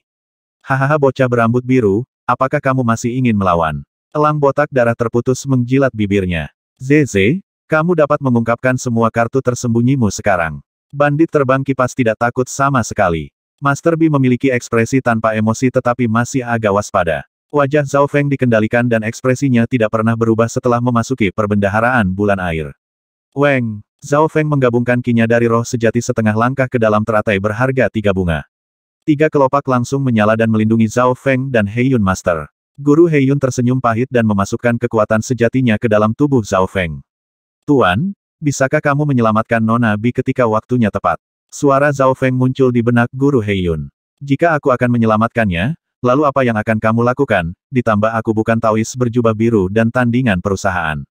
Hahaha bocah berambut biru, apakah kamu masih ingin melawan? Elang botak darah terputus menjilat bibirnya. Zeze, kamu dapat mengungkapkan semua kartu tersembunyimu sekarang. Bandit terbang kipas tidak takut sama sekali. Master Bi memiliki ekspresi tanpa emosi tetapi masih agak waspada. Wajah Zhao Feng dikendalikan dan ekspresinya tidak pernah berubah setelah memasuki perbendaharaan bulan air. Weng, Zhao Feng menggabungkan kinya dari roh sejati setengah langkah ke dalam teratai berharga tiga bunga. Tiga kelopak langsung menyala dan melindungi Zhao Feng dan Yun Master. Guru Yun tersenyum pahit dan memasukkan kekuatan sejatinya ke dalam tubuh Zhao Feng. Tuan, bisakah kamu menyelamatkan Nona Bi ketika waktunya tepat? Suara Zhao Feng muncul di benak Guru Heiyun. Jika aku akan menyelamatkannya, lalu apa yang akan kamu lakukan, ditambah aku bukan Taois berjubah biru dan tandingan perusahaan.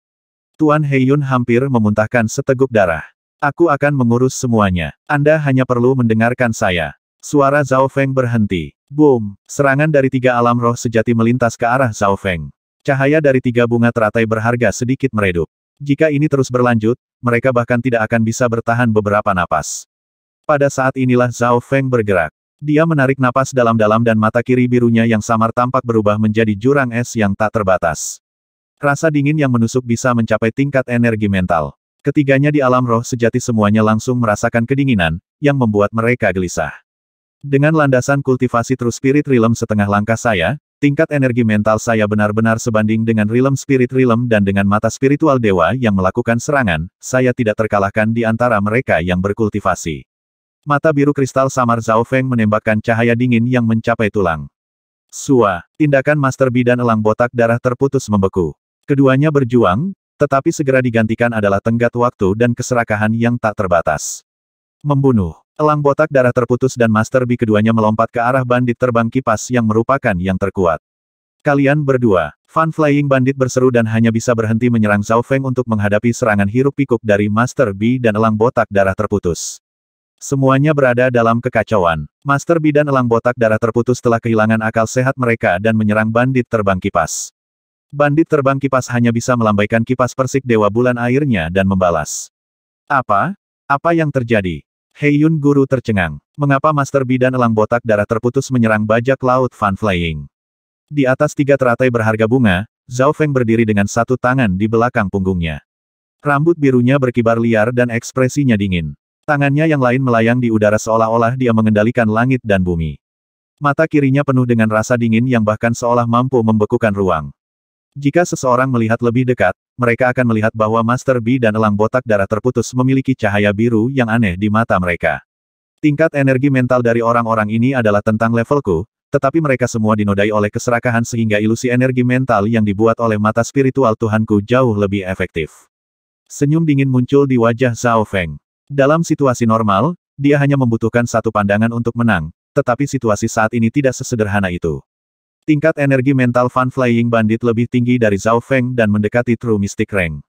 Tuan Heiyun hampir memuntahkan seteguk darah. Aku akan mengurus semuanya. Anda hanya perlu mendengarkan saya. Suara Zhao Feng berhenti. Boom! Serangan dari tiga alam roh sejati melintas ke arah Zhao Feng. Cahaya dari tiga bunga teratai berharga sedikit meredup. Jika ini terus berlanjut, mereka bahkan tidak akan bisa bertahan beberapa napas. Pada saat inilah Zhao Feng bergerak. Dia menarik napas dalam-dalam dan mata kiri birunya yang samar tampak berubah menjadi jurang es yang tak terbatas. Rasa dingin yang menusuk bisa mencapai tingkat energi mental. Ketiganya di alam roh sejati semuanya langsung merasakan kedinginan, yang membuat mereka gelisah. Dengan landasan kultivasi True Spirit Realm setengah langkah saya, tingkat energi mental saya benar-benar sebanding dengan Realm Spirit Realm dan dengan mata spiritual dewa yang melakukan serangan, saya tidak terkalahkan di antara mereka yang berkultivasi. Mata biru kristal samar Zhao Feng menembakkan cahaya dingin yang mencapai tulang. Sua, tindakan Master Bi dan elang botak darah terputus membeku. Keduanya berjuang, tetapi segera digantikan adalah tenggat waktu dan keserakahan yang tak terbatas. Membunuh, elang botak darah terputus dan Master Bi keduanya melompat ke arah bandit terbang kipas yang merupakan yang terkuat. Kalian berdua, Fan Flying Bandit berseru dan hanya bisa berhenti menyerang Zhao Feng untuk menghadapi serangan hiruk pikuk dari Master Bi dan elang botak darah terputus. Semuanya berada dalam kekacauan. Master Bidan elang botak darah terputus telah kehilangan akal sehat mereka dan menyerang bandit terbang kipas. Bandit terbang kipas hanya bisa melambaikan kipas persik dewa bulan airnya dan membalas. Apa? Apa yang terjadi? Hei Yun Guru tercengang. Mengapa Master Bidan elang botak darah terputus menyerang bajak laut Fan Flying? Di atas tiga teratai berharga bunga, Zhao Feng berdiri dengan satu tangan di belakang punggungnya. Rambut birunya berkibar liar dan ekspresinya dingin. Tangannya yang lain melayang di udara seolah-olah dia mengendalikan langit dan bumi. Mata kirinya penuh dengan rasa dingin yang bahkan seolah mampu membekukan ruang. Jika seseorang melihat lebih dekat, mereka akan melihat bahwa Master Bi dan elang botak darah terputus memiliki cahaya biru yang aneh di mata mereka. Tingkat energi mental dari orang-orang ini adalah tentang levelku, tetapi mereka semua dinodai oleh keserakahan sehingga ilusi energi mental yang dibuat oleh mata spiritual Tuhanku jauh lebih efektif. Senyum dingin muncul di wajah Zhao Feng. Dalam situasi normal, dia hanya membutuhkan satu pandangan untuk menang, tetapi situasi saat ini tidak sesederhana itu. Tingkat energi mental Fan Flying Bandit lebih tinggi dari Zhao Feng dan mendekati True Mystic Rank.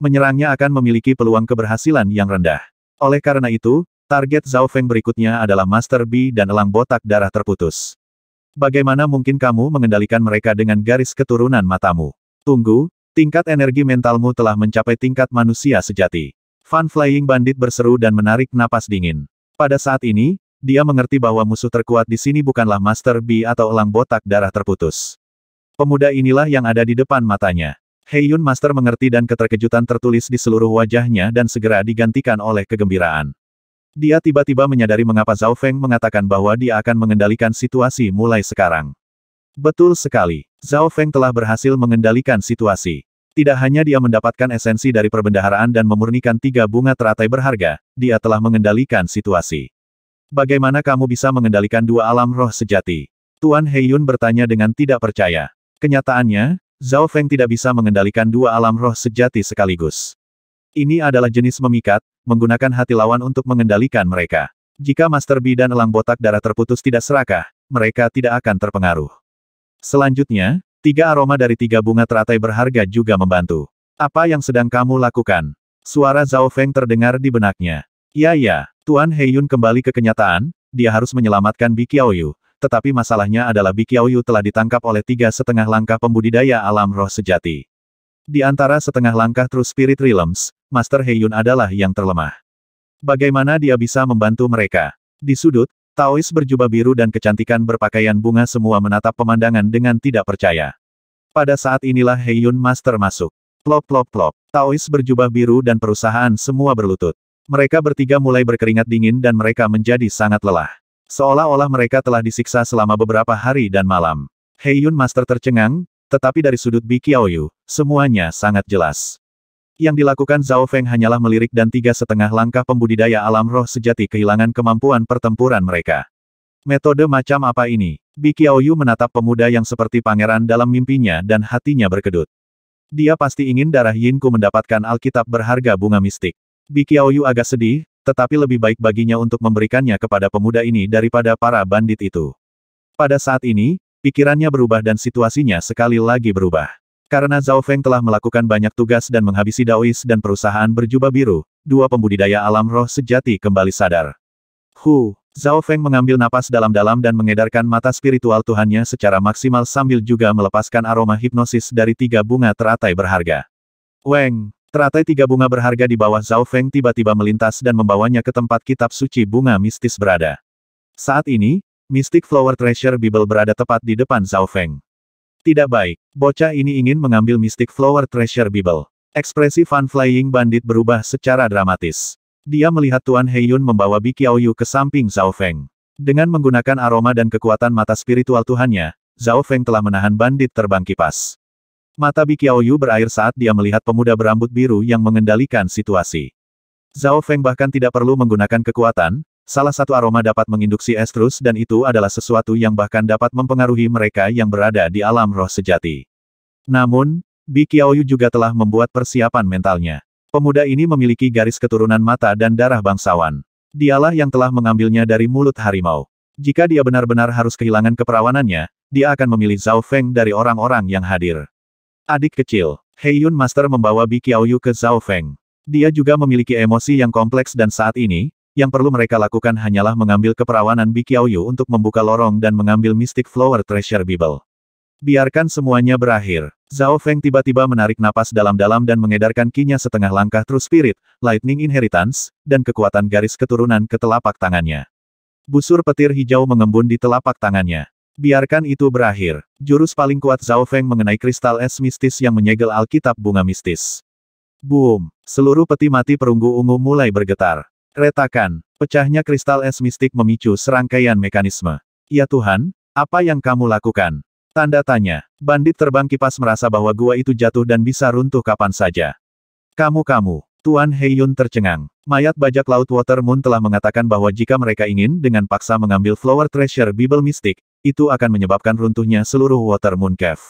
Menyerangnya akan memiliki peluang keberhasilan yang rendah. Oleh karena itu, target Zhao Feng berikutnya adalah Master B dan elang botak darah terputus. Bagaimana mungkin kamu mengendalikan mereka dengan garis keturunan matamu? Tunggu, tingkat energi mentalmu telah mencapai tingkat manusia sejati. Fan Flying Bandit berseru dan menarik napas dingin. Pada saat ini, dia mengerti bahwa musuh terkuat di sini bukanlah Master B atau elang botak darah terputus. Pemuda inilah yang ada di depan matanya. Heyun Master mengerti dan keterkejutan tertulis di seluruh wajahnya dan segera digantikan oleh kegembiraan. Dia tiba-tiba menyadari mengapa Zhao Feng mengatakan bahwa dia akan mengendalikan situasi mulai sekarang. Betul sekali, Zhao Feng telah berhasil mengendalikan situasi. Tidak hanya dia mendapatkan esensi dari perbendaharaan dan memurnikan tiga bunga teratai berharga, dia telah mengendalikan situasi. Bagaimana kamu bisa mengendalikan dua alam roh sejati? Tuan Yun bertanya dengan tidak percaya. Kenyataannya, Zhao Feng tidak bisa mengendalikan dua alam roh sejati sekaligus. Ini adalah jenis memikat, menggunakan hati lawan untuk mengendalikan mereka. Jika Master B dan elang botak darah terputus tidak serakah, mereka tidak akan terpengaruh. Selanjutnya, Tiga aroma dari tiga bunga teratai berharga juga membantu. Apa yang sedang kamu lakukan? Suara Zhao Feng terdengar di benaknya. Ya ya, Tuan Heiyun kembali ke kenyataan, dia harus menyelamatkan Bi Qiaoyu. tetapi masalahnya adalah Bi Qiaoyu telah ditangkap oleh tiga setengah langkah pembudidaya alam roh sejati. Di antara setengah langkah True Spirit Realms, Master Heiyun adalah yang terlemah. Bagaimana dia bisa membantu mereka? Di sudut, Taois berjubah biru dan kecantikan berpakaian bunga semua menatap pemandangan dengan tidak percaya. Pada saat inilah Heyun Master masuk. Plop plop plop. Taois berjubah biru dan perusahaan semua berlutut. Mereka bertiga mulai berkeringat dingin dan mereka menjadi sangat lelah. Seolah-olah mereka telah disiksa selama beberapa hari dan malam. Heyun Master tercengang, tetapi dari sudut Bikiaoyu, semuanya sangat jelas. Yang dilakukan Zhao Feng hanyalah melirik dan tiga setengah langkah pembudidaya alam roh sejati kehilangan kemampuan pertempuran mereka. Metode macam apa ini? Bi Qiaoyu menatap pemuda yang seperti pangeran dalam mimpinya dan hatinya berkedut. Dia pasti ingin darah Yin Ku mendapatkan Alkitab berharga bunga mistik. Bi Qiaoyu agak sedih, tetapi lebih baik baginya untuk memberikannya kepada pemuda ini daripada para bandit itu. Pada saat ini, pikirannya berubah dan situasinya sekali lagi berubah. Karena Zhao Feng telah melakukan banyak tugas dan menghabisi Daois dan perusahaan berjubah biru, dua pembudidaya alam roh sejati kembali sadar. Hu, Zhao Feng mengambil napas dalam-dalam dan mengedarkan mata spiritual Tuhannya secara maksimal sambil juga melepaskan aroma hipnosis dari tiga bunga teratai berharga. Weng, teratai tiga bunga berharga di bawah Zhao Feng tiba-tiba melintas dan membawanya ke tempat kitab suci bunga mistis berada. Saat ini, Mystic Flower Treasure Bible berada tepat di depan Zhao Feng. Tidak baik. Bocah ini ingin mengambil Mystic Flower Treasure Bible. Ekspresi Fun Flying Bandit berubah secara dramatis. Dia melihat Tuan Heyun membawa Bi Yu ke samping Zhao Feng. Dengan menggunakan aroma dan kekuatan mata spiritual Tuhannya, Zhao Feng telah menahan bandit terbang kipas. Mata Bi Yu berair saat dia melihat pemuda berambut biru yang mengendalikan situasi. Zhao Feng bahkan tidak perlu menggunakan kekuatan, Salah satu aroma dapat menginduksi estrus dan itu adalah sesuatu yang bahkan dapat mempengaruhi mereka yang berada di alam roh sejati. Namun, Bi Qiaoyu juga telah membuat persiapan mentalnya. Pemuda ini memiliki garis keturunan mata dan darah bangsawan. Dialah yang telah mengambilnya dari mulut harimau. Jika dia benar-benar harus kehilangan keperawanannya, dia akan memilih Zhao Feng dari orang-orang yang hadir. Adik kecil, Hei Yun Master membawa Bi Qiaoyu ke Zhao Feng. Dia juga memiliki emosi yang kompleks dan saat ini, yang perlu mereka lakukan hanyalah mengambil keperawanan Bikiaoyu untuk membuka lorong dan mengambil Mystic Flower Treasure Bible. Biarkan semuanya berakhir. Zhao Feng tiba-tiba menarik napas dalam-dalam dan mengedarkan kinya setengah langkah True Spirit, Lightning Inheritance, dan kekuatan garis keturunan ke telapak tangannya. Busur petir hijau mengembun di telapak tangannya. Biarkan itu berakhir. Jurus paling kuat Zhao Feng mengenai kristal es mistis yang menyegel Alkitab bunga mistis. Boom! Seluruh peti mati perunggu ungu mulai bergetar. Retakan, pecahnya kristal es mistik memicu serangkaian mekanisme. Ya Tuhan, apa yang kamu lakukan? Tanda tanya. Bandit terbang kipas merasa bahwa gua itu jatuh dan bisa runtuh kapan saja. Kamu-kamu, Tuan Heyun tercengang. Mayat bajak laut Water Moon telah mengatakan bahwa jika mereka ingin dengan paksa mengambil Flower Treasure Bible Mystic, itu akan menyebabkan runtuhnya seluruh Water Moon Cave.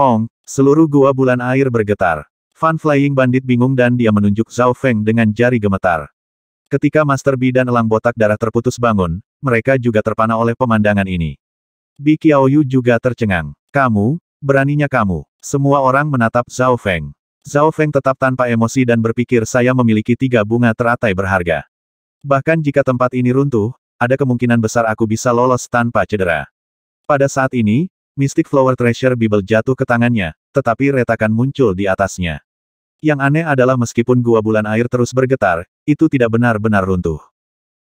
Hong, seluruh gua bulan air bergetar. Fan Flying Bandit bingung dan dia menunjuk Zhao Feng dengan jari gemetar. Ketika Master Bi dan elang botak darah terputus bangun, mereka juga terpana oleh pemandangan ini. Bi Qiaoyu juga tercengang. Kamu, beraninya kamu. Semua orang menatap Zhao Feng. Zhao Feng tetap tanpa emosi dan berpikir saya memiliki tiga bunga teratai berharga. Bahkan jika tempat ini runtuh, ada kemungkinan besar aku bisa lolos tanpa cedera. Pada saat ini, Mystic Flower Treasure Bible jatuh ke tangannya, tetapi retakan muncul di atasnya. Yang aneh adalah meskipun gua bulan air terus bergetar, itu tidak benar-benar runtuh.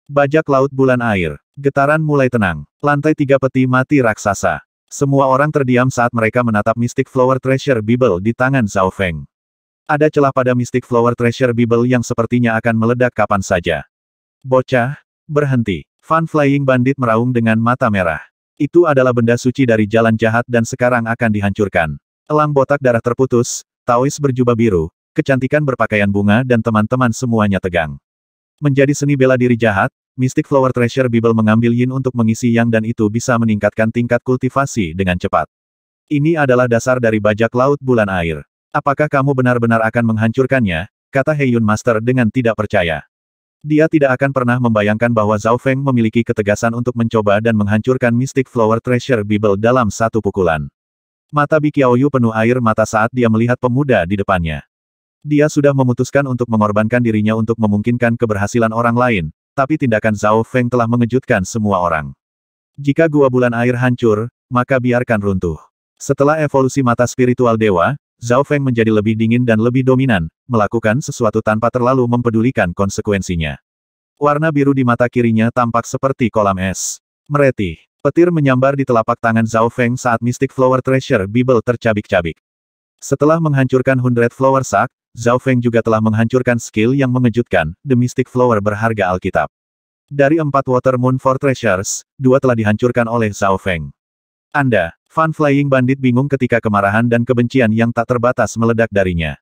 Bajak laut bulan air. Getaran mulai tenang. Lantai tiga peti mati raksasa. Semua orang terdiam saat mereka menatap Mystic Flower Treasure Bible di tangan Zhao Feng. Ada celah pada Mystic Flower Treasure Bible yang sepertinya akan meledak kapan saja. Bocah, berhenti. Fun Flying Bandit meraung dengan mata merah. Itu adalah benda suci dari jalan jahat dan sekarang akan dihancurkan. Elang botak darah terputus, Taois berjubah biru, kecantikan berpakaian bunga dan teman-teman semuanya tegang. Menjadi seni bela diri jahat, Mystic Flower Treasure Bible mengambil yin untuk mengisi yang dan itu bisa meningkatkan tingkat kultivasi dengan cepat. Ini adalah dasar dari bajak laut bulan air. Apakah kamu benar-benar akan menghancurkannya? Kata Yun Master dengan tidak percaya. Dia tidak akan pernah membayangkan bahwa Zhao Feng memiliki ketegasan untuk mencoba dan menghancurkan Mystic Flower Treasure Bible dalam satu pukulan. Mata Bi Yu penuh air mata saat dia melihat pemuda di depannya. Dia sudah memutuskan untuk mengorbankan dirinya untuk memungkinkan keberhasilan orang lain, tapi tindakan Zhao Feng telah mengejutkan semua orang. Jika gua bulan air hancur, maka biarkan runtuh. Setelah evolusi mata spiritual dewa, Zhao Feng menjadi lebih dingin dan lebih dominan, melakukan sesuatu tanpa terlalu mempedulikan konsekuensinya. Warna biru di mata kirinya tampak seperti kolam es. Mereti, petir menyambar di telapak tangan Zhao Feng saat Mystic Flower Treasure Bible tercabik-cabik. Setelah menghancurkan Hundred Flower Sack, Zhao Feng juga telah menghancurkan skill yang mengejutkan, The Mystic Flower berharga Alkitab. Dari empat Water Moon for Treasures, dua telah dihancurkan oleh Zhao Feng. Anda, Fan Flying Bandit bingung ketika kemarahan dan kebencian yang tak terbatas meledak darinya.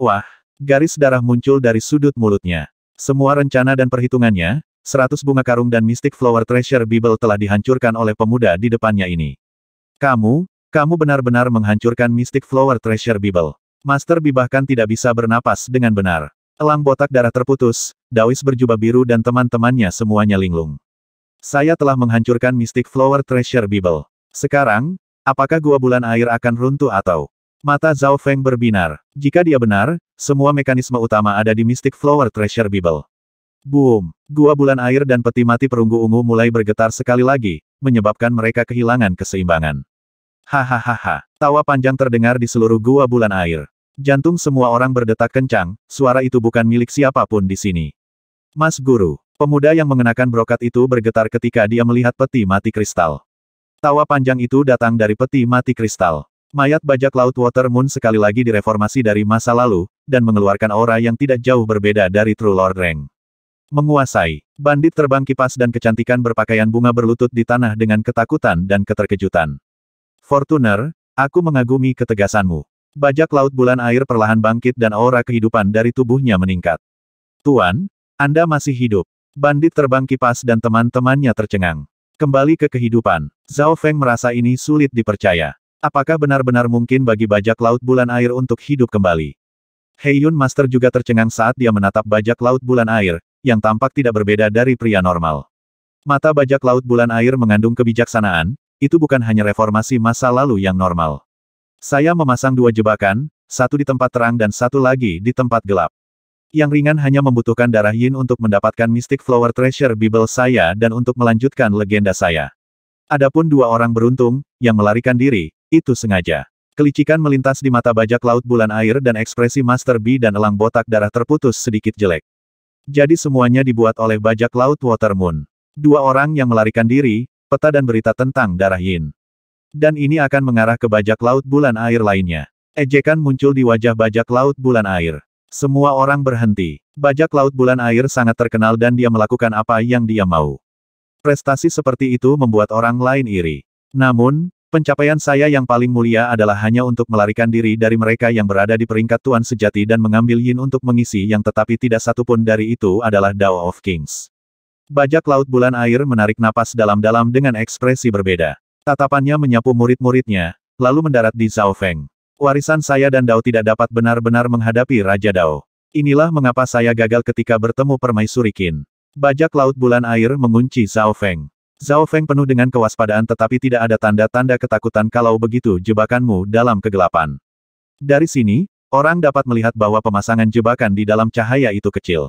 Wah, garis darah muncul dari sudut mulutnya. Semua rencana dan perhitungannya, seratus bunga karung dan Mystic Flower Treasure Bible telah dihancurkan oleh pemuda di depannya ini. Kamu, kamu benar-benar menghancurkan Mystic Flower Treasure Bible. Master Bibahkan tidak bisa bernapas dengan benar. Elang botak darah terputus, Dawis berjubah biru dan teman-temannya semuanya linglung. Saya telah menghancurkan Mystic Flower Treasure Bible. Sekarang, apakah gua bulan air akan runtuh atau? Mata Zhao Feng berbinar. Jika dia benar, semua mekanisme utama ada di Mystic Flower Treasure Bible. Boom! Gua bulan air dan peti mati perunggu ungu mulai bergetar sekali lagi, menyebabkan mereka kehilangan keseimbangan. Hahaha. Tawa panjang terdengar di seluruh gua bulan air. Jantung semua orang berdetak kencang, suara itu bukan milik siapapun di sini. Mas Guru, pemuda yang mengenakan brokat itu bergetar ketika dia melihat peti mati kristal. Tawa panjang itu datang dari peti mati kristal. Mayat bajak laut Water Moon sekali lagi direformasi dari masa lalu, dan mengeluarkan aura yang tidak jauh berbeda dari True Lord Reng. Menguasai, bandit terbang kipas dan kecantikan berpakaian bunga berlutut di tanah dengan ketakutan dan keterkejutan. Fortuner, aku mengagumi ketegasanmu. Bajak laut bulan air perlahan bangkit dan aura kehidupan dari tubuhnya meningkat. Tuan, Anda masih hidup. Bandit terbang kipas dan teman-temannya tercengang. Kembali ke kehidupan, Zhao Feng merasa ini sulit dipercaya. Apakah benar-benar mungkin bagi bajak laut bulan air untuk hidup kembali? Heiyun Master juga tercengang saat dia menatap bajak laut bulan air, yang tampak tidak berbeda dari pria normal. Mata bajak laut bulan air mengandung kebijaksanaan, itu bukan hanya reformasi masa lalu yang normal. Saya memasang dua jebakan, satu di tempat terang dan satu lagi di tempat gelap. Yang ringan hanya membutuhkan darah yin untuk mendapatkan Mystic Flower Treasure Bible saya dan untuk melanjutkan legenda saya. Adapun dua orang beruntung, yang melarikan diri, itu sengaja. Kelicikan melintas di mata bajak laut bulan air dan ekspresi Master B dan elang botak darah terputus sedikit jelek. Jadi semuanya dibuat oleh bajak laut Water Moon. Dua orang yang melarikan diri, peta dan berita tentang darah Yin. Dan ini akan mengarah ke bajak laut bulan air lainnya. Ejekan muncul di wajah bajak laut bulan air. Semua orang berhenti. Bajak laut bulan air sangat terkenal dan dia melakukan apa yang dia mau. Prestasi seperti itu membuat orang lain iri. Namun, Pencapaian saya yang paling mulia adalah hanya untuk melarikan diri dari mereka yang berada di peringkat Tuan sejati dan mengambil Yin untuk mengisi yang tetapi tidak satupun dari itu adalah Dao of Kings. Bajak laut bulan air menarik napas dalam-dalam dengan ekspresi berbeda. Tatapannya menyapu murid-muridnya, lalu mendarat di Zhao Feng. Warisan saya dan Dao tidak dapat benar-benar menghadapi Raja Dao. Inilah mengapa saya gagal ketika bertemu Permaisuri Qin. Bajak laut bulan air mengunci Zhao Feng. Zhao Feng penuh dengan kewaspadaan tetapi tidak ada tanda-tanda ketakutan kalau begitu jebakanmu dalam kegelapan. Dari sini, orang dapat melihat bahwa pemasangan jebakan di dalam cahaya itu kecil.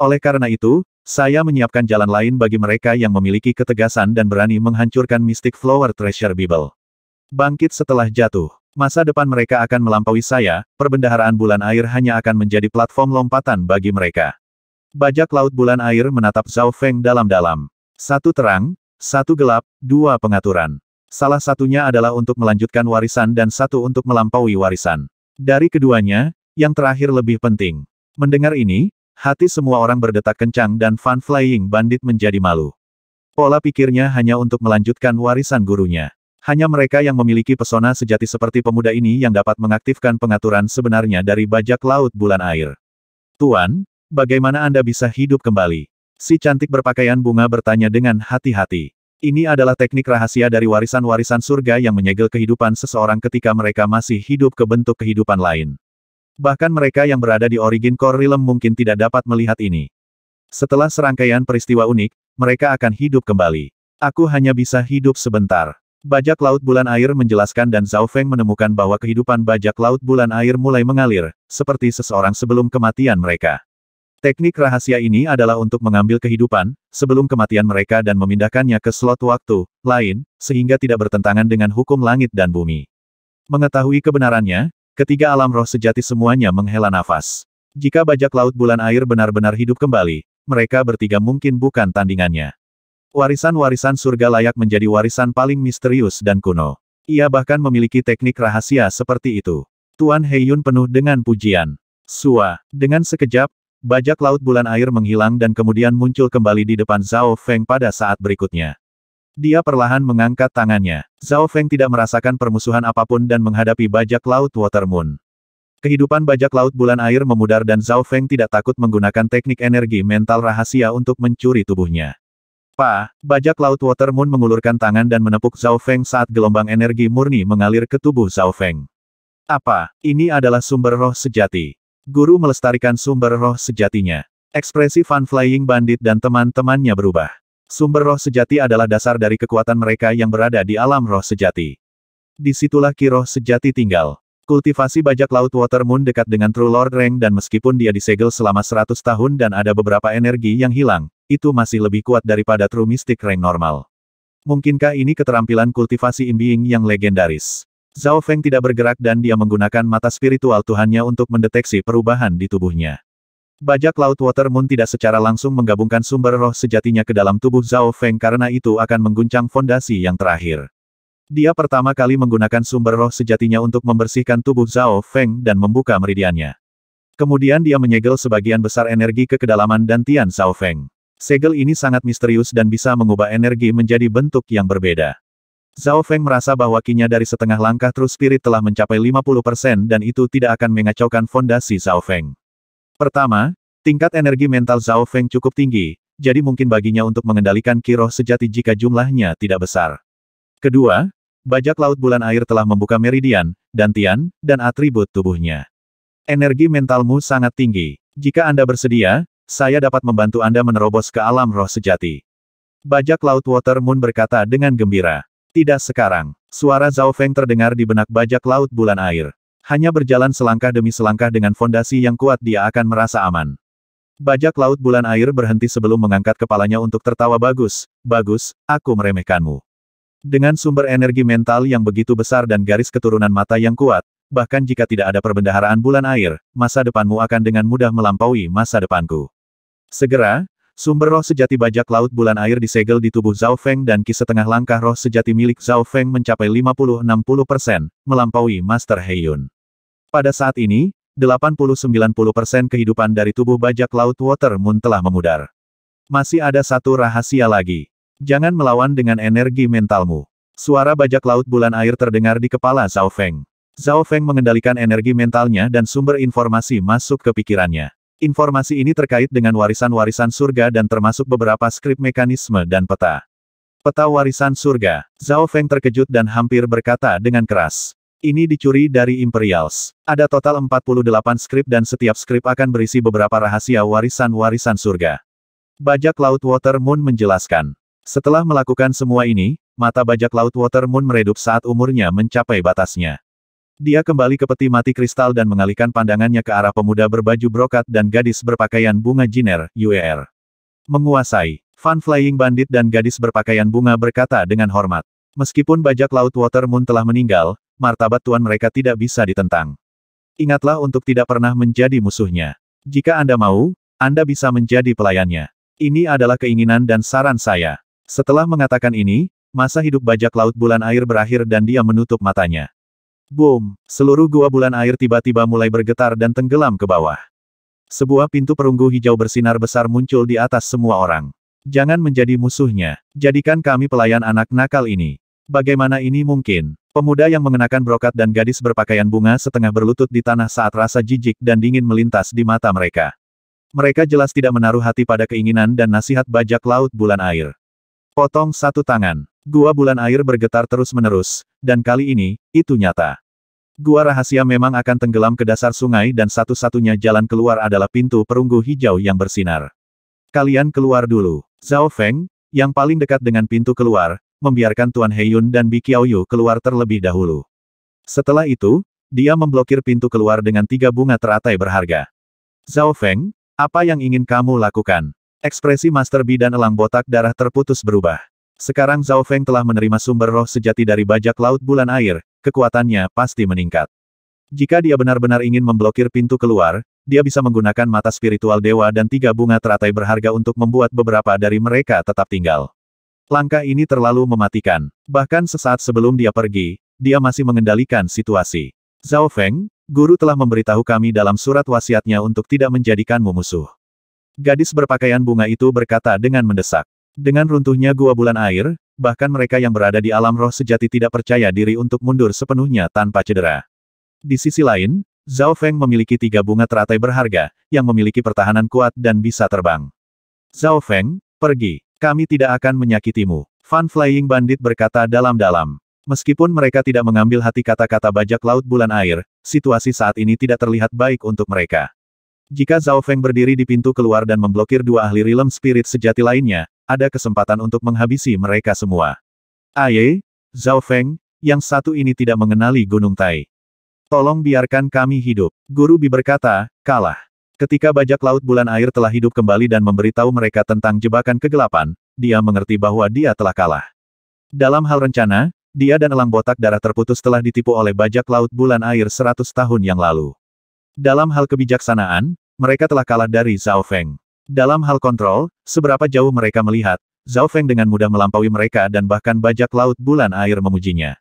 Oleh karena itu, saya menyiapkan jalan lain bagi mereka yang memiliki ketegasan dan berani menghancurkan Mystic Flower Treasure Bible. Bangkit setelah jatuh. Masa depan mereka akan melampaui saya, perbendaharaan bulan air hanya akan menjadi platform lompatan bagi mereka. Bajak laut bulan air menatap Zhao Feng dalam-dalam. Satu terang, satu gelap, dua pengaturan. Salah satunya adalah untuk melanjutkan warisan dan satu untuk melampaui warisan. Dari keduanya, yang terakhir lebih penting. Mendengar ini, Hati semua orang berdetak kencang dan Fan Flying Bandit menjadi malu. Pola pikirnya hanya untuk melanjutkan warisan gurunya. Hanya mereka yang memiliki pesona sejati seperti pemuda ini yang dapat mengaktifkan pengaturan sebenarnya dari bajak laut bulan air. Tuan, bagaimana Anda bisa hidup kembali? Si cantik berpakaian bunga bertanya dengan hati-hati. Ini adalah teknik rahasia dari warisan-warisan surga yang menyegel kehidupan seseorang ketika mereka masih hidup ke bentuk kehidupan lain. Bahkan mereka yang berada di Origin Core Realm mungkin tidak dapat melihat ini. Setelah serangkaian peristiwa unik, mereka akan hidup kembali. Aku hanya bisa hidup sebentar. Bajak Laut Bulan Air menjelaskan dan Zhao Feng menemukan bahwa kehidupan Bajak Laut Bulan Air mulai mengalir, seperti seseorang sebelum kematian mereka. Teknik rahasia ini adalah untuk mengambil kehidupan, sebelum kematian mereka dan memindahkannya ke slot waktu, lain, sehingga tidak bertentangan dengan hukum langit dan bumi. Mengetahui kebenarannya, Ketiga alam roh sejati semuanya menghela nafas. Jika bajak laut bulan air benar-benar hidup kembali, mereka bertiga mungkin bukan tandingannya. Warisan-warisan surga layak menjadi warisan paling misterius dan kuno. Ia bahkan memiliki teknik rahasia seperti itu. Tuan Yun penuh dengan pujian. Sua, dengan sekejap, bajak laut bulan air menghilang dan kemudian muncul kembali di depan Zhao Feng pada saat berikutnya. Dia perlahan mengangkat tangannya. Zhao Feng tidak merasakan permusuhan apapun dan menghadapi bajak laut Water Moon. Kehidupan bajak laut bulan air memudar dan Zhao Feng tidak takut menggunakan teknik energi mental rahasia untuk mencuri tubuhnya. Pa, bajak laut Water Moon mengulurkan tangan dan menepuk Zhao Feng saat gelombang energi murni mengalir ke tubuh Zhao Feng. Apa, ini adalah sumber roh sejati. Guru melestarikan sumber roh sejatinya. Ekspresi Fan Flying Bandit dan teman-temannya berubah. Sumber roh sejati adalah dasar dari kekuatan mereka yang berada di alam roh sejati. Disitulah ki roh sejati tinggal. Kultivasi bajak laut Water Moon dekat dengan True Lord Rank dan meskipun dia disegel selama 100 tahun dan ada beberapa energi yang hilang, itu masih lebih kuat daripada True Mystic Rank normal. Mungkinkah ini keterampilan kultivasi imbing yang legendaris? Zhao Feng tidak bergerak dan dia menggunakan mata spiritual Tuhannya untuk mendeteksi perubahan di tubuhnya. Bajak Laut Water Moon tidak secara langsung menggabungkan sumber roh sejatinya ke dalam tubuh Zhao Feng karena itu akan mengguncang fondasi yang terakhir. Dia pertama kali menggunakan sumber roh sejatinya untuk membersihkan tubuh Zhao Feng dan membuka meridiannya. Kemudian dia menyegel sebagian besar energi ke kedalaman dan Tian Zhao Feng. Segel ini sangat misterius dan bisa mengubah energi menjadi bentuk yang berbeda. Zhao Feng merasa bahwa kinya dari setengah langkah terus Spirit telah mencapai 50% dan itu tidak akan mengacaukan fondasi Zhao Feng. Pertama, tingkat energi mental Zhao Feng cukup tinggi, jadi mungkin baginya untuk mengendalikan kiroh sejati jika jumlahnya tidak besar. Kedua, bajak laut bulan air telah membuka meridian, dantian, dan atribut tubuhnya. Energi mentalmu sangat tinggi. Jika Anda bersedia, saya dapat membantu Anda menerobos ke alam roh sejati. Bajak laut Water Moon berkata dengan gembira. Tidak sekarang. Suara Zhao Feng terdengar di benak bajak laut bulan air. Hanya berjalan selangkah demi selangkah dengan fondasi yang kuat dia akan merasa aman. Bajak laut bulan air berhenti sebelum mengangkat kepalanya untuk tertawa bagus, bagus, aku meremehkanmu. Dengan sumber energi mental yang begitu besar dan garis keturunan mata yang kuat, bahkan jika tidak ada perbendaharaan bulan air, masa depanmu akan dengan mudah melampaui masa depanku. Segera, Sumber roh sejati bajak laut bulan air disegel di tubuh Zhao Feng dan ki setengah langkah roh sejati milik Zhao Feng mencapai 50-60 persen, melampaui Master Heiyun. Pada saat ini, 80-90 persen kehidupan dari tubuh bajak laut Water Moon telah memudar. Masih ada satu rahasia lagi. Jangan melawan dengan energi mentalmu. Suara bajak laut bulan air terdengar di kepala Zhao Feng. Zhao Feng mengendalikan energi mentalnya dan sumber informasi masuk ke pikirannya. Informasi ini terkait dengan warisan-warisan surga dan termasuk beberapa skrip mekanisme dan peta. Peta warisan surga, Zhao Feng terkejut dan hampir berkata dengan keras. Ini dicuri dari Imperials. Ada total 48 skrip dan setiap skrip akan berisi beberapa rahasia warisan-warisan surga. Bajak Laut Water Moon menjelaskan. Setelah melakukan semua ini, mata bajak Laut Water Moon meredup saat umurnya mencapai batasnya. Dia kembali ke peti mati kristal dan mengalihkan pandangannya ke arah pemuda berbaju brokat dan gadis berpakaian bunga Jiner, UER. Menguasai. Fun Flying Bandit dan gadis berpakaian bunga berkata dengan hormat. Meskipun bajak laut Water Moon telah meninggal, martabat tuan mereka tidak bisa ditentang. Ingatlah untuk tidak pernah menjadi musuhnya. Jika Anda mau, Anda bisa menjadi pelayannya. Ini adalah keinginan dan saran saya. Setelah mengatakan ini, masa hidup bajak laut bulan air berakhir dan dia menutup matanya. Boom! Seluruh gua bulan air tiba-tiba mulai bergetar dan tenggelam ke bawah. Sebuah pintu perunggu hijau bersinar besar muncul di atas semua orang. Jangan menjadi musuhnya. Jadikan kami pelayan anak nakal ini. Bagaimana ini mungkin? Pemuda yang mengenakan brokat dan gadis berpakaian bunga setengah berlutut di tanah saat rasa jijik dan dingin melintas di mata mereka. Mereka jelas tidak menaruh hati pada keinginan dan nasihat bajak laut bulan air. Potong satu tangan. Gua bulan air bergetar terus-menerus, dan kali ini, itu nyata. Gua rahasia memang akan tenggelam ke dasar sungai dan satu-satunya jalan keluar adalah pintu perunggu hijau yang bersinar. Kalian keluar dulu. Zhao Feng, yang paling dekat dengan pintu keluar, membiarkan Tuan Heyun dan Bi Qiaoyu keluar terlebih dahulu. Setelah itu, dia memblokir pintu keluar dengan tiga bunga teratai berharga. Zhao Feng, apa yang ingin kamu lakukan? Ekspresi Master Bi dan elang botak darah terputus berubah. Sekarang Zhao Feng telah menerima sumber roh sejati dari bajak laut bulan air, kekuatannya pasti meningkat. Jika dia benar-benar ingin memblokir pintu keluar, dia bisa menggunakan mata spiritual dewa dan tiga bunga teratai berharga untuk membuat beberapa dari mereka tetap tinggal. Langkah ini terlalu mematikan. Bahkan sesaat sebelum dia pergi, dia masih mengendalikan situasi. Zhao Feng, guru telah memberitahu kami dalam surat wasiatnya untuk tidak menjadikanmu musuh. Gadis berpakaian bunga itu berkata dengan mendesak. Dengan runtuhnya gua bulan air, bahkan mereka yang berada di alam roh sejati tidak percaya diri untuk mundur sepenuhnya tanpa cedera. Di sisi lain, Zhao Feng memiliki tiga bunga teratai berharga, yang memiliki pertahanan kuat dan bisa terbang. Zhao Feng, pergi. Kami tidak akan menyakitimu. Fan Flying Bandit berkata dalam-dalam. Meskipun mereka tidak mengambil hati kata-kata bajak laut bulan air, situasi saat ini tidak terlihat baik untuk mereka. Jika Zhao Feng berdiri di pintu keluar dan memblokir dua ahli realm spirit sejati lainnya, ada kesempatan untuk menghabisi mereka semua. Aye, Zhao Feng, yang satu ini tidak mengenali Gunung Tai. Tolong biarkan kami hidup. Guru Bi berkata, kalah. Ketika bajak laut bulan air telah hidup kembali dan memberitahu mereka tentang jebakan kegelapan, dia mengerti bahwa dia telah kalah. Dalam hal rencana, dia dan elang botak darah terputus telah ditipu oleh bajak laut bulan air 100 tahun yang lalu. Dalam hal kebijaksanaan, mereka telah kalah dari Zhao Feng. Dalam hal kontrol, seberapa jauh mereka melihat, Zhao Feng dengan mudah melampaui mereka dan bahkan bajak laut bulan air memujinya.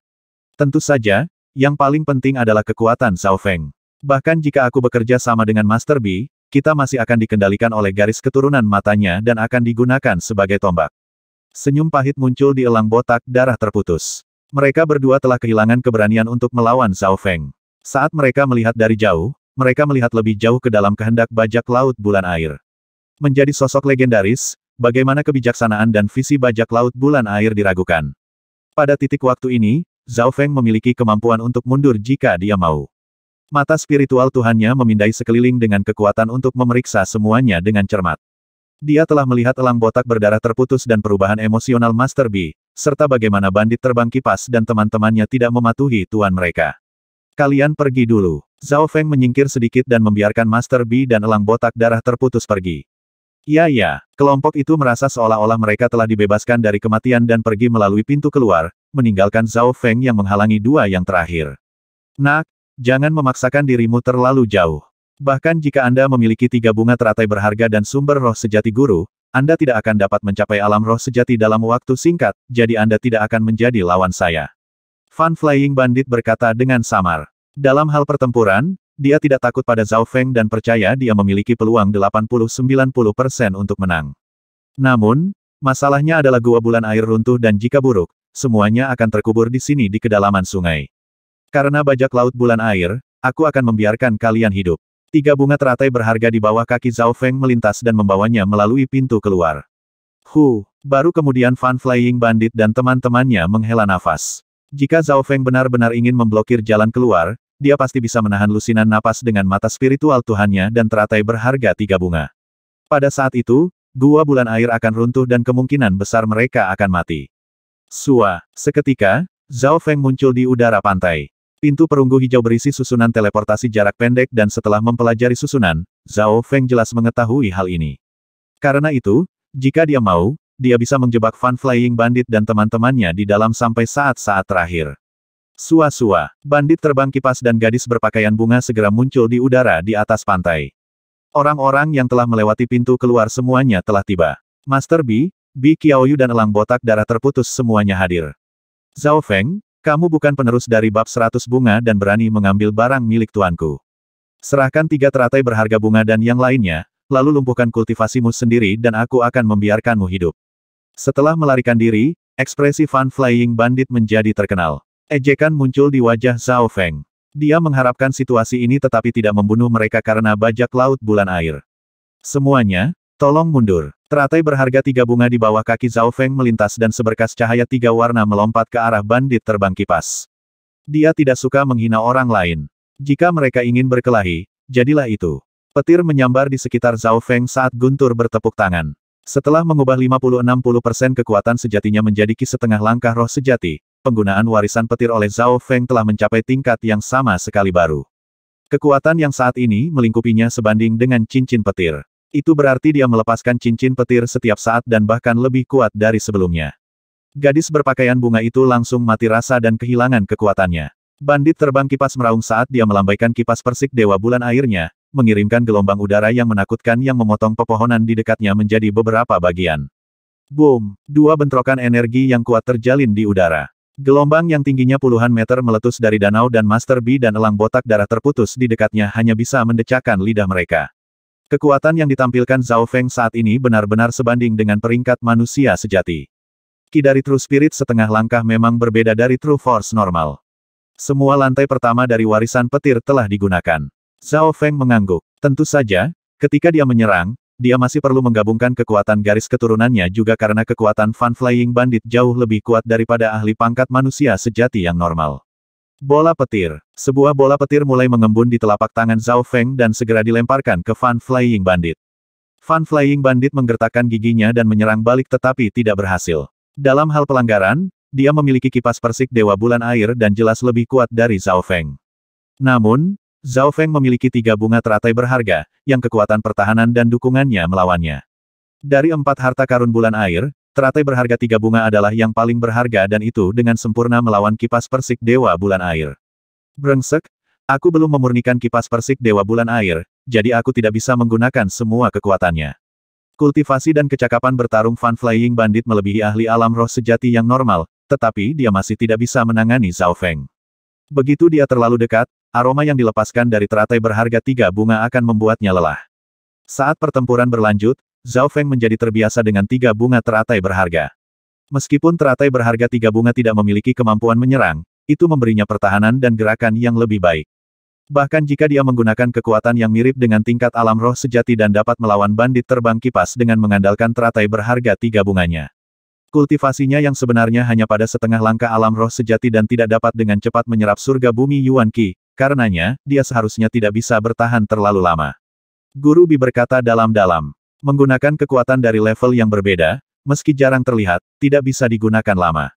Tentu saja, yang paling penting adalah kekuatan Zhao Feng. Bahkan jika aku bekerja sama dengan Master Bi, kita masih akan dikendalikan oleh garis keturunan matanya dan akan digunakan sebagai tombak. Senyum pahit muncul di elang botak darah terputus. Mereka berdua telah kehilangan keberanian untuk melawan Zhao Feng. Saat mereka melihat dari jauh, mereka melihat lebih jauh ke dalam kehendak bajak laut bulan air menjadi sosok legendaris, bagaimana kebijaksanaan dan visi bajak laut bulan air diragukan. Pada titik waktu ini, Zhao Feng memiliki kemampuan untuk mundur jika dia mau. Mata spiritual Tuhannya memindai sekeliling dengan kekuatan untuk memeriksa semuanya dengan cermat. Dia telah melihat elang botak berdarah terputus dan perubahan emosional Master B, serta bagaimana bandit terbang kipas dan teman-temannya tidak mematuhi tuan mereka. Kalian pergi dulu. Zhao Feng menyingkir sedikit dan membiarkan Master B dan elang botak darah terputus pergi. Ya ya, kelompok itu merasa seolah-olah mereka telah dibebaskan dari kematian dan pergi melalui pintu keluar, meninggalkan Zhao Feng yang menghalangi dua yang terakhir. Nak, jangan memaksakan dirimu terlalu jauh. Bahkan jika Anda memiliki tiga bunga teratai berharga dan sumber roh sejati guru, Anda tidak akan dapat mencapai alam roh sejati dalam waktu singkat, jadi Anda tidak akan menjadi lawan saya. Fan Flying Bandit berkata dengan samar. Dalam hal pertempuran, dia tidak takut pada Zhao Feng dan percaya dia memiliki peluang 80-90% untuk menang. Namun, masalahnya adalah gua bulan air runtuh dan jika buruk, semuanya akan terkubur di sini di kedalaman sungai. Karena bajak laut bulan air, aku akan membiarkan kalian hidup. Tiga bunga teratai berharga di bawah kaki Zhao Feng melintas dan membawanya melalui pintu keluar. Hu, baru kemudian Fan Flying Bandit dan teman-temannya menghela nafas. Jika Zhao Feng benar-benar ingin memblokir jalan keluar, dia pasti bisa menahan lusinan napas dengan mata spiritual Tuhannya dan teratai berharga tiga bunga. Pada saat itu, gua bulan air akan runtuh dan kemungkinan besar mereka akan mati. Sua, seketika, Zhao Feng muncul di udara pantai. Pintu perunggu hijau berisi susunan teleportasi jarak pendek dan setelah mempelajari susunan, Zhao Feng jelas mengetahui hal ini. Karena itu, jika dia mau, dia bisa menjebak Fan Flying Bandit dan teman-temannya di dalam sampai saat-saat terakhir. Sua-sua, bandit terbang kipas dan gadis berpakaian bunga segera muncul di udara di atas pantai. Orang-orang yang telah melewati pintu keluar semuanya telah tiba. Master Bi, Bi Qiaoyu dan elang botak darah terputus semuanya hadir. Zhao Feng, kamu bukan penerus dari bab 100 bunga dan berani mengambil barang milik tuanku. Serahkan tiga teratai berharga bunga dan yang lainnya, lalu lumpuhkan kultivasimu sendiri dan aku akan membiarkanmu hidup. Setelah melarikan diri, ekspresi Fan Flying Bandit menjadi terkenal. Ejekan muncul di wajah Zhao Feng. Dia mengharapkan situasi ini tetapi tidak membunuh mereka karena bajak laut bulan air. Semuanya, tolong mundur. Teratai berharga tiga bunga di bawah kaki Zhao Feng melintas dan seberkas cahaya tiga warna melompat ke arah bandit terbang kipas. Dia tidak suka menghina orang lain. Jika mereka ingin berkelahi, jadilah itu. Petir menyambar di sekitar Zhao Feng saat Guntur bertepuk tangan. Setelah mengubah 50-60% kekuatan sejatinya menjadi ki setengah langkah roh sejati, penggunaan warisan petir oleh Zhao Feng telah mencapai tingkat yang sama sekali baru. Kekuatan yang saat ini melingkupinya sebanding dengan cincin petir. Itu berarti dia melepaskan cincin petir setiap saat dan bahkan lebih kuat dari sebelumnya. Gadis berpakaian bunga itu langsung mati rasa dan kehilangan kekuatannya. Bandit terbang kipas meraung saat dia melambaikan kipas persik dewa bulan airnya, mengirimkan gelombang udara yang menakutkan yang memotong pepohonan di dekatnya menjadi beberapa bagian. Boom! Dua bentrokan energi yang kuat terjalin di udara. Gelombang yang tingginya puluhan meter meletus dari danau dan Master B dan elang botak darah terputus di dekatnya hanya bisa mendecakkan lidah mereka. Kekuatan yang ditampilkan Zhao Feng saat ini benar-benar sebanding dengan peringkat manusia sejati. Ki dari True Spirit setengah langkah memang berbeda dari True Force normal. Semua lantai pertama dari warisan petir telah digunakan. Zhao Feng mengangguk. Tentu saja, ketika dia menyerang, dia masih perlu menggabungkan kekuatan garis keturunannya juga karena kekuatan Fun Flying Bandit jauh lebih kuat daripada ahli pangkat manusia sejati yang normal. Bola petir. Sebuah bola petir mulai mengembun di telapak tangan Zhao Feng dan segera dilemparkan ke Fun Flying Bandit. Fun Flying Bandit menggertakkan giginya dan menyerang balik tetapi tidak berhasil. Dalam hal pelanggaran, dia memiliki kipas persik Dewa Bulan Air dan jelas lebih kuat dari Zhao Feng. Namun, Zhao Feng memiliki tiga bunga teratai berharga, yang kekuatan pertahanan dan dukungannya melawannya. Dari empat harta karun bulan air, teratai berharga tiga bunga adalah yang paling berharga dan itu dengan sempurna melawan kipas persik Dewa Bulan Air. Brengsek, aku belum memurnikan kipas persik Dewa Bulan Air, jadi aku tidak bisa menggunakan semua kekuatannya. Kultivasi dan kecakapan bertarung Fan Flying Bandit melebihi ahli alam roh sejati yang normal, tetapi dia masih tidak bisa menangani Zhao Feng. Begitu dia terlalu dekat, Aroma yang dilepaskan dari teratai berharga tiga bunga akan membuatnya lelah. Saat pertempuran berlanjut, Zhao Feng menjadi terbiasa dengan tiga bunga teratai berharga. Meskipun teratai berharga tiga bunga tidak memiliki kemampuan menyerang, itu memberinya pertahanan dan gerakan yang lebih baik. Bahkan jika dia menggunakan kekuatan yang mirip dengan tingkat alam roh sejati dan dapat melawan bandit terbang kipas dengan mengandalkan teratai berharga tiga bunganya. Kultivasinya yang sebenarnya hanya pada setengah langkah alam roh sejati dan tidak dapat dengan cepat menyerap surga bumi Yuan Qi, karenanya, dia seharusnya tidak bisa bertahan terlalu lama. Guru Bi berkata dalam-dalam, menggunakan kekuatan dari level yang berbeda, meski jarang terlihat, tidak bisa digunakan lama.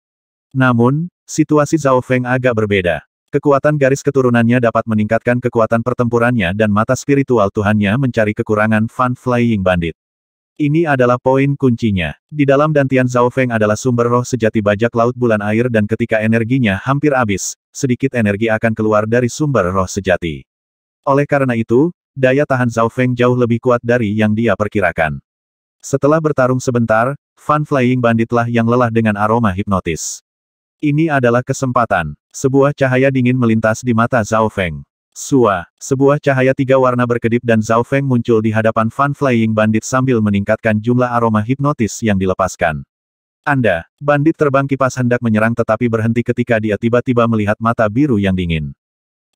Namun, situasi Zhao Feng agak berbeda. Kekuatan garis keturunannya dapat meningkatkan kekuatan pertempurannya dan mata spiritual Tuhannya mencari kekurangan Fan Flying Bandit. Ini adalah poin kuncinya. Di dalam Dantian Zhao Feng adalah sumber roh sejati bajak laut bulan air dan ketika energinya hampir habis, sedikit energi akan keluar dari sumber roh sejati. Oleh karena itu, daya tahan Zhao Feng jauh lebih kuat dari yang dia perkirakan. Setelah bertarung sebentar, Fan Flying Banditlah yang lelah dengan aroma hipnotis. Ini adalah kesempatan. Sebuah cahaya dingin melintas di mata Zhao Feng. Sua, sebuah cahaya tiga warna berkedip dan Zhao Feng muncul di hadapan Fan Flying Bandit sambil meningkatkan jumlah aroma hipnotis yang dilepaskan. Anda, bandit terbang kipas hendak menyerang tetapi berhenti ketika dia tiba-tiba melihat mata biru yang dingin.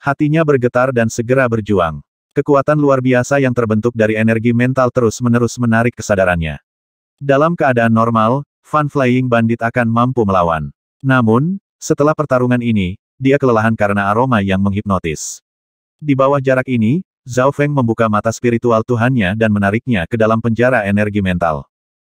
Hatinya bergetar dan segera berjuang. Kekuatan luar biasa yang terbentuk dari energi mental terus-menerus menarik kesadarannya. Dalam keadaan normal, Fan Flying Bandit akan mampu melawan. Namun, setelah pertarungan ini, dia kelelahan karena aroma yang menghipnotis. Di bawah jarak ini, Zhao Feng membuka mata spiritual Tuhannya dan menariknya ke dalam penjara energi mental.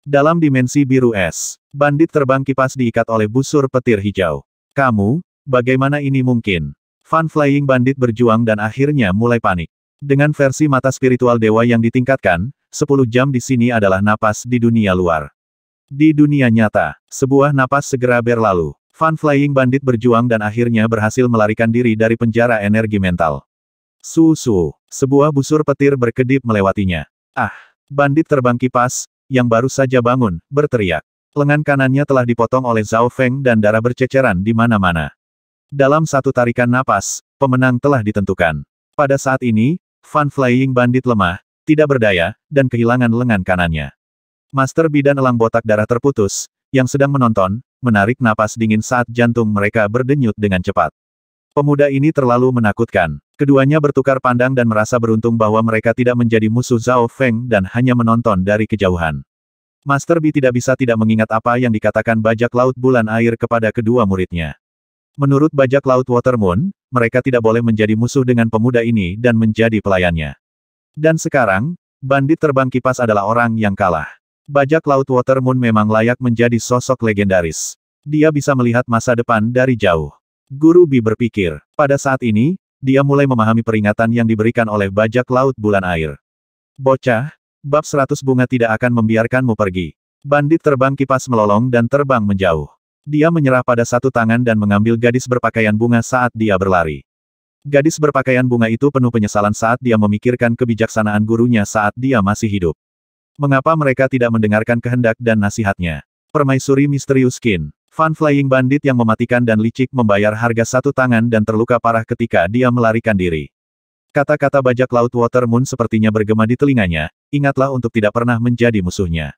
Dalam dimensi biru es, bandit terbang kipas diikat oleh busur petir hijau. Kamu, bagaimana ini mungkin? Fan Flying Bandit berjuang dan akhirnya mulai panik. Dengan versi mata spiritual dewa yang ditingkatkan, 10 jam di sini adalah napas di dunia luar. Di dunia nyata, sebuah napas segera berlalu. Fan Flying Bandit berjuang dan akhirnya berhasil melarikan diri dari penjara energi mental. Susu, sebuah busur petir berkedip melewatinya. Ah, bandit terbang kipas, yang baru saja bangun, berteriak. Lengan kanannya telah dipotong oleh Zhao Feng dan darah berceceran di mana-mana. Dalam satu tarikan napas, pemenang telah ditentukan. Pada saat ini, Fan Flying Bandit lemah, tidak berdaya, dan kehilangan lengan kanannya. Master Bidan elang botak darah terputus, yang sedang menonton, menarik napas dingin saat jantung mereka berdenyut dengan cepat. Pemuda ini terlalu menakutkan. Keduanya bertukar pandang dan merasa beruntung bahwa mereka tidak menjadi musuh Zhao Feng dan hanya menonton dari kejauhan. Master Bi tidak bisa tidak mengingat apa yang dikatakan bajak laut bulan air kepada kedua muridnya. Menurut bajak laut Water Moon, mereka tidak boleh menjadi musuh dengan pemuda ini dan menjadi pelayannya. Dan sekarang, bandit terbang kipas adalah orang yang kalah. Bajak laut Water Moon memang layak menjadi sosok legendaris. Dia bisa melihat masa depan dari jauh. Guru Bi berpikir, pada saat ini, dia mulai memahami peringatan yang diberikan oleh bajak laut bulan air. Bocah, bab 100 bunga tidak akan membiarkanmu pergi. Bandit terbang kipas melolong dan terbang menjauh. Dia menyerah pada satu tangan dan mengambil gadis berpakaian bunga saat dia berlari. Gadis berpakaian bunga itu penuh penyesalan saat dia memikirkan kebijaksanaan gurunya saat dia masih hidup. Mengapa mereka tidak mendengarkan kehendak dan nasihatnya? Permaisuri misterius Kin. Fun Flying Bandit yang mematikan dan licik membayar harga satu tangan dan terluka parah ketika dia melarikan diri. Kata-kata bajak laut Water Moon sepertinya bergema di telinganya, ingatlah untuk tidak pernah menjadi musuhnya.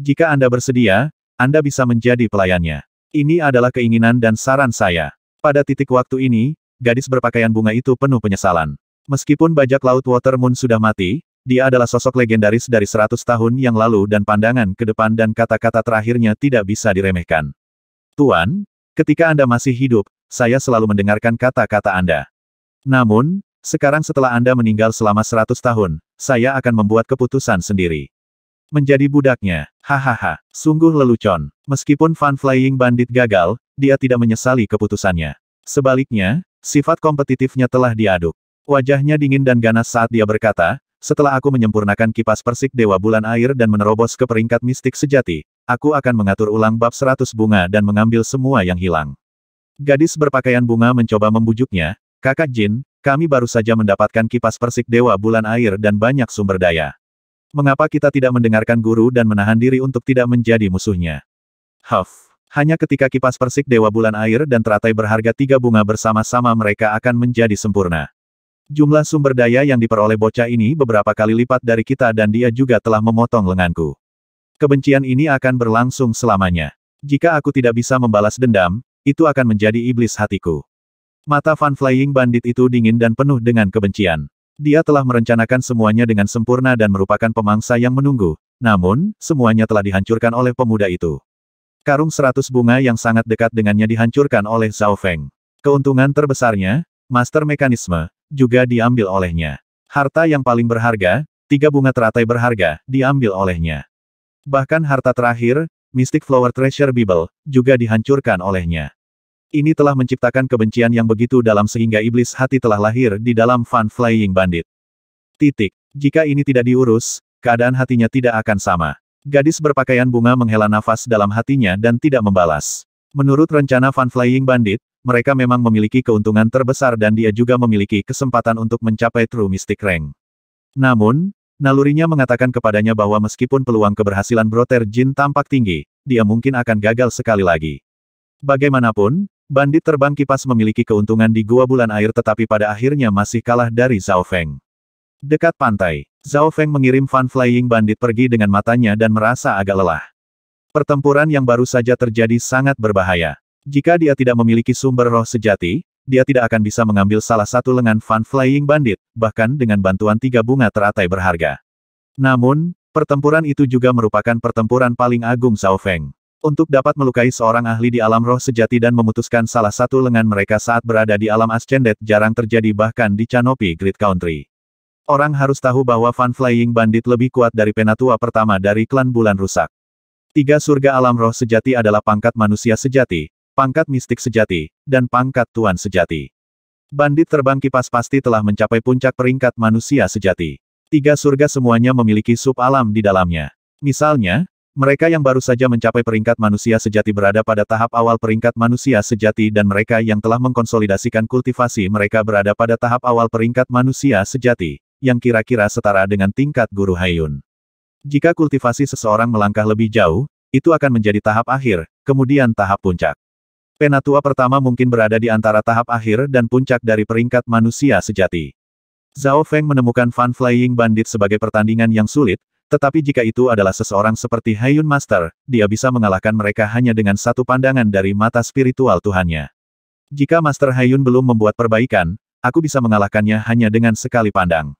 Jika Anda bersedia, Anda bisa menjadi pelayannya. Ini adalah keinginan dan saran saya. Pada titik waktu ini, gadis berpakaian bunga itu penuh penyesalan. Meskipun bajak laut Water Moon sudah mati, dia adalah sosok legendaris dari 100 tahun yang lalu dan pandangan ke depan dan kata-kata terakhirnya tidak bisa diremehkan. Tuan, ketika Anda masih hidup, saya selalu mendengarkan kata-kata Anda. Namun, sekarang setelah Anda meninggal selama seratus tahun, saya akan membuat keputusan sendiri. Menjadi budaknya, hahaha, sungguh lelucon. Meskipun Fan Flying Bandit gagal, dia tidak menyesali keputusannya. Sebaliknya, sifat kompetitifnya telah diaduk. Wajahnya dingin dan ganas saat dia berkata, setelah aku menyempurnakan kipas persik Dewa Bulan Air dan menerobos ke peringkat mistik sejati, aku akan mengatur ulang bab seratus bunga dan mengambil semua yang hilang. Gadis berpakaian bunga mencoba membujuknya, kakak Jin, kami baru saja mendapatkan kipas persik dewa bulan air dan banyak sumber daya. Mengapa kita tidak mendengarkan guru dan menahan diri untuk tidak menjadi musuhnya? Huff. Hanya ketika kipas persik Dewa Bulan Air dan teratai berharga tiga bunga bersama-sama mereka akan menjadi sempurna. Jumlah sumber daya yang diperoleh bocah ini beberapa kali lipat dari kita dan dia juga telah memotong lenganku. Kebencian ini akan berlangsung selamanya. Jika aku tidak bisa membalas dendam, itu akan menjadi iblis hatiku. Mata Van Flying Bandit itu dingin dan penuh dengan kebencian. Dia telah merencanakan semuanya dengan sempurna dan merupakan pemangsa yang menunggu. Namun, semuanya telah dihancurkan oleh pemuda itu. Karung seratus bunga yang sangat dekat dengannya dihancurkan oleh Zhao Feng. Keuntungan terbesarnya, Master Mekanisme, juga diambil olehnya. Harta yang paling berharga, tiga bunga teratai berharga, diambil olehnya. Bahkan harta terakhir, Mystic Flower Treasure Bible, juga dihancurkan olehnya. Ini telah menciptakan kebencian yang begitu dalam sehingga iblis hati telah lahir di dalam Fun Flying Bandit. Titik. Jika ini tidak diurus, keadaan hatinya tidak akan sama. Gadis berpakaian bunga menghela nafas dalam hatinya dan tidak membalas. Menurut rencana Fun Flying Bandit, mereka memang memiliki keuntungan terbesar dan dia juga memiliki kesempatan untuk mencapai True Mystic Rank. Namun, Nalurinya mengatakan kepadanya bahwa meskipun peluang keberhasilan Broter Jin tampak tinggi, dia mungkin akan gagal sekali lagi. Bagaimanapun, bandit terbang kipas memiliki keuntungan di gua bulan air tetapi pada akhirnya masih kalah dari Zhao Feng. Dekat pantai, Zhao Feng mengirim Fan Flying Bandit pergi dengan matanya dan merasa agak lelah. Pertempuran yang baru saja terjadi sangat berbahaya. Jika dia tidak memiliki sumber roh sejati, dia tidak akan bisa mengambil salah satu lengan Fan Flying Bandit, bahkan dengan bantuan tiga bunga teratai berharga. Namun, pertempuran itu juga merupakan pertempuran paling agung Zhao Feng. Untuk dapat melukai seorang ahli di alam roh sejati dan memutuskan salah satu lengan mereka saat berada di alam Ascended jarang terjadi bahkan di Canopy Grid Country. Orang harus tahu bahwa Fan Flying Bandit lebih kuat dari penatua pertama dari klan Bulan Rusak. Tiga surga alam roh sejati adalah pangkat manusia sejati, pangkat mistik sejati, dan pangkat tuan sejati. Bandit terbang kipas pasti telah mencapai puncak peringkat manusia sejati. Tiga surga semuanya memiliki sub-alam di dalamnya. Misalnya, mereka yang baru saja mencapai peringkat manusia sejati berada pada tahap awal peringkat manusia sejati dan mereka yang telah mengkonsolidasikan kultivasi mereka berada pada tahap awal peringkat manusia sejati, yang kira-kira setara dengan tingkat guru Hayun. Jika kultivasi seseorang melangkah lebih jauh, itu akan menjadi tahap akhir, kemudian tahap puncak. Penatua pertama mungkin berada di antara tahap akhir dan puncak dari peringkat manusia sejati. Zhao Feng menemukan Fun Flying Bandit sebagai pertandingan yang sulit, tetapi jika itu adalah seseorang seperti Haiyun Master, dia bisa mengalahkan mereka hanya dengan satu pandangan dari mata spiritual Tuhannya. Jika Master Haiyun belum membuat perbaikan, aku bisa mengalahkannya hanya dengan sekali pandang.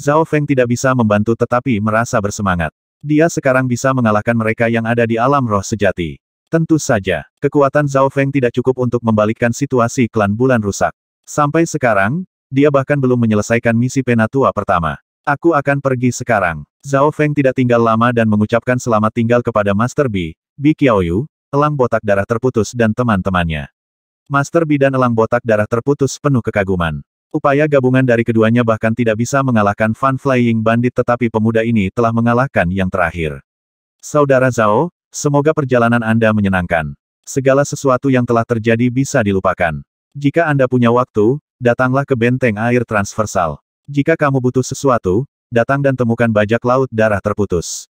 Zhao Feng tidak bisa membantu tetapi merasa bersemangat. Dia sekarang bisa mengalahkan mereka yang ada di alam roh sejati. Tentu saja, kekuatan Zhao Feng tidak cukup untuk membalikkan situasi klan bulan rusak. Sampai sekarang, dia bahkan belum menyelesaikan misi penatua pertama. Aku akan pergi sekarang. Zhao Feng tidak tinggal lama dan mengucapkan selamat tinggal kepada Master Bi, Bi Qiaoyu, elang botak darah terputus dan teman-temannya. Master Bi dan elang botak darah terputus penuh kekaguman. Upaya gabungan dari keduanya bahkan tidak bisa mengalahkan Fun Flying Bandit tetapi pemuda ini telah mengalahkan yang terakhir. Saudara Zhao, Semoga perjalanan Anda menyenangkan. Segala sesuatu yang telah terjadi bisa dilupakan. Jika Anda punya waktu, datanglah ke benteng air transversal. Jika kamu butuh sesuatu, datang dan temukan bajak laut darah terputus.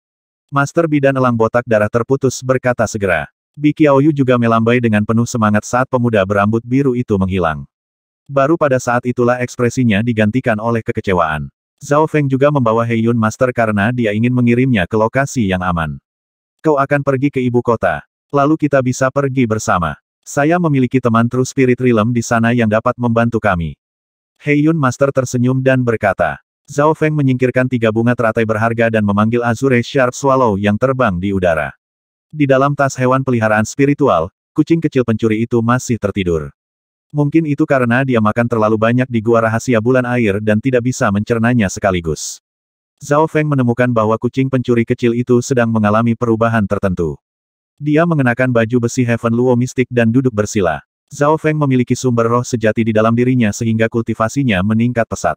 Master Bidan Elang Botak Darah Terputus berkata segera. Bikiaoyu juga melambai dengan penuh semangat saat pemuda berambut biru itu menghilang. Baru pada saat itulah ekspresinya digantikan oleh kekecewaan. Zhao Feng juga membawa Heiyun Master karena dia ingin mengirimnya ke lokasi yang aman. Kau akan pergi ke ibu kota. Lalu kita bisa pergi bersama. Saya memiliki teman True Spirit Realm di sana yang dapat membantu kami. Heiyun Master tersenyum dan berkata. Zhao Feng menyingkirkan tiga bunga teratai berharga dan memanggil Azure Sharp Swallow yang terbang di udara. Di dalam tas hewan peliharaan spiritual, kucing kecil pencuri itu masih tertidur. Mungkin itu karena dia makan terlalu banyak di gua rahasia bulan air dan tidak bisa mencernanya sekaligus. Zhao Feng menemukan bahwa kucing pencuri kecil itu sedang mengalami perubahan tertentu. Dia mengenakan baju besi Heaven Luo mistik dan duduk bersila. Zhao Feng memiliki sumber roh sejati di dalam dirinya sehingga kultivasinya meningkat pesat.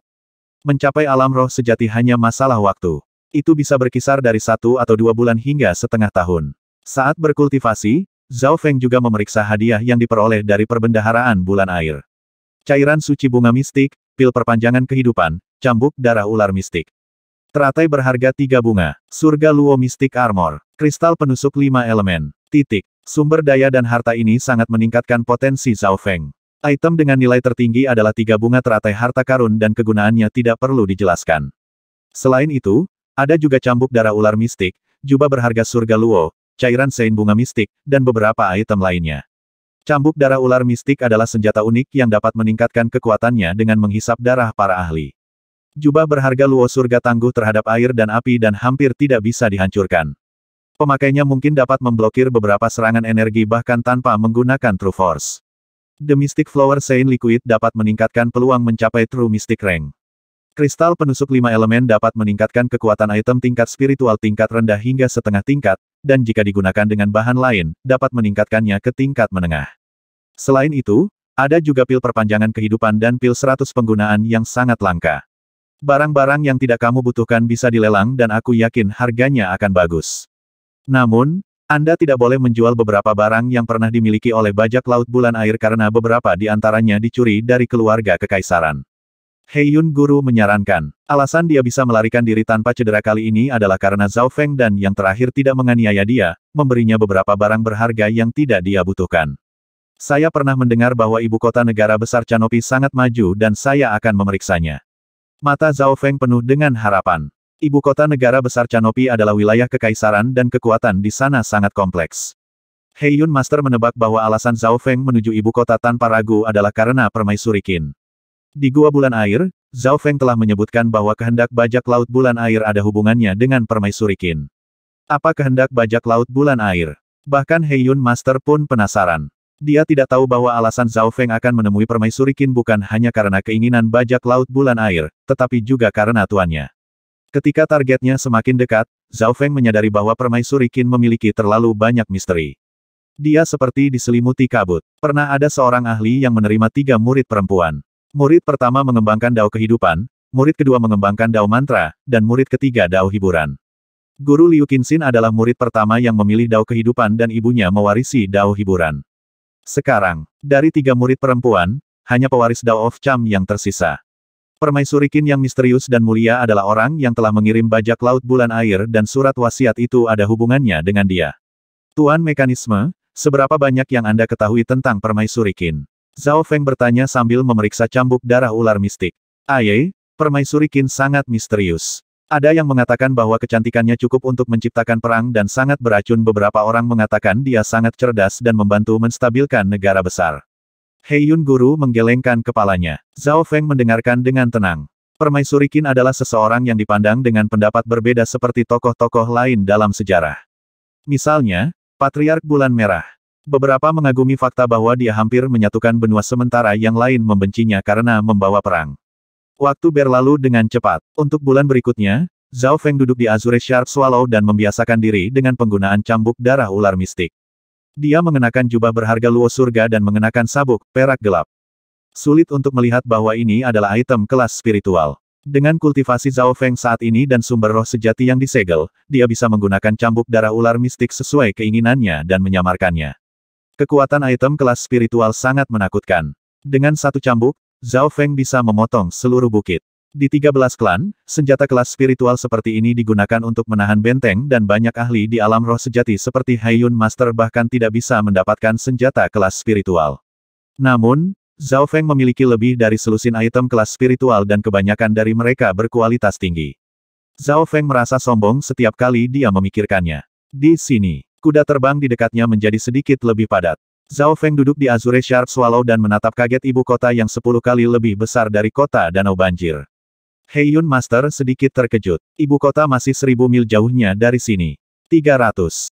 Mencapai alam roh sejati hanya masalah waktu. Itu bisa berkisar dari satu atau dua bulan hingga setengah tahun. Saat berkultivasi, Zhao Feng juga memeriksa hadiah yang diperoleh dari perbendaharaan bulan air. Cairan suci bunga mistik, pil perpanjangan kehidupan, cambuk darah ular mistik. Teratai berharga tiga bunga. Surga Luo Mistik Armor. Kristal penusuk Lima elemen. Titik. Sumber daya dan harta ini sangat meningkatkan potensi Zhao Feng. Item dengan nilai tertinggi adalah tiga bunga teratai harta karun dan kegunaannya tidak perlu dijelaskan. Selain itu, ada juga cambuk darah ular mistik, jubah berharga surga Luo, cairan sein bunga mistik, dan beberapa item lainnya. Cambuk darah ular mistik adalah senjata unik yang dapat meningkatkan kekuatannya dengan menghisap darah para ahli jubah berharga Luo Surga tangguh terhadap air dan api dan hampir tidak bisa dihancurkan. Pemakainya mungkin dapat memblokir beberapa serangan energi bahkan tanpa menggunakan True Force. The Mystic Flower Saint Liquid dapat meningkatkan peluang mencapai True Mystic Rank. Kristal penusuk lima elemen dapat meningkatkan kekuatan item tingkat spiritual tingkat rendah hingga setengah tingkat, dan jika digunakan dengan bahan lain, dapat meningkatkannya ke tingkat menengah. Selain itu, ada juga pil perpanjangan kehidupan dan pil 100 penggunaan yang sangat langka. Barang-barang yang tidak kamu butuhkan bisa dilelang dan aku yakin harganya akan bagus. Namun, Anda tidak boleh menjual beberapa barang yang pernah dimiliki oleh bajak laut bulan air karena beberapa di antaranya dicuri dari keluarga kekaisaran. Heiyun Guru menyarankan, alasan dia bisa melarikan diri tanpa cedera kali ini adalah karena Zhao Feng dan yang terakhir tidak menganiaya dia, memberinya beberapa barang berharga yang tidak dia butuhkan. Saya pernah mendengar bahwa ibu kota negara besar Canopi sangat maju dan saya akan memeriksanya. Mata Zhao Feng penuh dengan harapan. Ibu kota negara besar Canopi adalah wilayah kekaisaran dan kekuatan di sana sangat kompleks. Hei Yun Master menebak bahwa alasan Zhao Feng menuju ibu kota tanpa ragu adalah karena Permaisuri Qin. Di Gua Bulan Air, Zhao Feng telah menyebutkan bahwa kehendak bajak laut bulan air ada hubungannya dengan Permaisuri Qin. Apa kehendak bajak laut bulan air? Bahkan Hei Yun Master pun penasaran. Dia tidak tahu bahwa alasan Zhao Feng akan menemui permaisuri Qin bukan hanya karena keinginan bajak laut bulan air, tetapi juga karena tuannya. Ketika targetnya semakin dekat, Zhao Feng menyadari bahwa permaisuri Qin memiliki terlalu banyak misteri. Dia seperti diselimuti kabut. Pernah ada seorang ahli yang menerima tiga murid perempuan. Murid pertama mengembangkan dao kehidupan, murid kedua mengembangkan dao mantra, dan murid ketiga dao hiburan. Guru Liu Qinxin adalah murid pertama yang memilih dao kehidupan dan ibunya mewarisi dao hiburan. Sekarang, dari tiga murid perempuan, hanya pewaris Dao of Cham yang tersisa. Permaisuri Qin yang misterius dan mulia adalah orang yang telah mengirim bajak laut bulan air dan surat wasiat itu ada hubungannya dengan dia. Tuan mekanisme, seberapa banyak yang Anda ketahui tentang Permaisuri Qin? Zhao Feng bertanya sambil memeriksa cambuk darah ular mistik. Aye, Qin sangat misterius. Ada yang mengatakan bahwa kecantikannya cukup untuk menciptakan perang dan sangat beracun beberapa orang mengatakan dia sangat cerdas dan membantu menstabilkan negara besar. Yun Guru menggelengkan kepalanya. Zhao Feng mendengarkan dengan tenang. Permaisuri Qin adalah seseorang yang dipandang dengan pendapat berbeda seperti tokoh-tokoh lain dalam sejarah. Misalnya, Patriark Bulan Merah. Beberapa mengagumi fakta bahwa dia hampir menyatukan benua sementara yang lain membencinya karena membawa perang. Waktu berlalu dengan cepat. Untuk bulan berikutnya, Zhao Feng duduk di Azure Sharp Swallow dan membiasakan diri dengan penggunaan cambuk darah ular mistik. Dia mengenakan jubah berharga luo surga dan mengenakan sabuk, perak gelap. Sulit untuk melihat bahwa ini adalah item kelas spiritual. Dengan kultivasi Zhao Feng saat ini dan sumber roh sejati yang disegel, dia bisa menggunakan cambuk darah ular mistik sesuai keinginannya dan menyamarkannya. Kekuatan item kelas spiritual sangat menakutkan. Dengan satu cambuk, Zhao Feng bisa memotong seluruh bukit. Di 13 klan, senjata kelas spiritual seperti ini digunakan untuk menahan benteng dan banyak ahli di alam roh sejati seperti Haiyun Master bahkan tidak bisa mendapatkan senjata kelas spiritual. Namun, Zhao Feng memiliki lebih dari selusin item kelas spiritual dan kebanyakan dari mereka berkualitas tinggi. Zhao Feng merasa sombong setiap kali dia memikirkannya. Di sini, kuda terbang di dekatnya menjadi sedikit lebih padat. Zhao Feng duduk di Azure Sharp Swallow dan menatap kaget ibu kota yang sepuluh kali lebih besar dari kota Danau Banjir. Hei Yun Master sedikit terkejut. Ibu kota masih seribu mil jauhnya dari sini. 300.